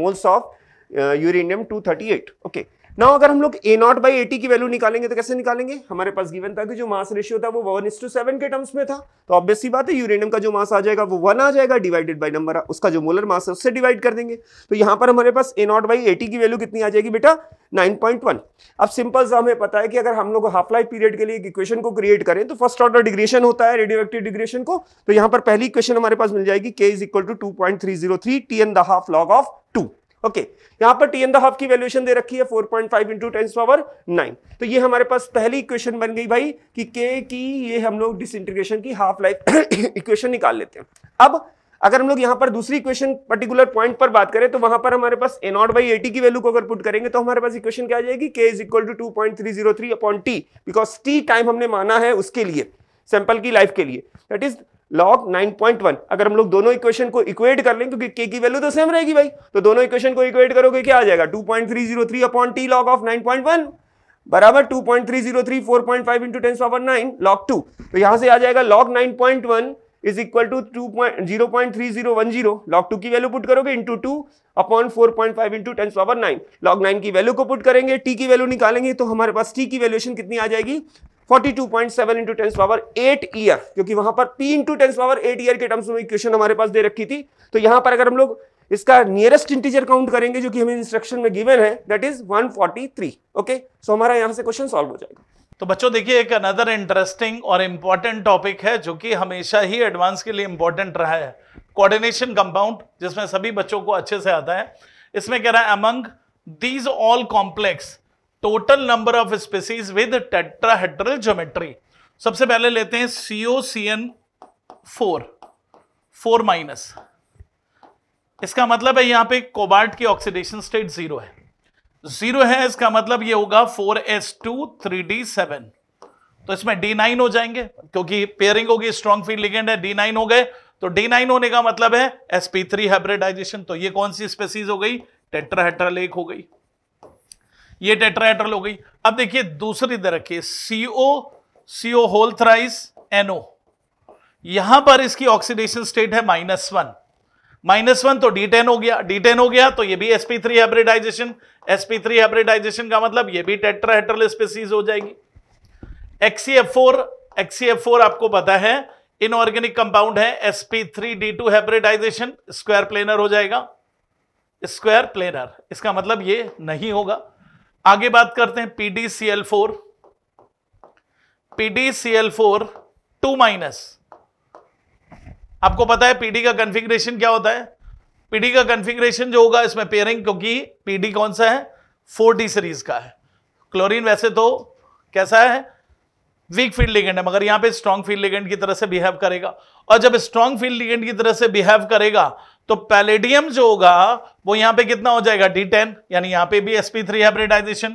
S5: moles of uranium 238 okay okay. Now अगर हम लोग A naught by A T की वैल्यू निकालेंगे तो कैसे निकालेंगे हमारे पास गिवन था कि जो मास रेशियो था वो वन टू सेवन के टर्म्स में था तो ऑब्वियसली बात है यूरेनियम का जो मास आ जाएगा वो वन आ जाएगा डिवाइडेड बाई नंबर उसका जो मोलर मास है उससे डिवाइड कर देंगे तो यहाँ पर हमारे पास ए नॉट बाई एटी की वैल्यू कितनी आ जाएगी बेटा नाइन पॉइंट वन अब सिंपल सा हमें पता है कि अगर हम लोग हाफ लाइफ पीरियड के लिए एक इक्वेशन को क्रिएट करें तो फर्स्ट ऑर्डर डिग्रेशन होता है रेडियो एक्टिव डिग्रेशन को तो यहाँ पर पहली इक्वेशन हमारे पास मिल जाएगी K is equal to two point three zero three T N the half log of two okay यहां पर टी एन दाफ की वैल्यूएशन दे रखी है 4.5 point five into tens power nine तो ये हमारे पास पहली इक्वेशन बन गई भाई कि के की ये हम लोग डिसइंटीग्रेशन की हाफ लाइफ इक्वेशन निकाल लेते हैं अब अगर हम लोग यहां पर दूसरी इक्वेशन पर्टिकुलर पॉइंट पर बात करें तो वहां पर हमारे पास एनॉट बाई एटी की वैल्यू को अगर पुट करेंगे तो हमारे पास इक्वेशन क्या आ जाएगी K is equal to two point three zero three upon T because T time हमने माना है उसके लिए सैंपल की लाइफ के लिए दैट इज लॉग 9.1 अगर हम लोग दोनों इक्वेशन को इक्वेट कर लें क्योंकि के की वैल्यू तो सेम रहेगी भाई तो दोनों इक्वेशन को इक्वेट करोगे क्या आ जाएगा 2.303 अपॉन टी लॉग ऑफ 9.1 बराबर 2.303 4.5 into ten power nine log two तो यहां से आ जाएगा log 9.1 is equal to two point zero point three zero one zero log two की वैल्यू पुट करोगे into two upon four point five into ten power nine log nine की value को put करेंगे टी की value निकालेंगे तो हमारे पास T की वैल्यूएशन कितनी आ जाएगी 42.7 पावर 8 ईयर क्योंकि वहां पर P into tens power 8 year के टर्म्स में इक्वेशन हमारे पास दे रखी थी तो यहां पर अगर हम लोग इसका नियरेस्ट इंटीजर काउंट करेंगे जो कि हमें इंस्ट्रक्शन में गिवन है दैट इज 143 ओके सो हमारा यहां से क्वेश्चन सॉल्व हो जाएगा तो बच्चों देखिए एक अनदर इंटरेस्टिंग और इम्पॉर्टेंट टॉपिक
S7: है जो कि हमेशा ही एडवांस के लिए इम्पॉर्टेंट रहा है कोऑर्डिनेशन कंपाउंड जिसमें सभी बच्चों को अच्छे से आता है इसमें कह रहा है among these all complex total number of species with tetrahedral geometry सबसे पहले लेते हैं C O C N four four minus इसका मतलब है यहां पे कोबाल्ट की ऑक्सीडेशन स्टेट जीरो है जीरो है इसका मतलब ये होगा four S two three D seven तो इसमें डी नाइन हो जाएंगे क्योंकि पेयरिंग होगी स्ट्रॉन्ग फील्ड लिगेंड है डी नाइन हो गए तो डी नाइन होने का मतलब है एसपी थ्री हाइब्रिडाइजेशन तो ये कौन सी स्पेसीज हो गई टेट्राहेड्रल एक हो गई ये टेट्राहेड्रल हो गई अब देखिए दूसरी तरह के C O C O whole thrice N O यहां पर इसकी ऑक्सीडेशन स्टेट है माइनस वन माइनस वन तो डी टेन हो गया डी टेन हो गया तो ये भी S P three hybridization S P three hybridization का मतलब ये भी टेट्राहेड्रल स्पेसीज हो जाएगी एक्सीएफ फोर एक्सीएफ फोर आपको पता है इनऑर्गेनिक कंपाउंड है sp three d two hybridization square planar हो जाएगा स्क्वायर प्लेनर इसका मतलब ये नहीं होगा आगे बात करते हैं PDCL four L four two minus आपको पता है पीडी का कंफिग्रेशन क्या होता है पीडी का कंफिग्रेशन जो होगा इसमें पेयरिंग क्योंकि पीडी कौन सा है फोर डी सीरीज का है क्लोरीन वैसे तो कैसा है वीक फील्ड लिगेंड है मगर यहां पे स्ट्रॉन्ग फील्ड लिगेंड की तरह से बिहेव करेगा और जब स्ट्रॉन्ग फील्ड लिगेंड की तरह से बिहेव करेगा तो पैलेडियम जो होगा वो यहां पे कितना हो जाएगा डी टेन यानी यहां पे भी एसपी थ्री हाइब्रिडाइजेशन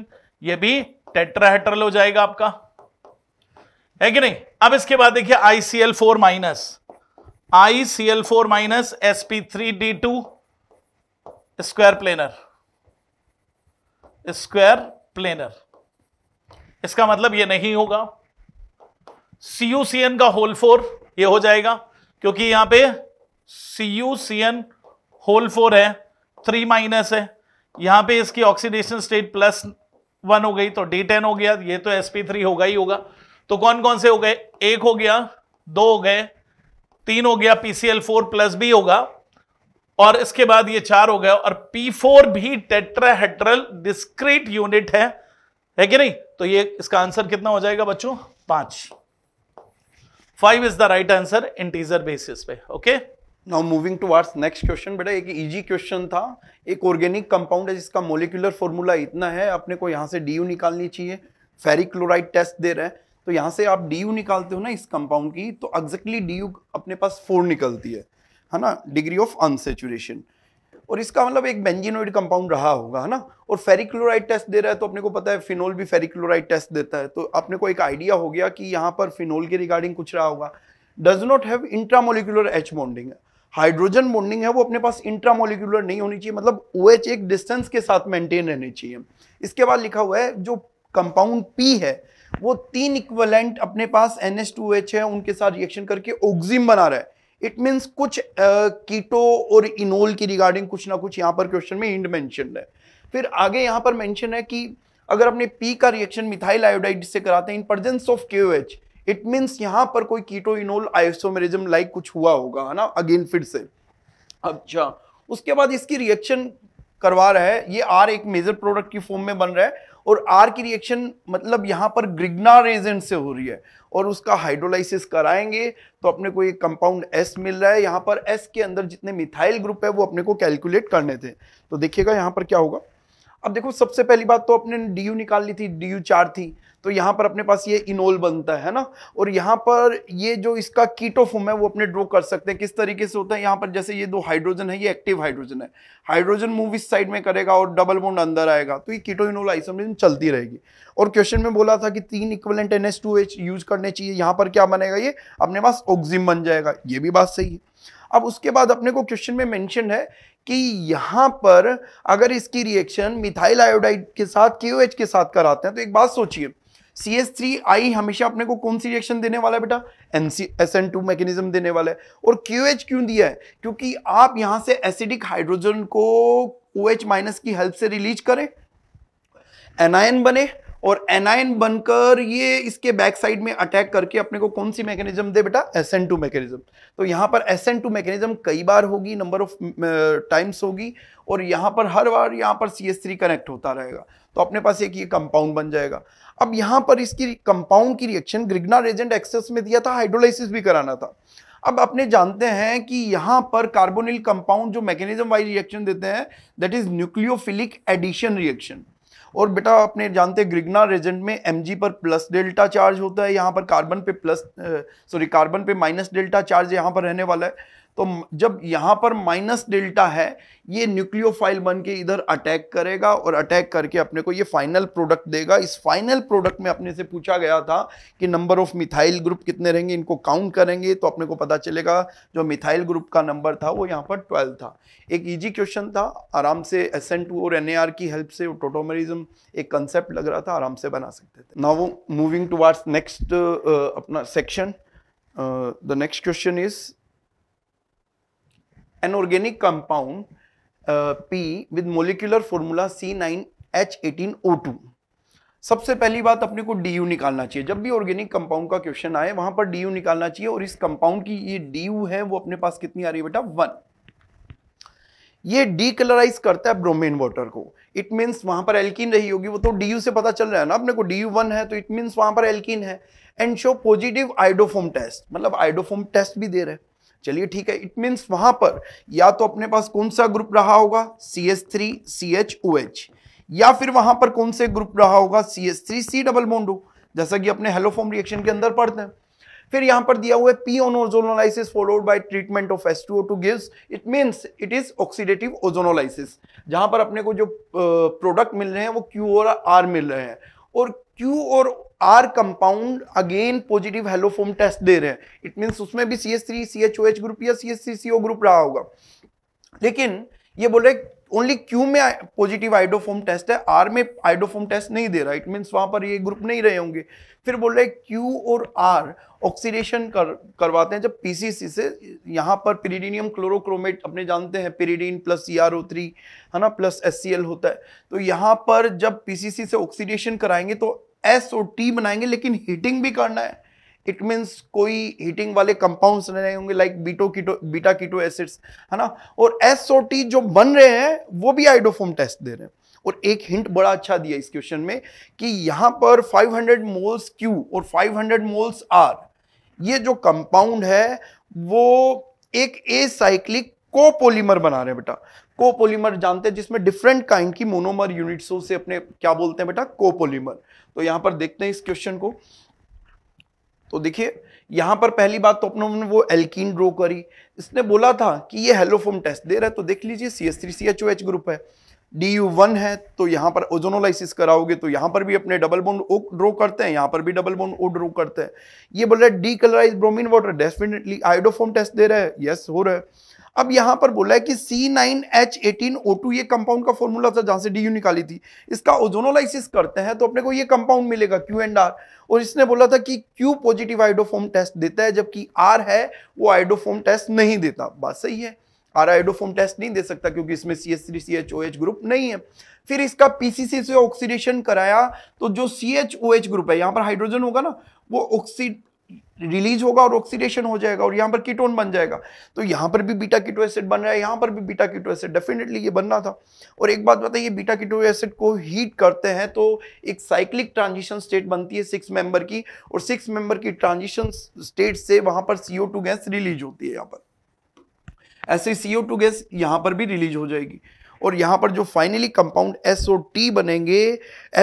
S7: ये भी टेट्राहेट्रल हो जाएगा आपका है कि नहीं अब इसके बाद देखिए ICL four minus ICL four minus sp three d two square planar square planar इसका मतलब ये नहीं होगा CuCN का होल फोर ये हो जाएगा क्योंकि यहां पे CuCN होल फोर है थ्री माइनस है यहां पे इसकी ऑक्सीडेशन स्टेट प्लस वन हो गई तो डी टेन हो गया ये तो sp3 होगा ही होगा तो कौन कौन से हो गए एक हो गया दो हो गए तीन हो गया pcl4 फोर प्लस भी होगा और इसके बाद ये चार हो गया और p4 भी टेट्राहेड्रल डिस्क्रीट यूनिट है है कि नहीं तो ये इसका आंसर कितना हो जाएगा बच्चों पांच five
S6: is the right answer teaser basis पे okay now moving towards next question बेटा एक इजी क्वेश्चन था एक ऑर्गेनिक कंपाउंड है जिसका मोलिकुलर फॉर्मूला इतना है अपने को यहाँ से डी निकालनी चाहिए फेरिक क्लोराइड टेस्ट दे रहे हैं तो यहाँ से आप डी निकालते हो ना इस कंपाउंड की तो एग्जैक्टली डी अपने पास फोर निकलती है है ना डिग्री ऑफ अनसेचुरेशन और इसका मतलब एक बेंजीनोइड कंपाउंड रहा होगा है ना और फेरिक्लोराइड टेस्ट दे रहा है तो अपने को पता है फिनोल भी फेरिक्लोराइड टेस्ट देता है तो अपने को एक आइडिया हो गया कि यहाँ पर फिनोल के रिगार्डिंग कुछ रहा होगा does not have intramolecular H bonding hydrogen bonding है वो अपने पास इंट्रामोलिकुलर नहीं होनी चाहिए मतलब ओ OH एक डिस्टेंस के साथ मेंटेन रहनी चाहिए इसके बाद लिखा हुआ है जो कंपाउंड पी है वो तीन इक्वलेंट अपने पास एन एच है उनके साथ रिएक्शन करके ऑक्सिम बना रहा है इट मीन्स कुछ कीटो uh, और इनोल की रिगार्डिंग कुछ ना कुछ यहाँ पर क्वेश्चन में इंड मैंशन है फिर आगे यहाँ पर मैंशन है कि अगर अपने पी का रिएक्शन मिथाइल आयोडाइड से कराते हैं in presence of K H it means यहाँ पर कोई कीटो इनोल आइसोमेरिज्म लाइक कुछ हुआ होगा है ना अगेन फिर से अच्छा उसके बाद इसकी रिएक्शन करवा रहा है ये आर एक मेजर प्रोडक्ट की फॉर्म में बन रहा है और आर की रिएक्शन मतलब यहाँ पर ग्रिग्ना रेजेंट से हो रही है और उसका हाइड्रोलाइसिस कराएंगे तो अपने को ये कंपाउंड एस मिल रहा है यहाँ पर एस के अंदर जितने मिथाइल ग्रुप है वो अपने को कैलकुलेट करने थे तो देखिएगा यहाँ पर क्या होगा अब देखो सबसे पहली बात तो अपने डी निकाल ली थी डी चार थी तो यहां पर अपने पास ये इनोल बनता है ना और यहाँ पर ये जो इसका कीटोफोम है वो अपने ड्रॉ कर सकते हैं किस तरीके से होता है यहां पर जैसे ये दो हाइड्रोजन है ये एक्टिव हाइड्रोजन है हाइड्रोजन मूव इस साइड में करेगा और डबल बोन्ड अंदर आएगा तो ये कीटो इनोल आइसोमेरिज्म चलती रहेगी और क्वेश्चन में बोला था कि तीन इक्वलेंट एन यूज करने चाहिए यहां पर क्या बनेगा ये अपने पास ऑक्जिम बन जाएगा ये भी बात सही है अब उसके बाद अपने को क्वेश्चन में मेंशन है कि यहां पर अगर इसकी रिएक्शन मिथाइल आयोडाइड के साथ के के साथ कराते हैं तो एक बात सोचिए सी एस थ्री आई हमेशा अपने को कौन सी रिएक्शन देने वाला है बेटा N C S N two mechanism देने वाला है और क्यू एच क्यों दिया है क्योंकि आप यहां से एसिडिक हाइड्रोजन को ओ एच माइनस की हेल्प से रिलीज करें एनायन बने और एनायन बनकर ये इसके बैक साइड में अटैक करके अपने को कौन सी मैकेनिज्म दे बेटा एस एन टू मैकेनिज्म तो यहाँ पर एस एन टू मैकेनिज्म कई बार होगी नंबर ऑफ टाइम्स होगी और यहाँ पर हर बार यहाँ पर सी एस थ्री कनेक्ट होता रहेगा तो अपने पास एक ये कंपाउंड बन जाएगा अब यहां पर इसकी कंपाउंड की रिएक्शन ग्रिग्ना रेजेंट एक्सेस में दिया था हाइड्रोलाइसिस भी कराना था अब अपने जानते हैं कि यहां पर कार्बोनिल कंपाउंड जो मैकेनिज्म वाइज रिएक्शन देते हैं that is nucleophilic addition reaction और बेटा अपने जानते हैं ग्रिग्ना रेजेंट में एम पर प्लस डेल्टा चार्ज होता है यहाँ पर कार्बन पे प्लस सॉरी कार्बन पे माइनस डेल्टा चार्ज यहाँ पर रहने वाला है तो जब यहाँ पर माइनस डेल्टा है ये न्यूक्लियोफाइल बन के इधर अटैक करेगा और अटैक करके अपने को ये फाइनल प्रोडक्ट देगा इस फाइनल प्रोडक्ट में अपने से पूछा गया था कि नंबर ऑफ मिथाइल ग्रुप कितने रहेंगे इनको काउंट करेंगे तो अपने को पता चलेगा जो मिथाइल ग्रुप का नंबर था वो यहाँ पर ट्वेल्व था एक ईजी क्वेश्चन था आराम से एस और एन की हेल्प से टोटोमरिज्म एक कंसेप्ट लग रहा था आराम से बना सकते थे नाव मूविंग टुवार्ड्स नेक्स्ट अपना section the next question is an organic compound P with molecular formula C nine H eighteen O two सबसे पहली बात अपने को डी यू निकालना चाहिए जब भी ऑर्गेनिक कंपाउंड का क्वेश्चन आए वहां पर डी यू निकालना चाहिए और इस कंपाउंड की ये डी यू है वो अपने पास कितनी आ रही है बेटा वन ये डीकलराइज करता है ब्रोमेन वाटर को इट मीन्स वहां पर एल्किन रही होगी वो तो डी यू से पता चल रहा है ना अपने को डी यू वन है तो इट मीन्स वहां पर एल्किन है and show positive iodoform test मतलब आइडोफोम टेस्ट भी दे रहे हैं चलिए ठीक है इट मीन्स वहां पर या तो अपने पास कौन सा ग्रुप रहा होगा C S three C H O H या फिर वहां पर कौन से ग्रुप रहा होगा C S three C double bond जैसा कि अपने हेलोफॉर्म रिएक्शन के अंदर पढ़ते हैं फिर यहां पर दिया हुआ है P on ozonolysis followed by treatment of S two gives it means it is oxidative ozonolysis जहां पर अपने को जो प्रोडक्ट मिल रहे हैं वो क्यू और आर मिल रहे हैं और क्यू और R compound again positive haloform test दे रहे हैं इट मीन्स उसमें भी C S three C H O H group या C S three C O group रहा होगा लेकिन ये बोल रहे ओनली क्यू में पॉजिटिव आइडोफोम टेस्ट है आर में आइडोफोम टेस्ट नहीं दे रहा इट मीन्स वहां पर ये ग्रुप नहीं रहे होंगे फिर बोल रहे क्यू और आर ऑक्सीडेशन कर करवाते हैं जब पीसीसी से यहाँ पर पेरिडीनियम क्लोरोक्रोमेट अपने जानते हैं pyridine plus C R O three है ना प्लस एस सी एल होता है तो यहाँ पर जब पीसीसी से ऑक्सीडेशन कराएंगे तो एस और टी बनाएंगे लेकिन हीटिंग भी करना है इट मीन्स कोई हीटिंग वाले कंपाउंड्स नहीं होंगे like beta keto beta keto acids है ना और एस और टी जो बन रहे हैं वो भी आइडोफोम टेस्ट दे रहे हैं और एक हिंट बड़ा अच्छा दिया इस क्वेश्चन में कि यहाँ पर 500 मोल्स क्यू और 500 मोल्स आर ये जो कंपाउंड है वो एक ए साइक्लिक कोपोलीमर बना रहे हैं बेटा कोपोलीमर जानते हैं जिसमें डिफरेंट काइंड की मोनोमर यूनिट्सों से अपने क्या बोलते हैं बेटा कोपोलीमर तो यहां पर देखते हैं इस क्वेश्चन को तो देखिए यहां पर पहली बात तो अपनों ने वो एल्कीन ड्रो करी इसने बोला था कि ये हेलोफोम टेस्ट दे रहा है तो देख लीजिए C S three C H O H group है डी यू वन है तो यहां पर ओजोनोलाइसिस कराओगे तो यहां पर भी अपने डबल बोन ओ ड्रो करते हैं यहां पर भी डबल बोन ओ ड्रो करते हैं ये बोल रहा है decolourize bromine water definitely iodoform test दे रहा है यस हो रहा है अब यहां पर बोला है कि C9H18O2 ये कंपाउंड का फॉर्मूला था जहां से डी निकाली थी इसका ओजोनोलाइसिस करते हैं तो अपने को ये कंपाउंड मिलेगा क्यू एंड आर और इसने बोला था कि क्यू पॉजिटिव आइडोफॉर्म टेस्ट देता है जबकि आर है वो आइडोफॉर्म टेस्ट नहीं देता बात सही है आर आइडोफॉर्म टेस्ट नहीं दे सकता क्योंकि इसमें C S three C H O H group नहीं है फिर इसका पीसीसी से ऑक्सीडेशन कराया तो जो C H O H group है यहां पर हाइड्रोजन होगा ना वो ऑक्सीड रिलीज होगा और ऑक्सीडेशन हो जाएगा और यहाँ पर कीटोन बन जाएगा तो यहाँ पर भी बीटा कीटो एसिड बन रहा है यहाँ पर भी बीटा कीटो एसिड डेफिनेटली ये बनना था और एक बात बताइए बीटा कीटो एसिड को हीट करते हैं तो एक साइक्लिक ट्रांजिशन स्टेट बनती है सिक्स मेंबर की और सिक्स मेंबर की ट्रांजिशन स्टेट से वहाँ पर सी गैस रिलीज होती है यहाँ पर ऐसे सी गैस यहाँ पर भी रिलीज हो जाएगी और यहाँ पर जो finally compound S O T बनेंगे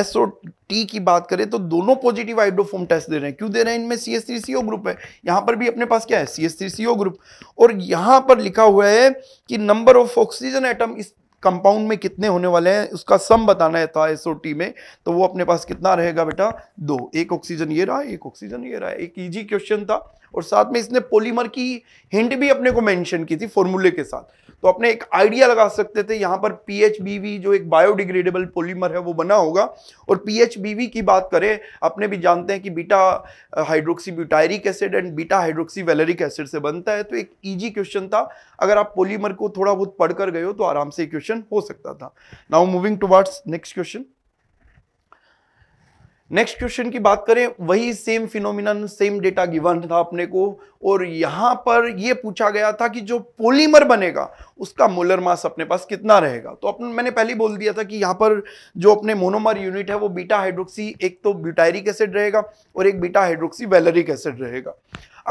S6: एस ओ टी की बात करें तो दोनों पॉजिटिव हाइड्रोफोम टेस्ट दे रहे हैं क्यों दे रहे हैं इनमें C S three C O group है यहाँ पर भी अपने पास क्या है C S three C O group और यहाँ पर लिखा हुआ है कि नंबर ऑफ ऑक्सीजन आइटम इस कंपाउंड में कितने होने वाले हैं उसका सम बताना है था एस में तो वो अपने पास कितना रहेगा बेटा दो एक ऑक्सीजन ये रहा एक ऑक्सीजन ये रहा एक ईजी क्वेश्चन था और साथ में इसने पोलीमर की हिंट भी अपने को मेंशन की थी फॉर्मूले के साथ तो अपने एक आइडिया लगा सकते थे यहाँ पर पी जो एक बायोडिग्रेडेबल पोलीमर है वो बना होगा और पी की बात करें अपने भी जानते हैं कि beta hydroxy butyric acid and beta hydroxy valeric acid से बनता है तो एक ईजी क्वेश्चन था अगर आप पोलीमर को थोड़ा बहुत पढ़कर गए हो तो आराम से क्वेश्चन हो सकता था now moving towards next question next question की बात करें वही same phenomenon same data given था अपने को और यहां पर यह पूछा गया था कि जो पोलीमर बनेगा उसका मोलर मास अपने पास कितना रहेगा तो अपने मैंने पहले बोल दिया था कि यहां पर जो अपने मोनोमर यूनिट है वो बीटा हाइड्रोक्सी एक तो ब्यूटायरिक एसिड रहेगा और एक बीटा हाइड्रोक्सी वेलरिक एसिड रहेगा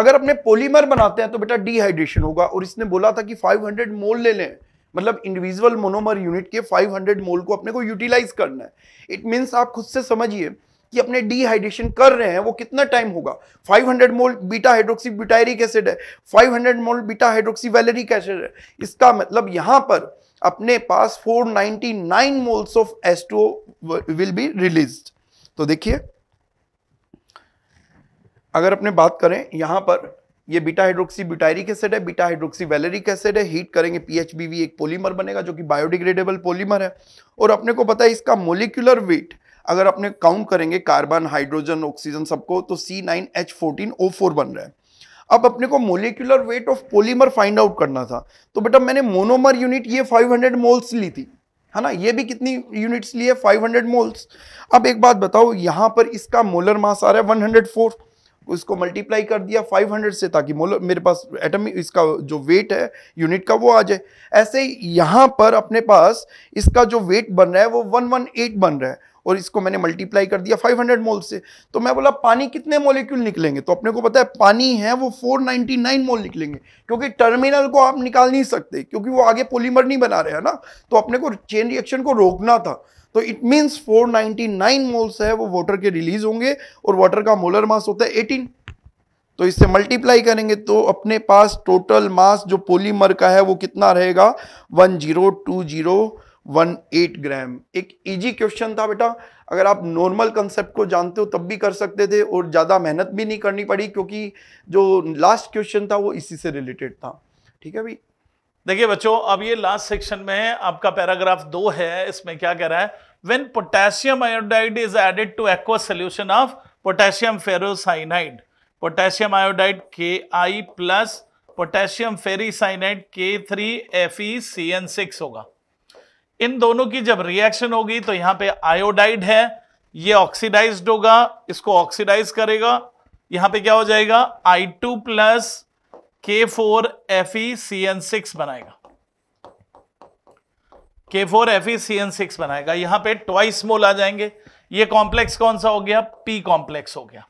S6: अगर अपने पोलीमर बनाते हैं तो बेटा डिहाइड्रेशन होगा और इसने बोला था कि फाइव मोल ले लें मतलब इंडिविजुअल मोनोमर यूनिट के 500 मोल को अपने को यूटिलाइज करना है इट मीन्स आप खुद से समझिए कि अपने डिहाइड्रेशन कर रहे हैं वो कितना टाइम होगा 500 mole beta hydroxy butyric acid है 500 mole beta hydroxy valeric acid है इसका मतलब यहां पर अपने पास 499 moles of astro will be release तो देखिए अगर अपने बात करें यहां पर ये बीटा हाइड्रोक्सी बिटायरिक एसिड है बीटा हाइड्रोक्सी वैलेरिक एसिड है हीट करेंगे पीएचबीवी एक पॉलीमर बनेगा जो कि बायोडिग्रेडेबल पॉलीमर है और अपने को पता है इसका मोलिकुलर वेट अगर अपने काउंट करेंगे कार्बन हाइड्रोजन ऑक्सीजन सबको तो C nine H fourteen O four बन रहा है अब अपने को molecular weight of polymer find out करना था तो बेटा मैंने मोनोमर यूनिट ये 500 मोल्स ली थी है ना ये भी कितनी यूनिट्स ली है 500 मोल्स अब एक बात बताओ यहाँ पर इसका मोलर मास आ रहा है 104 उसको मल्टीप्लाई कर दिया 500 से ताकि मोलर मेरे पास एटम इसका जो वेट है यूनिट का वो आ जाए ऐसे यहाँ पर अपने पास इसका जो वेट बन रहा है वो 118 बन रहा है और इसको मैंने मल्टीप्लाई कर दिया 500 मोल से तो मैं बोला पानी कितने मोलिक्यूल निकलेंगे तो अपने को पता है पानी है वो 499 मोल निकलेंगे क्योंकि टर्मिनल को आप निकाल नहीं सकते क्योंकि वो आगे पोलीमर नहीं बना रहे हैं ना तो अपने को चेन रिएक्शन को रोकना था तो इट मीन्स 499 मोल्स है वो वाटर के रिलीज होंगे और वाटर का मोलर मास होता है एटीन तो इससे मल्टीप्लाई करेंगे तो अपने पास टोटल मास जो पोलीमर का है वो कितना रहेगा one zero two zero one eight gram एक इजी क्वेश्चन था बेटा अगर आप नॉर्मल कंसेप्ट को जानते हो तब भी कर सकते थे और ज़्यादा मेहनत भी नहीं करनी पड़ी क्योंकि जो लास्ट क्वेश्चन था वो इसी से रिलेटेड था ठीक है भाई
S7: देखिए बच्चों अब ये लास्ट सेक्शन में है आपका पैराग्राफ दो है इसमें क्या कह रहा है when potassium iodide is added to aqua solution of potassium ferrocyanide potassium iodide K I plus potassium ferricyanide K three F E C N six होगा इन दोनों की जब रिएक्शन होगी तो यहां पे आयोडाइड है ये ऑक्सीडाइज्ड होगा इसको ऑक्सीडाइज करेगा यहां पे क्या हो जाएगा I two plus K four F E C N six बनाएगा K four F E C N six बनाएगा यहां पे ट्वाइस मोल आ जाएंगे ये कॉम्प्लेक्स कौन सा हो गया पी कॉम्प्लेक्स हो गया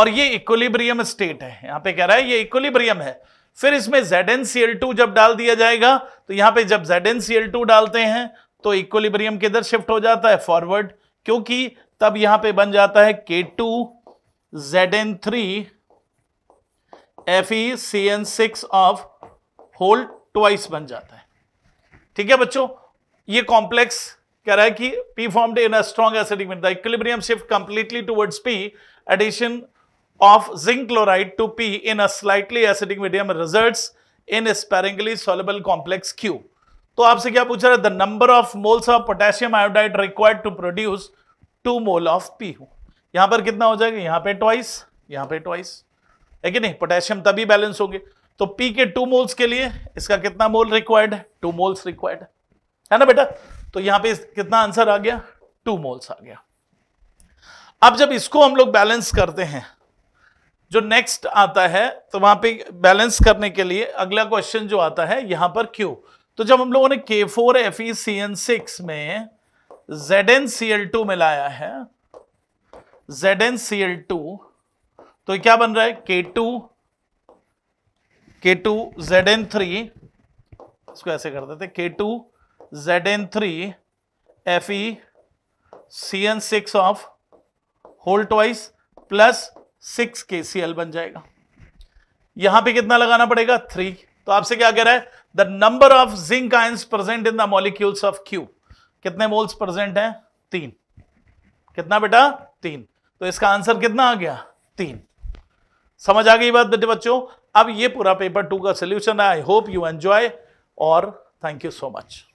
S7: और ये इक्विलिब्रियम स्टेट है यहां पे कह रहा है ये इक्विलिब्रियम है फिर इसमें ZnCl2 जब डाल दिया जाएगा तो यहां पे जब ZnCl2 डालते हैं तो इक्वलिब्रियम किधर शिफ्ट हो जाता है फॉरवर्ड क्योंकि तब यहां पे बन जाता है K two Z N three F E C N six of whole twice बन जाता है ठीक है बच्चों ये कॉम्प्लेक्स कह रहा है कि P form in strong acidic meet the shift completely towards P addition of zinc chloride to P in a slightly acidic medium results in sparingly soluble complex Q तो आपसे क्या पूछ रहा है the number of moles of potassium iodide required to produce two mole of P यहां पर कितना हो जाएगा यहां पे ट्वाइस यहां पे ट्वाइस है कि नहीं पोटेशियम तभी बैलेंस होंगे तो पी के टू मोल्स के लिए इसका कितना मोल रिक्वायर्ड है टू मोल्स रिक्वायर्ड है ना बेटा तो यहां पे कितना आंसर आ गया टू मोल्स आ गया अब जब इसको हम लोग बैलेंस करते हैं जो नेक्स्ट आता है तो वहां पे बैलेंस करने के लिए अगला क्वेश्चन जो आता है यहां पर क्यू तो जब हम लोगों ने K four F C N six में Z N C L two मिलाया है Z N C L two तो क्या बन रहा है के टू के टू जेड एन थ्री इसको ऐसे कर देते K two Z N three F E C N six of whole twice plus six K C L बन जाएगा यहां पे कितना लगाना पड़ेगा थ्री तो आपसे क्या कह रहा है the number of zinc ions present in the molecules of Q कितने मोल्स प्रेजेंट हैं तीन कितना बेटा तीन तो इसका आंसर कितना आ गया तीन समझ आ गई बात बेटे बच्चों अब ये पूरा पेपर टू का solution I hope you enjoy और थैंक यू सो मच